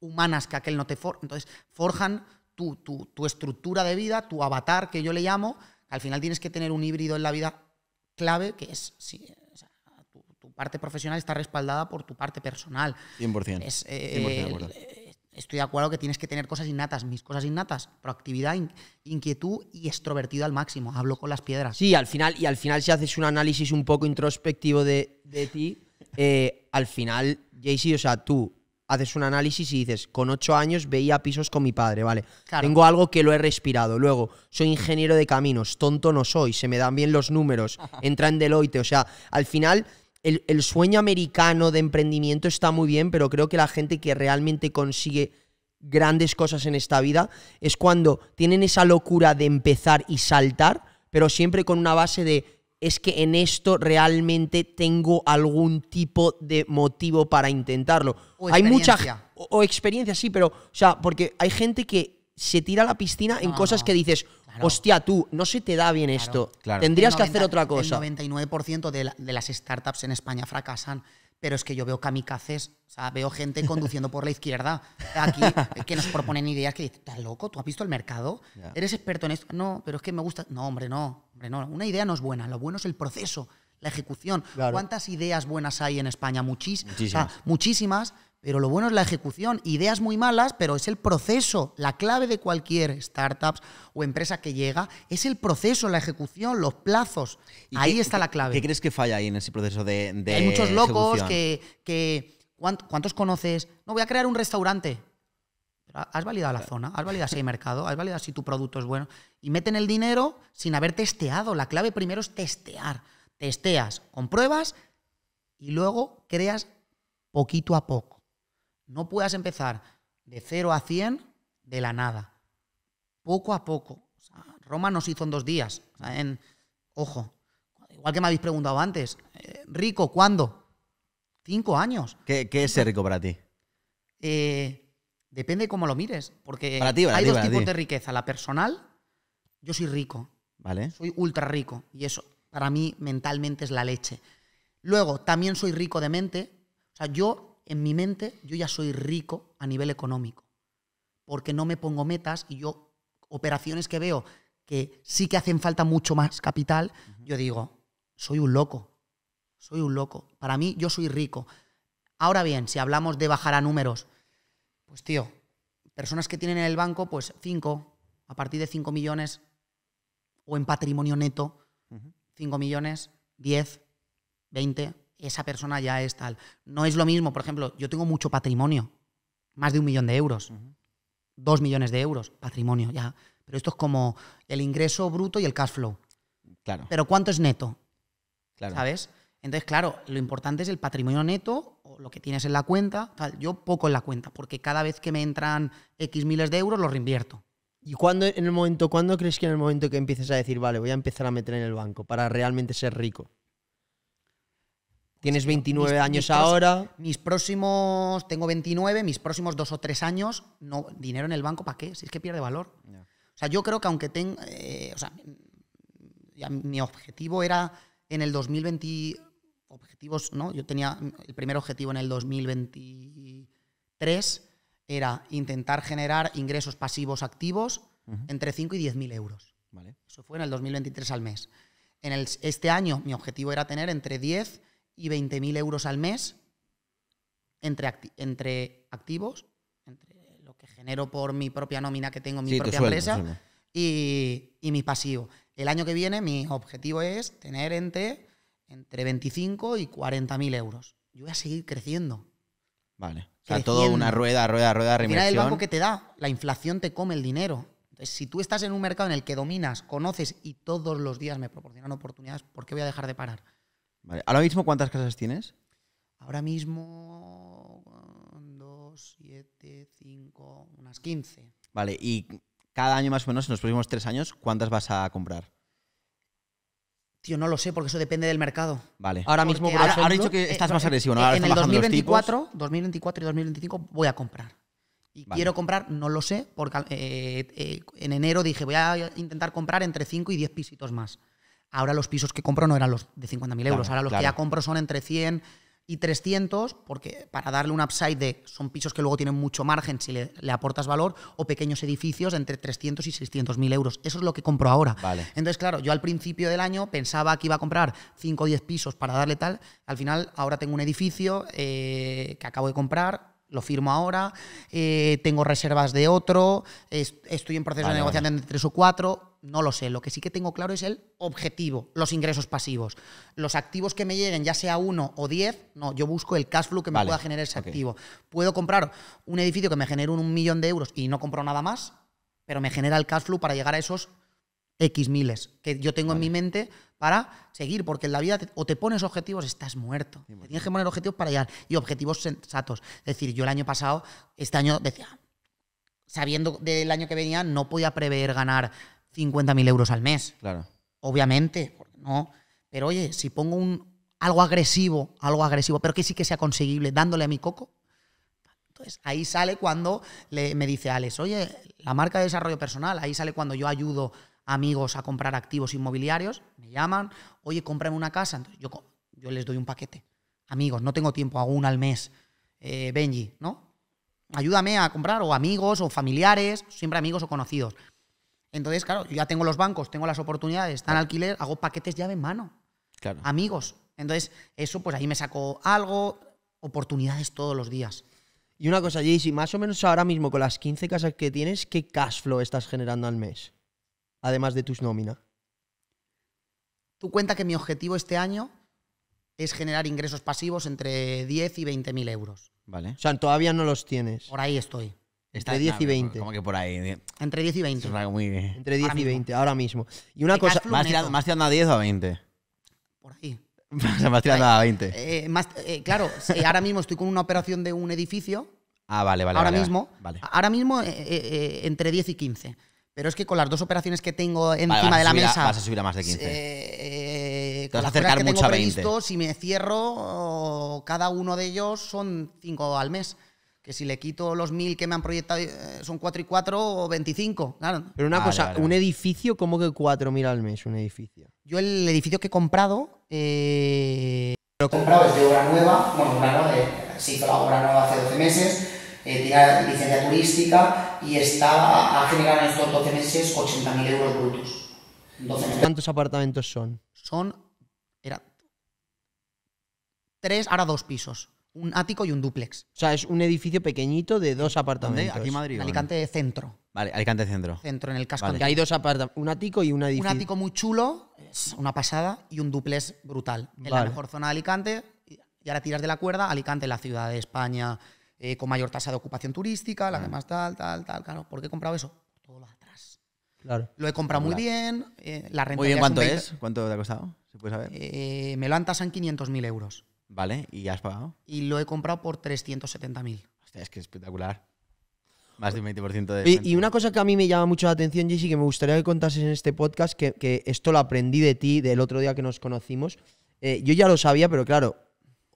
humanas que aquel no te forja. Entonces, forjan tu, tu, tu, estructura de vida, tu avatar, que yo le llamo. Al final tienes que tener un híbrido en la vida clave, que es si, tu, parte profesional está respaldada por tu parte personal. 100%. Eh, eh, estoy de acuerdo que tienes que tener cosas innatas, mis cosas innatas, proactividad, inquietud y extrovertido al máximo. Hablo con las piedras. Sí, al final, y al final si haces un análisis un poco introspectivo de, de ti, eh, al final, Jaycee, o sea, tú haces un análisis y dices, con ocho años veía pisos con mi padre, ¿vale? Tengo algo que lo he respirado. Luego, soy ingeniero de caminos, tonto no soy, se me dan bien los números, entra en Deloitte, o sea, al final... el sueño americano de emprendimiento está muy bien, pero creo que la gente que realmente consigue grandes cosas en esta vida es cuando tienen esa locura de empezar y saltar, pero siempre con una base de es que en esto realmente tengo algún tipo de motivo para intentarlo. hay mucha o, experiencia, sí, pero, o sea, porque hay gente que se tira a la piscina en cosas que dices, hostia, tú, no se te da bien esto, tendrías que hacer otra cosa. El 99% de las startups en España fracasan pero es que yo veo kamikazes, o sea, veo gente conduciendo por la izquierda aquí que nos proponen ideas que dices, ¿estás loco? ¿Tú has visto el mercado? ¿Eres experto en esto? No, pero es que me gusta. No, hombre, no, no. Una idea no es buena, lo bueno es el proceso, la ejecución. ¿Cuántas ideas buenas hay en España? muchísimas. muchísimas pero lo bueno es la ejecución. Ideas muy malas, pero es el proceso. La clave de cualquier startup o empresa que llega es el proceso, la ejecución, los plazos. Ahí está la clave. ¿Qué crees que falla ahí en ese proceso de, de Hay muchos locos que... que ¿Cuántos conoces? No, voy a crear un restaurante. Has validado la zona, has validado si hay mercado, has validado si tu producto es bueno. Y meten el dinero sin haber testeado. La clave primero es testear. Testeas, compruebas y luego creas poquito a poco no puedas empezar de 0 a 100 de la nada. Poco a poco. O Roma nos hizo en dos días. en, ojo, igual que me habéis preguntado antes, eh, rico, ¿cuándo? Cinco años. ¿Qué, qué es ser rico para ti? Eh, depende de cómo lo mires, porque hay dos tipos de riqueza. La personal, yo soy rico, vale. soy ultra rico, y eso para mí mentalmente es la leche. Luego, también soy rico de mente. O sea, yo en mi mente yo ya soy rico a nivel económico, porque no me pongo metas y yo operaciones que veo que sí que hacen falta mucho más capital, yo digo, soy un loco, soy un loco. Para mí yo soy rico. Ahora bien, si hablamos de bajar a números, pues tío, personas que tienen en el banco, pues 5, a partir de 5 millones, o en patrimonio neto, 5 millones, 10, 20, esa persona ya es tal. No es lo mismo, por ejemplo, yo tengo mucho patrimonio, más de un millón de euros, dos millones de euros, patrimonio ya. Pero esto es como el ingreso bruto y el cash flow. Claro. Pero ¿cuánto es neto? Claro. ¿Sabes? Entonces, claro, lo importante es el patrimonio neto o lo que tienes en la cuenta. Tal. Yo poco en la cuenta, porque cada vez que me entran X miles de euros, los reinvierto. ¿Y cuándo, en el momento, cuándo crees que en el momento que empieces a decir, vale, voy a empezar a meter en el banco para realmente ser rico? Tienes 29 años ahora. Mis próximos, tengo 29, mis próximos dos o tres años, no, dinero en el banco, ¿para qué? Si es que pierde valor. O sea, yo creo que aunque tenga, eh, o sea, mi objetivo era en el 2020, objetivos, ¿no? Yo tenía, el primer objetivo en el 2023 era intentar generar ingresos pasivos activos entre 5 y 10 mil euros. Vale. Eso fue en el 2023 al mes. En el, este año mi objetivo era tener entre 10 y 20.000 euros al mes entre, entre activos, entre lo que genero por mi propia nómina que tengo en mi propia empresa y, y, mi pasivo. El año que viene mi objetivo es tener entre, entre 25 y 40.000 euros. Yo voy a seguir creciendo. Vale. O sea, una rueda, rueda, rueda, Mira el banco que te da. La inflación te come el dinero. si tú estás en un mercado en el que dominas, conoces y todos los días me proporcionan oportunidades, ¿por qué voy a dejar de parar? ¿Ahora mismo cuántas casas tienes? Ahora mismo, dos, siete, cinco, unas 15. Vale, y cada año más o menos, en los próximos tres años, ¿cuántas vas a comprar? Tío, no lo sé, porque eso depende del mercado. Vale. Ahora mismo, por he dicho que estás más eh, agresivo, en el 2024, 2024 y 2025 voy a comprar. Y quiero comprar, no lo sé, porque eh, eh, en enero dije, voy a intentar comprar entre 5 y 10 pisitos más. Ahora los pisos que compro no eran los de 50.000 euros, ahora los que ya compro son entre 100 y 300, porque para darle un upside son pisos que luego tienen mucho margen si le, aportas valor, o pequeños edificios entre 300 y 600.000 euros. Eso es lo que compro ahora. Entonces, claro, yo al principio del año pensaba que iba a comprar 5 o 10 pisos para darle tal. Al final, ahora tengo un edificio eh, que acabo de comprar, lo firmo ahora, eh, tengo reservas de otro, estoy en proceso de negociación entre de tres o cuatro, no lo sé. Lo que sí que tengo claro es el objetivo, los ingresos pasivos. Los activos que me lleguen, ya sea uno o diez, no, yo busco el cash flow que me pueda generar ese activo. Puedo comprar un edificio que me genere un, un millón de euros y no compro nada más, pero me genera el cash flow para llegar a esos X miles que yo tengo en mi mente para seguir, porque en la vida o te pones objetivos, estás muerto. tienes que poner objetivos para llegar y objetivos sensatos. Es decir, yo el año pasado, este año decía, sabiendo del año que venía, no podía prever ganar 50.000 euros al mes. Claro. Obviamente, no. Pero oye, si pongo un, algo agresivo, algo agresivo, pero que sí que sea conseguible, dándole a mi coco, entonces, pues ahí sale cuando me dice Alex, oye, la marca de desarrollo personal, ahí sale cuando yo ayudo amigos a comprar activos inmobiliarios, me llaman, oye, cómprame una casa, Entonces, yo, yo les doy un paquete. Amigos, no tengo tiempo, hago al mes, eh, Benji, ¿no? Ayúdame a comprar, o amigos, o familiares, siempre amigos o conocidos. Entonces, claro, ya tengo los bancos, tengo las oportunidades, están alquiler, hago paquetes llave en mano. Claro. Amigos. Entonces, eso, pues ahí me saco algo, oportunidades todos los días. Y una cosa, Jay, si más o menos ahora mismo con las 15 casas que tienes, ¿qué cash flow estás generando al mes? además de tus nóminas? Tú cuenta que mi objetivo este año es generar ingresos pasivos entre 10 y 20 mil euros. Vale. O sea, todavía no los tienes. Por ahí estoy. Entre 10 y 20. que por ahí. Eh. Entre 10 y 20. muy bien. Entre 10 y 20, ahora mismo. Y una cosa. ¿Más tirando, ¿Más a 10 o a 20? Por ahí. más tirando a 20. Eh, eh, claro, ahora mismo estoy con una operación de un edificio. Ah, vale, vale. Ahora mismo. Vale. Ahora mismo entre 10 y 15. Pero es que con las dos operaciones que tengo encima de la mesa. Vas a subir a más de 15. Eh, eh, Te vas a acercar mucho a 20. Si me cierro, cada uno de ellos son 5 al mes. Que si le quito los 1000 que me han proyectado, eh, son 4 y 4 o 25. Claro. Pero una cosa, ¿un edificio cómo que 4000 al mes? Un edificio. Yo el edificio que he comprado. Eh, lo he comprado es de obra nueva. Bueno, obra nueva, sí, la obra nueva hace 12 meses tiene licencia turística y está, ha generado en estos 12 meses 80.000 euros brutos. ¿Cuántos apartamentos son? Son, era, tres, ahora dos pisos. Un ático y un dúplex. O sea, es un edificio pequeñito de dos apartamentos. Aquí en Madrid. Alicante Centro. Vale, Alicante Centro. Centro, en el casco. Vale. Que hay dos apartamentos, un ático y un edificio. Un ático muy chulo, es una pasada, y un duplex brutal. En la mejor zona de Alicante, y ahora tiras de la cuerda, Alicante, la ciudad de España, eh, con mayor tasa de ocupación turística, la mm. demás tal, tal, tal. Claro, ¿por qué he comprado eso? Todo lo atrás. Claro. Lo he comprado muy bien. Eh, la muy bien, ¿cuánto es? ¿Cuánto te ha costado? ¿Se puede saber? Eh, me lo han tasado en 500.000 euros. Vale, ¿y ya has pagado? Y lo he comprado por 370.000. Hostia, es que es espectacular. Más de un 20% de... Y, una cosa que a mí me llama mucho la atención, Jessy, que me gustaría que contases en este podcast, que, que, esto lo aprendí de ti del otro día que nos conocimos. yo ya lo sabía, pero claro,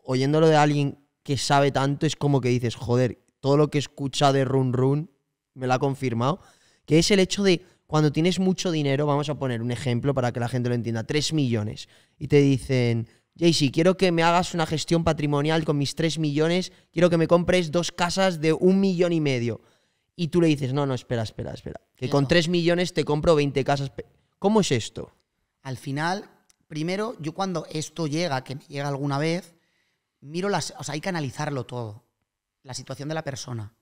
oyéndolo de alguien que sabe tanto, es como que dices, joder, todo lo que escucha de Run Run me lo ha confirmado, que es el hecho de cuando tienes mucho dinero, vamos a poner un ejemplo para que la gente lo entienda, 3 millones, y te dicen, Jaycee, quiero que me hagas una gestión patrimonial con mis 3 millones, quiero que me compres dos casas de un millón y medio. Y tú le dices, no, no, espera, espera, espera, que con 3 millones te compro 20 casas. ¿Cómo es esto? Al final, primero, yo cuando esto llega, que llega alguna vez, miro las. O sea, hay que analizarlo todo. La situación de la persona.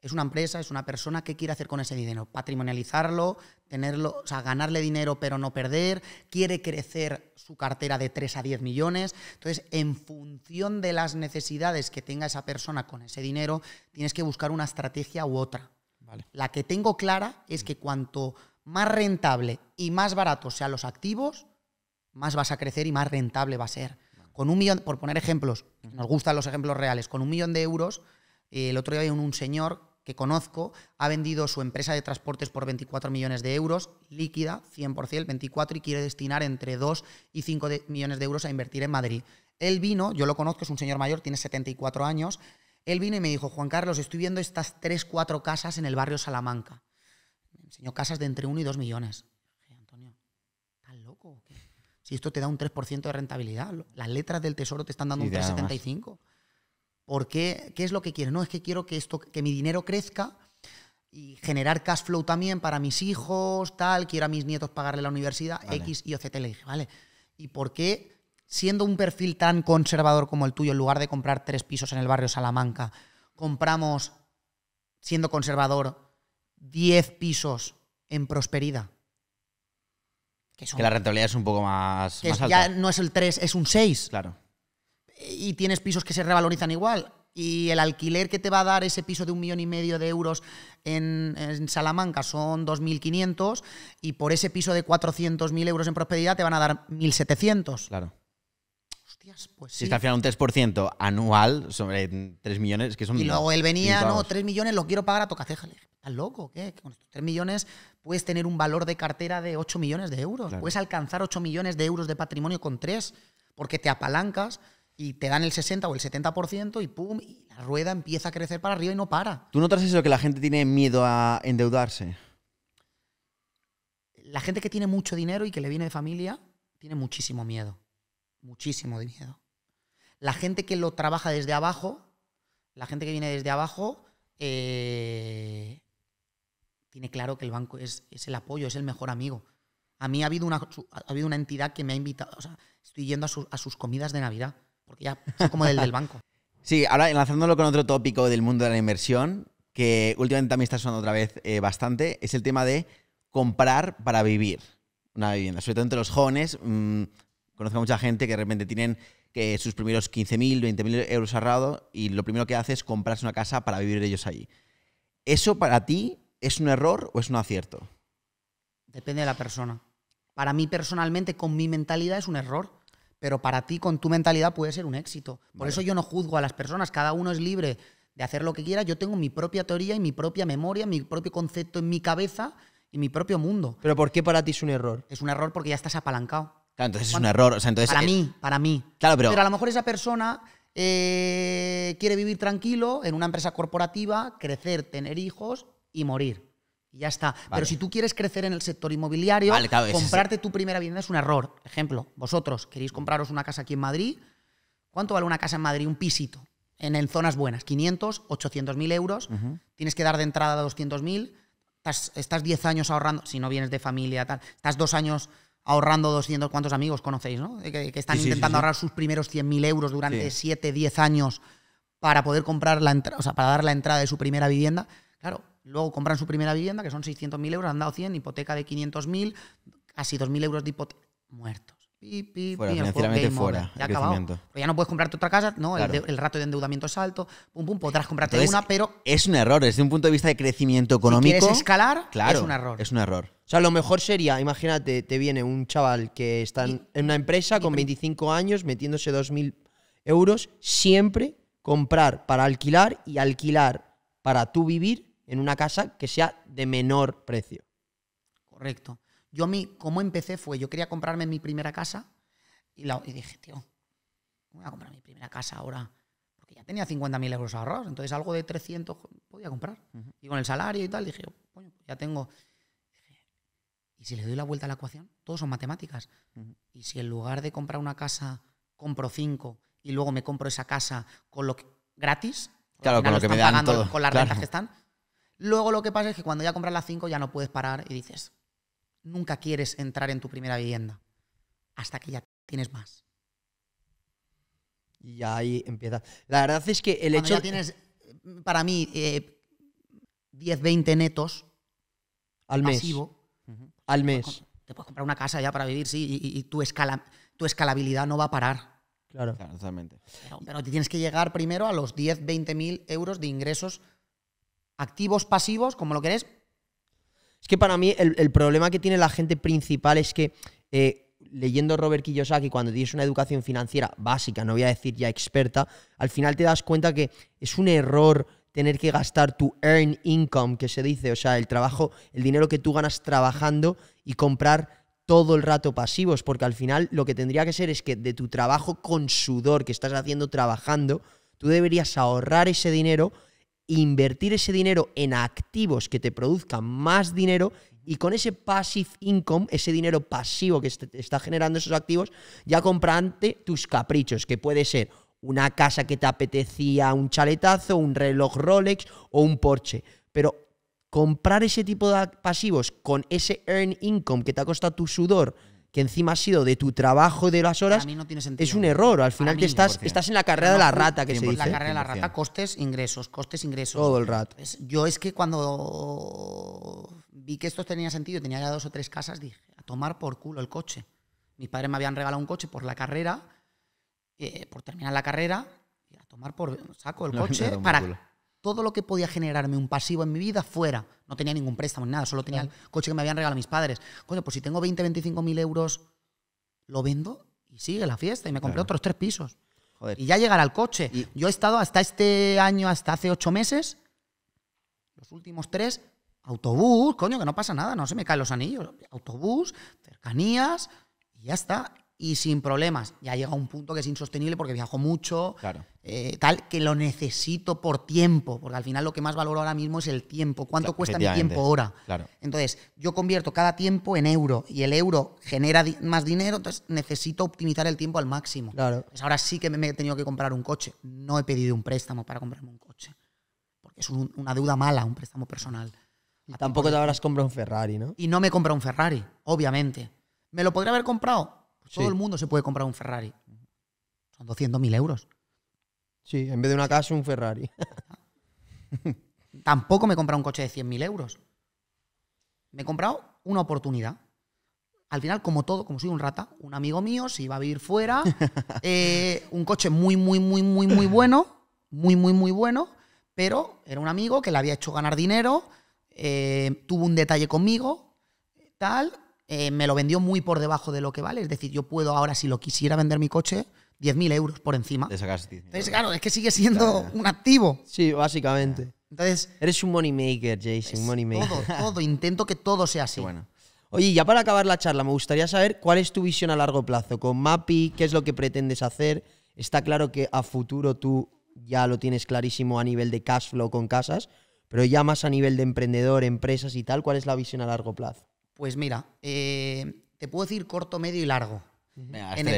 Es una empresa, es una persona, ¿qué quiere hacer con ese dinero? Patrimonializarlo, tenerlo, sea, ganarle dinero pero no perder, quiere crecer su cartera de 3 a 10 millones. Entonces, en función de las necesidades que tenga esa persona con ese dinero, tienes que buscar una estrategia u otra. La que tengo clara es que cuanto más rentable y más barato sean los activos, más vas a crecer y más rentable va a ser con un millón, por poner ejemplos, nos gustan los ejemplos reales, con un millón de euros, eh, el otro día había un, señor que conozco, ha vendido su empresa de transportes por 24 millones de euros, líquida 100%, 24, y quiere destinar entre 2 y 5 millones de euros a invertir en Madrid. Él vino, yo lo conozco, es un señor mayor, tiene 74 años, él vino y me dijo, Juan Carlos, estoy viendo estas 3, 4 casas en el barrio Salamanca. Me enseñó casas de entre 1 y 2 millones. Si esto te da un 3% de rentabilidad, las letras del tesoro te están dando un 3,75. ¿Por qué? ¿Qué es lo que quiero? No, es que quiero que, esto, que mi dinero crezca y generar cash flow también para mis hijos, tal, quiero a mis nietos pagarle la universidad, X y OCT. Le dije, vale, ¿y por qué siendo un perfil tan conservador como el tuyo, en lugar de comprar tres pisos en el barrio Salamanca, compramos, siendo conservador, 10 pisos en prosperidad? Que, la rentabilidad es un poco más, alta. Ya no es el 3, es un 6. Claro. Y tienes pisos que se revalorizan igual. Y el alquiler que te va a dar ese piso de un millón y medio de euros en, en Salamanca son 2.500 y por ese piso de 400.000 euros en prosperidad te van a dar 1.700. Claro. Pues si está al final un 3% anual sobre 3 millones, que son... Y luego él venía, no, 3 millones lo quiero pagar a dije, ¿Estás loco? ¿Qué? Que con estos 3 millones puedes tener un valor de cartera de 8 millones de euros. Puedes alcanzar 8 millones de euros de patrimonio con 3, porque te apalancas y te dan el 60 o el 70% y pum, y la rueda empieza a crecer para arriba y no para. ¿Tú notas eso que la gente tiene miedo a endeudarse? La gente que tiene mucho dinero y que le viene de familia tiene muchísimo miedo muchísimo de miedo. La gente que lo trabaja desde abajo, la gente que viene desde abajo, eh, tiene claro que el banco es, el apoyo, es el mejor amigo. A mí ha habido una, ha habido una entidad que me ha invitado, o sea, estoy yendo a, sus comidas de Navidad, porque ya como del del banco. Sí, ahora enlazándolo con otro tópico del mundo de la inversión, que últimamente también está sonando otra vez eh, bastante, es el tema de comprar para vivir una vivienda, sobre todo entre los jóvenes. Mm, Conozco a mucha gente que de repente tienen sus primeros 15.000, 20.000 euros ahorrados y lo primero que hace es comprarse una casa para vivir ellos allí. ¿Eso para ti es un error o es un acierto? Depende de la persona. Para mí personalmente, con mi mentalidad es un error, pero para ti, con tu mentalidad, puede ser un éxito. Por eso yo no juzgo a las personas, cada uno es libre de hacer lo que quiera. Yo tengo mi propia teoría y mi propia memoria, mi propio concepto en mi cabeza y mi propio mundo. ¿Pero por qué para ti es un error? Es un error porque ya estás apalancado. Claro, entonces es un error. entonces, para mí, para mí. Claro, pero, a lo mejor esa persona eh, quiere vivir tranquilo en una empresa corporativa, crecer, tener hijos y morir. Y ya está. Pero si tú quieres crecer en el sector inmobiliario, comprarte tu primera vivienda es un error. Ejemplo, vosotros queréis compraros una casa aquí en Madrid. ¿Cuánto vale una casa en Madrid? Un pisito. En, zonas buenas, 500, 800 mil euros. Tienes que dar de entrada 200 mil. Estás 10 años ahorrando, si no vienes de familia, tal. Estás dos años ahorrando 200, cuantos amigos conocéis, no? Que, están intentando ahorrar sus primeros 100.000 euros durante 7, 10 años para poder comprar la entrada, o sea, para dar la entrada de su primera vivienda. Claro, luego compran su primera vivienda, que son 600.000 euros, han dado 100, hipoteca de 500.000, casi 2.000 euros de hipoteca. Muertos. Pi, pi, fuera, Ya, ya no puedes comprarte otra casa, no, el, rato de endeudamiento es alto, pum, pum, podrás eh, comprarte una, pero. Es un error, desde un punto de vista de crecimiento económico. quieres escalar, claro, es un error. Es un error. O sea, lo mejor sería, imagínate, te viene un chaval que está en, una empresa con 25 años metiéndose 2.000 euros, siempre comprar para alquilar y alquilar para tú vivir en una casa que sea de menor precio. Correcto. Yo a mí, cómo empecé fue, yo quería comprarme mi primera casa y, dije, tío, voy a comprar mi primera casa ahora? Porque ya tenía 50.000 euros ahorrados, entonces algo de 300 podía comprar. Y con el salario y tal, dije, bueno, pues ya tengo... Y si le doy la vuelta a la ecuación, todos son matemáticas. Y si en lugar de comprar una casa, compro cinco y luego me compro esa casa con lo gratis, claro, con lo que las rentas que están, luego lo que pasa es que cuando ya compras las cinco ya no puedes parar y dices, nunca quieres entrar en tu primera vivienda hasta que ya tienes más. Y ahí empieza. La verdad es que el hecho. tienes, eh, para mí, 10, eh, 20 netos. Al mes al mes. Te puedes comprar una casa ya para vivir, sí, y, tu, escala, tu escalabilidad no va a parar. Claro. Pero, tienes que llegar primero a los 10, 20 mil euros de ingresos activos, pasivos, como lo querés. Es que para mí el, problema que tiene la gente principal es que eh, leyendo Robert Kiyosaki, cuando tienes una educación financiera básica, no voy a decir ya experta, al final te das cuenta que es un error tener que gastar tu earn income, que se dice, o sea, el trabajo, el dinero que tú ganas trabajando y comprar todo el rato pasivos, porque al final lo que tendría que ser es que de tu trabajo con sudor que estás haciendo trabajando, tú deberías ahorrar ese dinero, invertir ese dinero en activos que te produzcan más dinero y con ese passive income, ese dinero pasivo que está generando esos activos, ya comprante tus caprichos, que puede ser una casa que te apetecía, un chaletazo, un reloj Rolex o un Porsche. Pero comprar ese tipo de pasivos con ese earn income que te ha costado tu sudor, que encima ha sido de tu trabajo de las horas, es un error. Al final estás, estás en la carrera de la rata, que se dice. la carrera de la rata, costes, ingresos, costes, ingresos. Todo el rato. Yo es que cuando vi que esto tenía sentido, tenía ya dos o tres casas, dije, a tomar por culo el coche. Mis padres me habían regalado un coche por la carrera eh, por terminar la carrera y a tomar por saco el coche para todo lo que podía generarme un pasivo en mi vida fuera. No tenía ningún préstamo ni nada, solo tenía el coche que me habían regalado mis padres. Coño, pues si tengo 20, 25 mil euros, lo vendo y sigue la fiesta. Y me compré otros tres pisos. Y ya llegar al coche. Yo he estado hasta este año, hasta hace ocho meses, los últimos tres, autobús, coño, que no pasa nada, no se me caen los anillos. Autobús, cercanías, y ya está y sin problemas. Ya llega un punto que es insostenible porque viajo mucho, claro. Eh, tal, que lo necesito por tiempo, porque al final lo que más valoro ahora mismo es el tiempo, cuánto cuesta mi tiempo ahora. Claro. Entonces, yo convierto cada tiempo en euro y el euro genera más dinero, entonces necesito optimizar el tiempo al máximo. Pues ahora sí que me he tenido que comprar un coche, no he pedido un préstamo para comprarme un coche, porque es una deuda mala, un préstamo personal. Tampoco te habrás comprado un Ferrari, ¿no? Y no me he comprado un Ferrari, obviamente. ¿Me lo podría haber comprado? Todo el mundo se puede comprar un Ferrari. Son 200.000 euros. Sí, en vez de una casa, un Ferrari. Tampoco me he comprado un coche de 100.000 euros. Me he comprado una oportunidad. Al final, como todo, como soy un rata, un amigo mío se iba a vivir fuera, eh, un coche muy, muy, muy, muy, muy bueno, muy, muy, muy bueno, pero era un amigo que le había hecho ganar dinero, eh, tuvo un detalle conmigo, tal, eh, me lo vendió muy por debajo de lo que vale. Es decir, yo puedo ahora, si lo quisiera vender mi coche, 10.000 euros por encima. De Entonces, claro, es que sigue siendo un activo. Sí, básicamente. Entonces. Eres un money maker, Jason, money Todo, todo. Intento que todo sea así. Bueno. Oye, ya para acabar la charla, me gustaría saber cuál es tu visión a largo plazo con MAPI, qué es lo que pretendes hacer. Está claro que a futuro tú ya lo tienes clarísimo a nivel de cash flow con casas, pero ya más a nivel de emprendedor, empresas y tal, ¿cuál es la visión a largo plazo? Pues mira, eh, te puedo decir corto, medio y largo. en,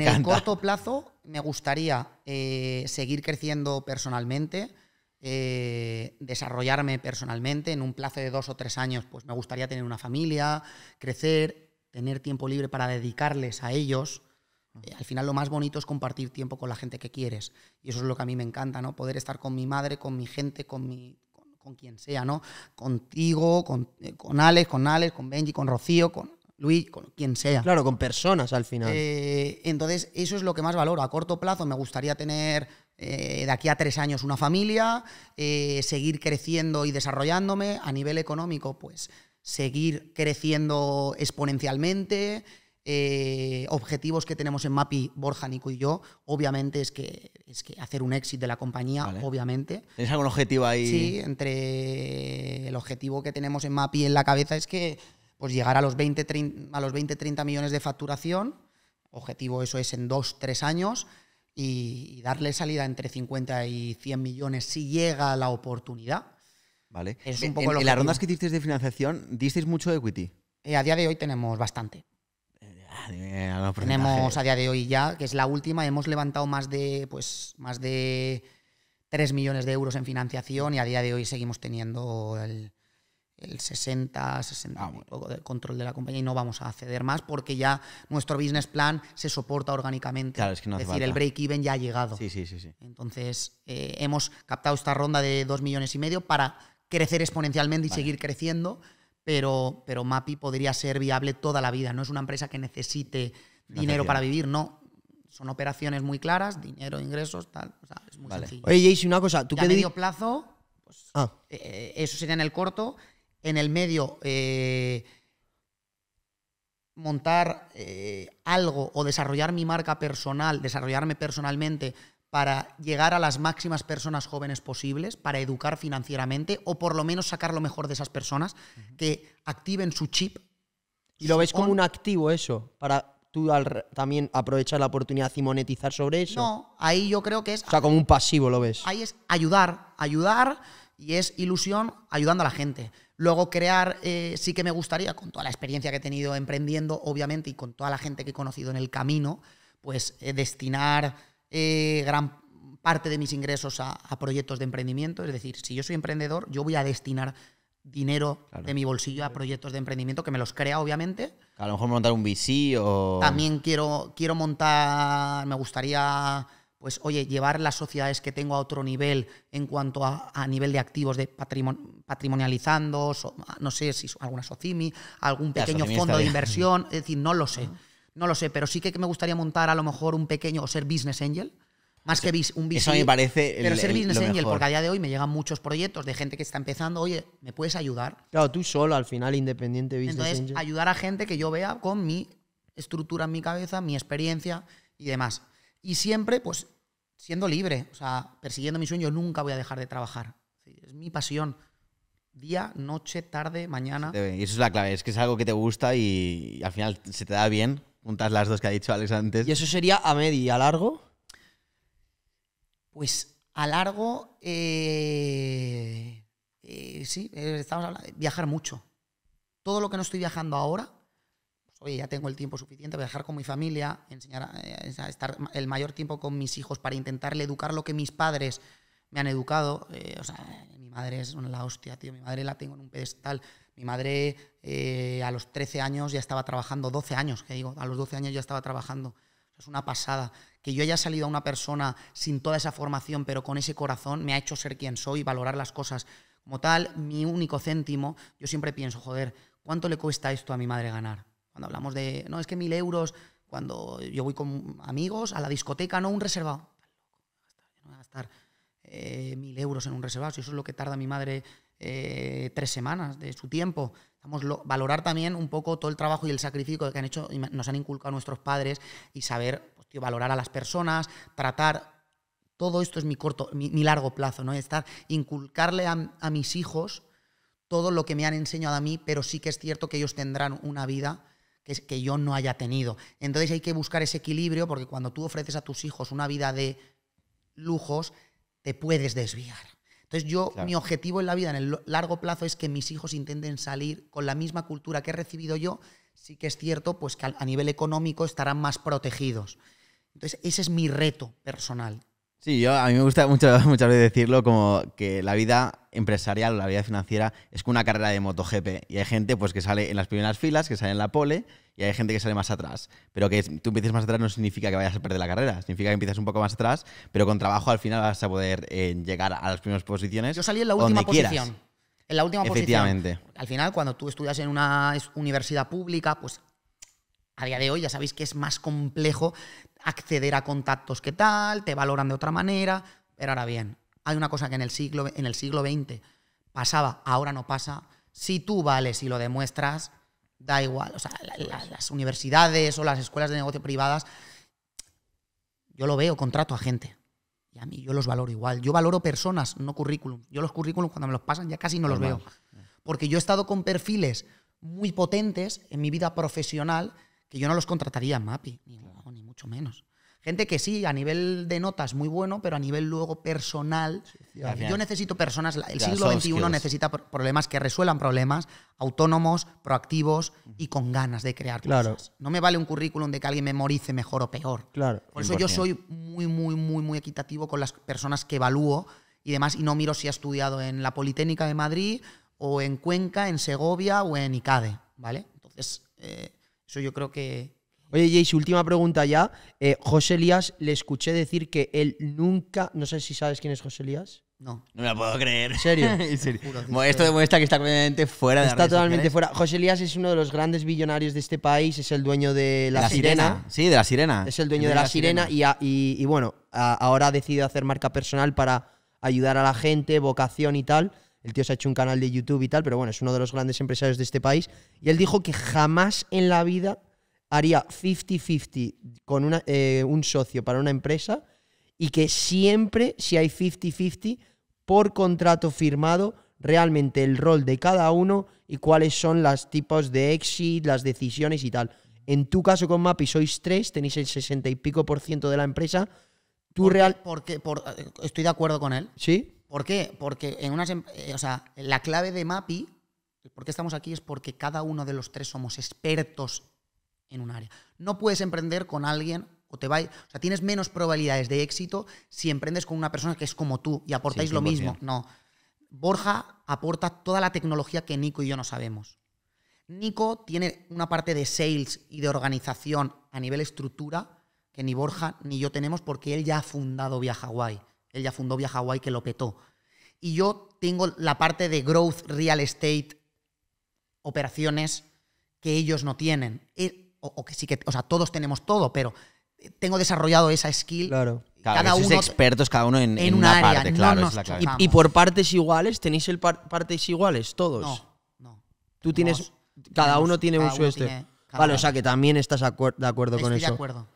el, corto plazo me gustaría eh, seguir creciendo personalmente, eh, desarrollarme personalmente. En un plazo de dos o tres años, pues me gustaría tener una familia, crecer, tener tiempo libre para dedicarles a ellos. Ah. al final lo más bonito es compartir tiempo con la gente que quieres. Y eso es lo que a mí me encanta, ¿no? Poder estar con mi madre, con mi gente, con mi con quien sea, ¿no? Contigo, con, eh, con Alex, con Alex, con Benji, con Rocío, con Luis, con quien sea. Claro, con personas al final. Eh, entonces, eso es lo que más valoro. A corto plazo me gustaría tener eh, de aquí a tres años una familia, seguir creciendo y desarrollándome. A nivel económico, pues seguir creciendo exponencialmente. Eh, objetivos que tenemos en MAPI, Borja, Nico y yo, obviamente es que, es que hacer un éxito de la compañía, obviamente. ¿Tienes algún objetivo ahí? Sí, entre el objetivo que tenemos en MAPI en la cabeza es que pues llegar a los 20, 30, millones de facturación, objetivo eso es en 2, 3 años, y, darle salida entre 50 y 100 millones si llega la oportunidad. Vale. Es un en, las rondas que disteis de financiación, disteis mucho equity. Eh, a día de hoy tenemos bastante. Tenemos a día de hoy ya, que es la última, hemos levantado más de, pues, más de 3 millones de euros en financiación y a día de hoy seguimos teniendo el, 60, 60 del control de la compañía y no vamos a ceder más porque ya nuestro business plan se soporta orgánicamente. es decir, el break-even ya ha llegado. Sí, sí, sí. sí. Entonces, eh, hemos captado esta ronda de 2 millones y medio para crecer exponencialmente y seguir creciendo pero, pero MAPI podría ser viable toda la vida. No es una empresa que necesite dinero para vivir, no. Son operaciones muy claras, dinero, ingresos, tal. O sea, es muy sencillo. Oye, Jason, una cosa. ¿tú a medio plazo, pues, ah. eh, eso sería en el corto. En el medio, eh, montar eh, algo o desarrollar mi marca personal, desarrollarme personalmente para llegar a las máximas personas jóvenes posibles, para educar financieramente o por lo menos sacar lo mejor de esas personas que activen su chip. ¿Y lo ves como un activo eso? Para tú también aprovechar la oportunidad y monetizar sobre eso. No, ahí yo creo que es... O sea, como un pasivo lo ves. Ahí es ayudar, ayudar y es ilusión ayudando a la gente. Luego crear, eh, sí que me gustaría, con toda la experiencia que he tenido emprendiendo, obviamente, y con toda la gente que he conocido en el camino, pues eh, destinar eh, gran parte de mis ingresos a, proyectos de emprendimiento. Es decir, si yo soy emprendedor, yo voy a destinar dinero de mi bolsillo a proyectos de emprendimiento que me los crea, obviamente. A lo mejor montar un VC o... También quiero, quiero montar, me gustaría pues oye, llevar las sociedades que tengo a otro nivel en cuanto a, nivel de activos de patrimonializando, no sé si alguna SOCIMI, algún pequeño fondo de inversión, es decir, no lo sé. No lo sé, pero sí que me gustaría montar a lo mejor un pequeño o ser business angel. Más que un business. Eso me parece. pero ser business angel, porque a día de hoy me llegan muchos proyectos de gente que está empezando. Oye, ¿me puedes ayudar? Claro, tú solo al final, independiente business Entonces, ayudar a gente que yo vea con mi estructura en mi cabeza, mi experiencia y demás. Y siempre, pues, siendo libre, o sea, persiguiendo mi sueño, nunca voy a dejar de trabajar. Es mi pasión día, noche, tarde, mañana. Y eso es la clave, es que es algo que te gusta y, al final se te da bien. Juntas las dos que ha dicho Alex antes. ¿Y eso sería a medio y a largo? Pues a largo, eh, eh sí, eh, estamos hablando de viajar mucho. Todo lo que no estoy viajando ahora, pues, oye, ya tengo el tiempo suficiente para viajar con mi familia, enseñar eh, a, estar el mayor tiempo con mis hijos para intentarle educar lo que mis padres me han educado. o sea, mi madre es una la hostia, tío. Mi madre la tengo en un pedestal. Mi madre eh, a los 13 años ya estaba trabajando, 12 años, que digo, a los 12 años ya estaba trabajando. Es una pasada. Que yo haya salido a una persona sin toda esa formación, pero con ese corazón, me ha hecho ser quien soy, valorar las cosas. Como tal, mi único céntimo, yo siempre pienso, joder, ¿cuánto le cuesta esto a mi madre ganar? Cuando hablamos de, no, es que mil euros, cuando yo voy con amigos a la discoteca, no un reservado. no gastar, eh, mil euros en un reservado, si eso es lo que tarda mi madre eh, tres semanas de su tiempo. Vamos, valorar también un poco todo el trabajo y el sacrificio que han hecho nos han inculcado nuestros padres y saber pues, valorar a las personas, tratar todo esto es mi corto, mi, largo plazo, ¿no? Estar, inculcarle a, mis hijos todo lo que me han enseñado a mí, pero sí que es cierto que ellos tendrán una vida que, que yo no haya tenido. Entonces hay que buscar ese equilibrio, porque cuando tú ofreces a tus hijos una vida de lujos, te puedes desviar. Entonces yo, mi objetivo en la vida, en el largo plazo, es que mis hijos intenten salir con la misma cultura que he recibido yo. Sí que es cierto, pues que a nivel económico estarán más protegidos. Entonces ese es mi reto personal, Sí, yo, a mí me gusta mucho, muchas veces decirlo como que la vida empresarial o la vida financiera es como una carrera de MotoGP y hay gente pues, que sale en las primeras filas, que sale en la pole y hay gente que sale más atrás. Pero que tú empieces más atrás no significa que vayas a perder la carrera, significa que empiezas un poco más atrás, pero con trabajo al final vas a poder eh, llegar a las primeras posiciones. Yo salí en la última posición. En la última posición. Efectivamente. Al final, cuando tú estudias en una universidad pública, pues a día de hoy ya sabéis que es más complejo acceder a contactos que tal, te valoran de otra manera. Pero ahora bien, hay una cosa que en el siglo, en el siglo XX pasaba, ahora no pasa. Si tú vales y lo demuestras, da igual. O sea, pues. las universidades o las escuelas de negocio privadas, yo lo veo, contrato a gente. Y a mí yo los valoro igual. Yo valoro personas, no currículum. Yo los currículum cuando me los pasan ya casi no los veo. Porque yo he estado con perfiles muy potentes en mi vida profesional que yo no los contrataría en MAPI mucho menos. Gente que sí, a nivel de notas muy bueno, pero a nivel luego personal. yo necesito personas, el siglo XXI necesita problemas que resuelvan problemas, autónomos, proactivos y con ganas de crear No me vale un currículum de que alguien memorice mejor o peor. Claro, Por eso yo soy muy, muy, muy, muy equitativo con las personas que evalúo y demás, y no miro si ha estudiado en la Politécnica de Madrid o en Cuenca, en Segovia o en ICADE. ¿Vale? Entonces, eh, eso yo creo que, Oye, su última pregunta ya. Eh, José Elías, le escuché decir que él nunca. No sé si sabes quién es José Elías. No. No me la puedo creer. ¿En serio? esto demuestra que está completamente fuera de Está totalmente fuera. José Elías es uno de los grandes billonarios de este país, es el dueño de La, sirena. Sí, de La Sirena. Es el dueño de, La, Sirena, Y, y, bueno, ahora ha decidido hacer marca personal para ayudar a la gente, vocación y tal. El tío se ha hecho un canal de YouTube y tal, pero bueno, es uno de los grandes empresarios de este país. Y él dijo que jamás en la vida haría 50-50 con eh, un socio para una empresa y que siempre, si hay 50-50, por contrato firmado, realmente el rol de cada uno y cuáles son los tipos de exit, las decisiones y tal. En tu caso con Mapi sois tres, tenéis el 60 y pico por ciento de la empresa. Tú real... porque, estoy de acuerdo con él. ¿Sí? ¿Por qué? Porque en una em, eh, o sea, la clave de Mapi, porque estamos aquí es porque cada uno de los tres somos expertos en un área. No puedes emprender con alguien o te va, o sea, tienes menos probabilidades de éxito si emprendes con una persona que es como tú y aportáis lo mismo. No. Borja aporta toda la tecnología que Nico y yo no sabemos. Nico tiene una parte de sales y de organización a nivel estructura que ni Borja ni yo tenemos porque él ya ha fundado Via Hawaii. Él ya fundó Via Hawaii que lo petó. Y yo tengo la parte de growth, real estate, operaciones que ellos no tienen. Eh, o, que sí que, o sea, todos tenemos todo, pero eh, tengo desarrollado esa skill. Claro. Cada, uno expertos cada uno en, una, parte, Y, por partes iguales tenéis el partes iguales todos. No, Tú tienes cada uno tiene un sueste. vale, o sea que también estás de acuerdo con eso. Estoy de acuerdo.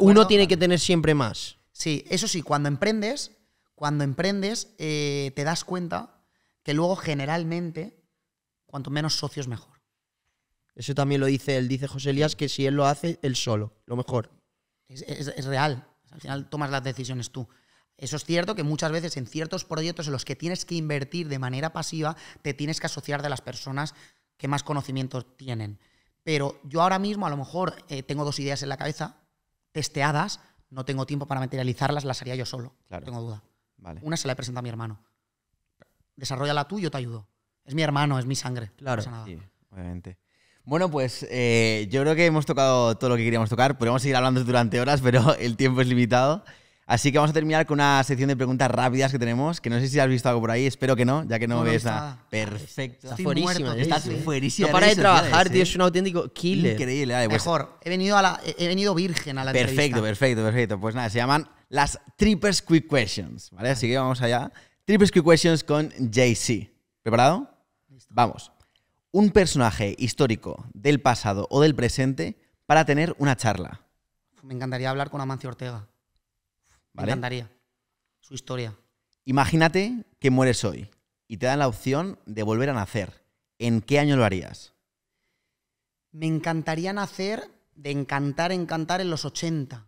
Uno tiene que tener siempre más. Sí, eso sí, cuando emprendes, cuando emprendes eh, te das cuenta que luego generalmente cuanto menos socios mejor. Eso también lo dice él, dice José Elías, que si él lo hace, él solo, lo mejor. Es, real, al final tomas las decisiones tú. Eso es cierto que muchas veces en ciertos proyectos en los que tienes que invertir de manera pasiva, te tienes que asociar de las personas que más conocimientos tienen. Pero yo ahora mismo a lo mejor eh, tengo dos ideas en la cabeza, testeadas, no tengo tiempo para materializarlas, las haría yo solo, no tengo duda. Una se la presenta a mi hermano. Desarrollala tú, yo te ayudo. Es mi hermano, es mi sangre. Claro, obviamente. Bueno, pues eh, yo creo que hemos tocado todo lo que queríamos tocar. Podríamos seguir hablando durante horas, pero el tiempo es limitado. Así que vamos a terminar con una sección de preguntas rápidas que tenemos, que no sé si has visto algo por ahí, espero que no, ya que no, ves nada. Perfecto. Está fuerísima. No para de trabajar, tío, es un auténtico killer. Increíble. Pues Mejor, he venido, a la, he venido virgen a la Perfecto, entrevista. perfecto, perfecto. Pues nada, se llaman las Trippers Quick Questions, ¿vale? Así que vamos allá. Trippers Quick Questions con JC. ¿Preparado? Listo. Vamos un personaje histórico del pasado o del presente para tener una charla. Me encantaría hablar con Amancio Ortega. Me encantaría. Su historia. Imagínate que mueres hoy y te dan la opción de volver a nacer. ¿En qué año lo harías? Me encantaría nacer de encantar, encantar en los 80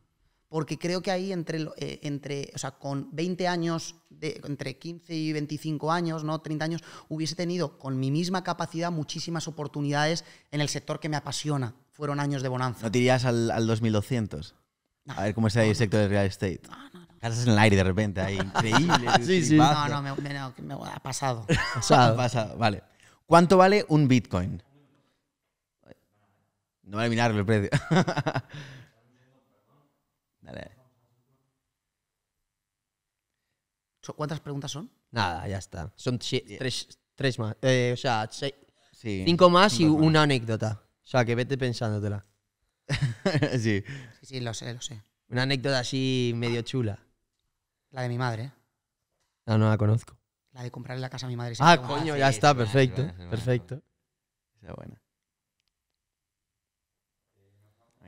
porque creo que ahí entre, eh, entre sea, con 20 años, de, entre 15 y 25 años, ¿no? 30 años, hubiese tenido con mi misma capacidad muchísimas oportunidades en el sector que me apasiona. Fueron años de bonanza. ¿No tirías al, 2200? a ver cómo está el sector del real estate. Casas en el aire de repente, Increíble. sí, sí. No, no, me, ha pasado. ha pasado, vale. ¿Cuánto vale un Bitcoin? No vale eliminar el precio. ¿Cuántas preguntas son? Nada, ya está. Son tres, tres más. Eh, o sea, cinco más y una anécdota. O sea, que vete pensándotela. sí. Sí, lo sé, lo sé. Una anécdota así medio chula. La de mi madre. ¿eh? No, no la conozco. La de comprarle la casa a mi madre. Ah, coño, ah, ya está, perfecto. perfecto. Esa buena.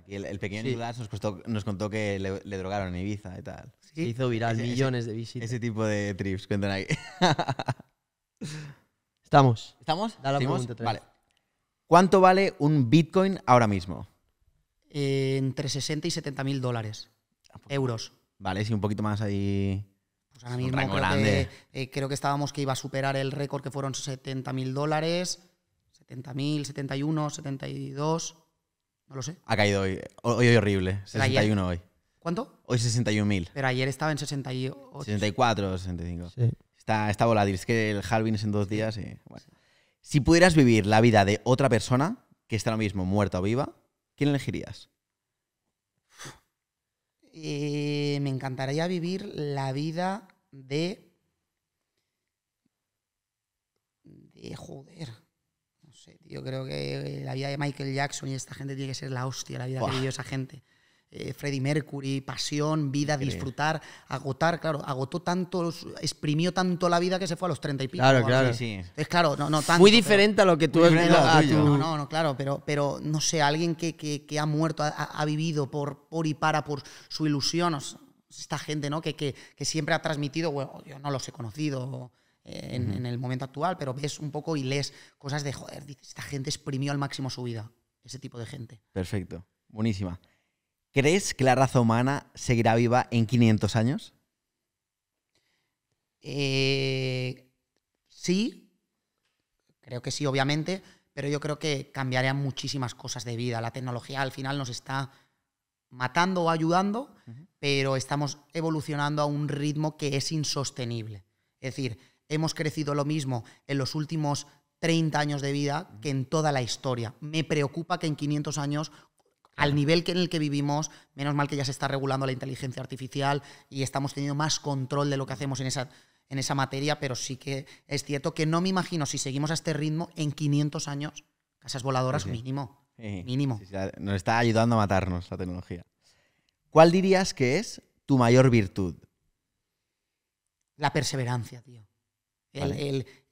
el, pequeño sí. nos, contó que le, drogaron en Ibiza y tal. Se hizo viral, millones de visitas. Ese tipo de trips, cuentan ahí. Estamos. ¿Estamos? dale pregunta, vale. ¿Cuánto vale un Bitcoin ahora mismo? Eh, entre 60 y 70 mil dólares. Ah, pues, euros. Vale, sí, un poquito más ahí. Pues ahora mismo creo que, eh, creo que, estábamos que iba a superar el récord que fueron 70 mil dólares. 70 mil, 71, 72. No lo sé. Ha caído hoy. Hoy, horrible. 61 hoy. ¿Cuánto? Hoy 61.000. Pero ayer estaba en 68. 64, 65. Sí. Está, está volátil. Es que el halving es en dos días y. Si pudieras vivir la vida de otra persona, que está lo mismo, muerta o viva, ¿quién elegirías? Eh, me encantaría vivir la vida de. de joder. Yo creo que la vida de Michael Jackson y esta gente tiene que ser la hostia, la vida que vivió esa gente. Eh, Freddie Mercury, pasión, vida, disfrutar, agotar, claro, agotó tanto, exprimió tanto la vida que se fue a los 30 y pico. Claro, claro, sí. Es claro, no, no tanto, Muy diferente a lo que tú has vivido. No, no, no, claro, pero, pero no sé, alguien que, ha muerto, ha, vivido por, por y para, por su ilusión, esta gente, ¿no? Que, que siempre ha transmitido, bueno, yo no los he conocido eh, en, el momento actual, pero ves un poco y lees cosas de, joder, dices, esta gente exprimió al máximo su vida, ese tipo de gente. Perfecto, buenísima. ¿Crees que la raza humana seguirá viva en 500 años? Eh, sí, creo que sí, obviamente, pero yo creo que cambiarían muchísimas cosas de vida. La tecnología al final nos está matando o ayudando, pero estamos evolucionando a un ritmo que es insostenible. Es decir, hemos crecido lo mismo en los últimos 30 años de vida que en toda la historia. Me preocupa que en 500 años al nivel en el que vivimos, menos mal que ya se está regulando la inteligencia artificial y estamos teniendo más control de lo que hacemos en esa, en esa materia, pero sí que es cierto que no me imagino si seguimos a este ritmo en 500 años, casas voladoras mínimo. mínimo. nos está ayudando a matarnos la tecnología. ¿Cuál dirías que es tu mayor virtud? La perseverancia, tío.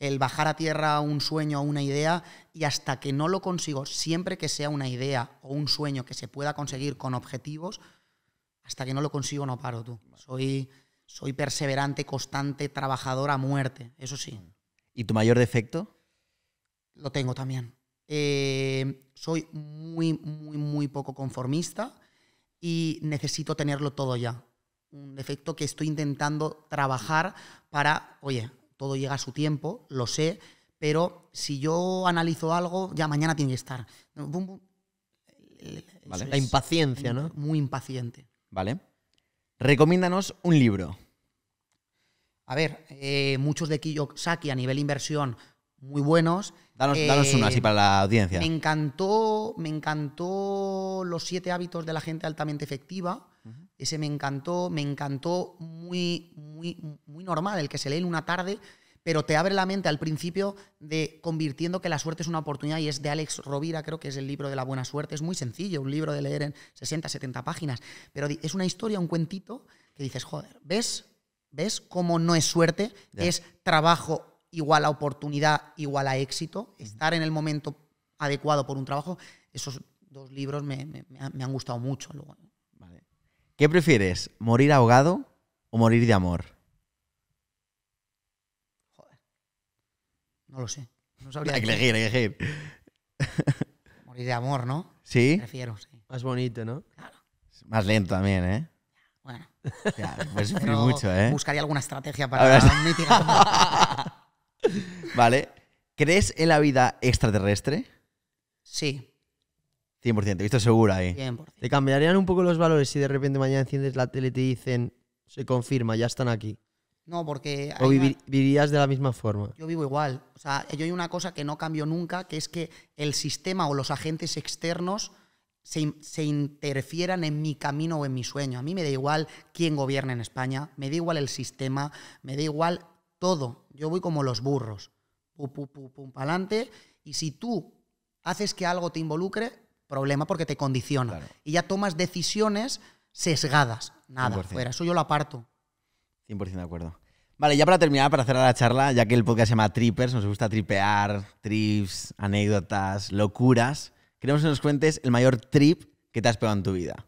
El, bajar a tierra un sueño o una idea y hasta que no lo consigo, siempre que sea una idea o un sueño que se pueda conseguir con objetivos, hasta que no lo consigo no paro tú. Soy, soy perseverante, constante, trabajador a muerte, eso sí. Mm. ¿Y tu mayor defecto? Lo tengo también. Eh, soy muy, muy, muy poco conformista y necesito tenerlo todo ya. Un defecto que estoy intentando trabajar para, oye, todo llega a su tiempo, lo sé, pero si yo analizo algo, ya mañana tiene que estar. La impaciencia, ¿no? Muy impaciente. Vale. Recomiéndanos un libro. A ver, eh, muchos de Kiyosaki a nivel inversión muy buenos. Danos, uno así eh, para la audiencia. Me encantó, me encantó Los siete hábitos de la gente altamente efectiva. Ese me encantó, me encantó muy, muy, muy normal, el que se lee en una tarde, pero te abre la mente al principio de convirtiendo que la suerte es una oportunidad y es de Alex Rovira, creo que es el libro de la buena suerte, es muy sencillo, un libro de leer en 60, 70 páginas, pero es una historia, un cuentito que dices, joder, ¿ves? ¿Ves cómo no es suerte? Es trabajo igual a oportunidad, igual a éxito, estar en el momento adecuado por un trabajo, esos dos libros me, han gustado mucho. Luego. ¿Qué prefieres? ¿Morir ahogado o morir de amor? Joder. No lo sé. No sabría. Hay que elegir, hay que elegir. Morir de amor, ¿no? Sí. Prefiero, sí. Más bonito, ¿no? Claro. Más lento también, ¿eh? Bueno. Ya, pues sufrir mucho, ¿eh? Buscaría alguna estrategia para vale. ¿Crees en la vida extraterrestre? Sí. 100%, te segura ahí. ¿Te cambiarían un poco los valores si de repente mañana enciendes la tele y te dicen, se confirma, ya están aquí? No, porque... ¿O vivirías de la misma forma? Yo vivo igual. O sea, yo hay una cosa que no cambio nunca, que es que el sistema o los agentes externos se, interfieran en mi camino o en mi sueño. A mí me da igual quién gobierna en España, me da igual el sistema, me da igual todo. Yo voy como los burros, pum, pum, pum, pum, adelante Y si tú haces que algo te involucre, problema porque te condiciona. Y ya tomas decisiones sesgadas. Nada, fuera. Eso yo lo aparto. 100% de acuerdo. Vale, ya para terminar, para cerrar la charla, ya que el podcast se llama Trippers, nos gusta tripear, trips, anécdotas, locuras. Queremos que nos cuentes el mayor trip que te has pegado en tu vida.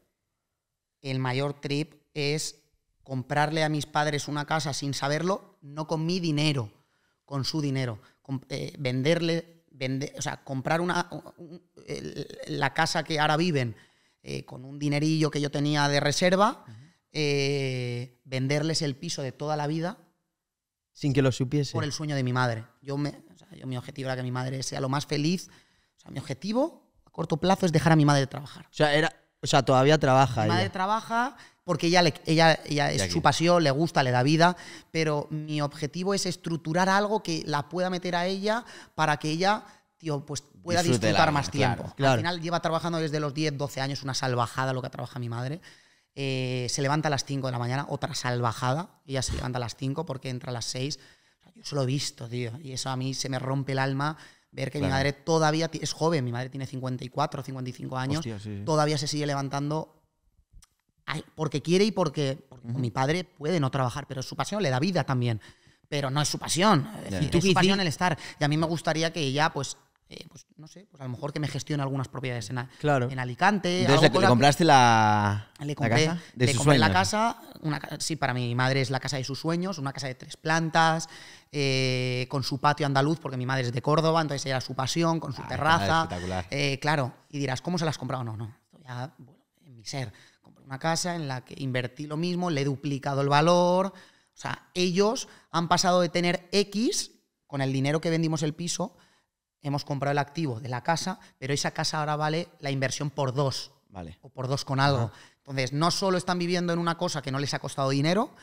El mayor trip es comprarle a mis padres una casa sin saberlo, no con mi dinero, con su dinero. Eh, venderle vender, o sea, comprar una, la casa que ahora viven eh, con un dinerillo que yo tenía de reserva, eh, venderles el piso de toda la vida. Sin que lo supiese. Por el sueño de mi madre. Yo, me, mi objetivo era que mi madre sea lo más feliz. sea, mi objetivo a corto plazo es dejar a mi madre trabajar. O sea, era, o sea todavía trabaja. Mi madre trabaja, porque ella, ella, es su pasión, le gusta, le da vida, pero mi objetivo es estructurar algo que la pueda meter a ella para que ella tío, pues pueda disfrutar más tiempo. Al final lleva trabajando desde los 10, 12 años, una salvajada lo que trabaja mi madre. Eh, se levanta a las 5 de la mañana, otra salvajada. Ella se levanta a las 5 porque entra a las 6. yo eso lo he visto, tío. Y eso a mí se me rompe el alma ver que mi madre todavía es joven. Mi madre tiene 54, 55 años. Todavía se sigue levantando porque quiere y porque, mi padre puede no trabajar, pero es su pasión, le da vida también. Pero no es su pasión, es, es su pasión el estar. Y a mí me gustaría que ella, pues, eh, pues, no sé, pues a lo mejor que me gestione algunas propiedades en, en Alicante. Entonces le, le, compraste la, le compré, la casa le compré la casa, sí, para mi madre es la casa de sus sueños, una casa de tres plantas, eh, con su patio andaluz, porque mi madre es de Córdoba, entonces era su pasión, con su ah, terraza. Espectacular. Eh, claro, y dirás, ¿cómo se las has comprado? No, no, ya, bueno, en mi ser una casa en la que invertí lo mismo, le he duplicado el valor. O sea, ellos han pasado de tener X con el dinero que vendimos el piso, hemos comprado el activo de la casa, pero esa casa ahora vale la inversión por dos. Vale. O por dos con algo. Entonces, no solo están viviendo en una cosa que no les ha costado dinero,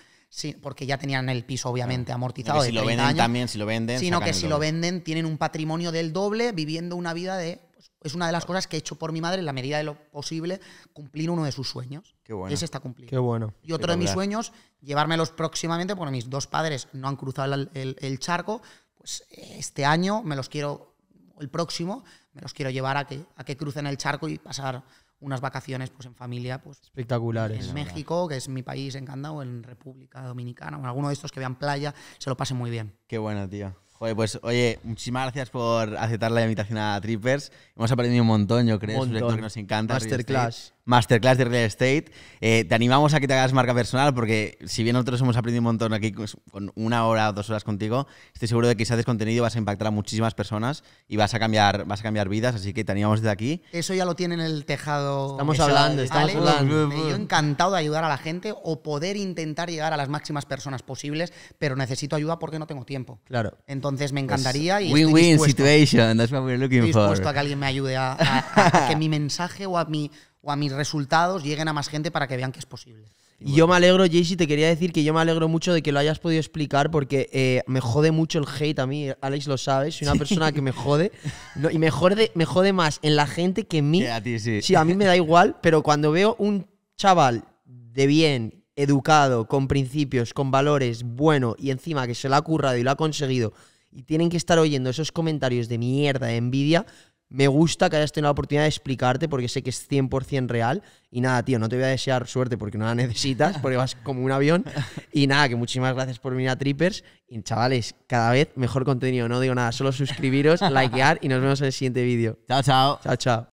porque ya tenían el piso obviamente amortizado. si lo venden también, si lo venden. Sino que si lo venden tienen un patrimonio del doble viviendo una vida de es una de las ah. cosas que he hecho por mi madre en la medida de lo posible, cumplir uno de sus sueños. Qué bueno. Ese está cumplido. bueno. Y otro de mis sueños, llevármelos próximamente, porque mis dos padres no han cruzado el, charco, pues eh, este año me los quiero, el próximo, me los quiero llevar a que, a que crucen el charco y pasar unas vacaciones pues en familia pues espectaculares en México que es mi país en encantado en República Dominicana o en alguno de estos que vean playa se lo pasen muy bien qué buena tía Oye, pues oye, muchísimas gracias por aceptar la invitación a Trippers. Hemos aprendido un montón, yo creo. un nos encanta. Masterclass masterclass de real estate. Eh, te animamos a que te hagas marca personal porque si bien nosotros hemos aprendido un montón aquí pues, con una hora o dos horas contigo, estoy seguro de que si haces contenido vas a impactar a muchísimas personas y vas a cambiar, vas a cambiar vidas, así que te animamos desde aquí. Eso ya lo tiene en el tejado. Estamos hablando, estamos hablando. Me, eh, he encantado de ayudar a la gente o poder intentar llegar a las máximas personas posibles, pero necesito ayuda porque no tengo tiempo. Claro. Entonces me encantaría y win-win situation, estoy dispuesto a que alguien me ayude a que mi mensaje o a mi o a mis resultados lleguen a más gente para que vean que es posible. Y Yo me alegro, si te quería decir que yo me alegro mucho de que lo hayas podido explicar porque eh, me jode mucho el hate a mí, Alex lo sabes, soy una persona que me jode no, y me jode, más en la gente que en mí. sí, a mí me da igual, pero cuando veo un chaval de bien, educado, con principios, con valores, bueno y encima que se lo ha currado y lo ha conseguido y tienen que estar oyendo esos comentarios de mierda, de envidia, me gusta que hayas tenido la oportunidad de explicarte porque sé que es 100% real. Y nada, tío, no te voy a desear suerte porque no la necesitas, porque vas como un avión. Y nada, que muchísimas gracias por venir a Trippers. Y chavales, cada vez mejor contenido. No digo nada, solo suscribiros, likear y nos vemos en el siguiente vídeo. Chao, chao. Chao, chao.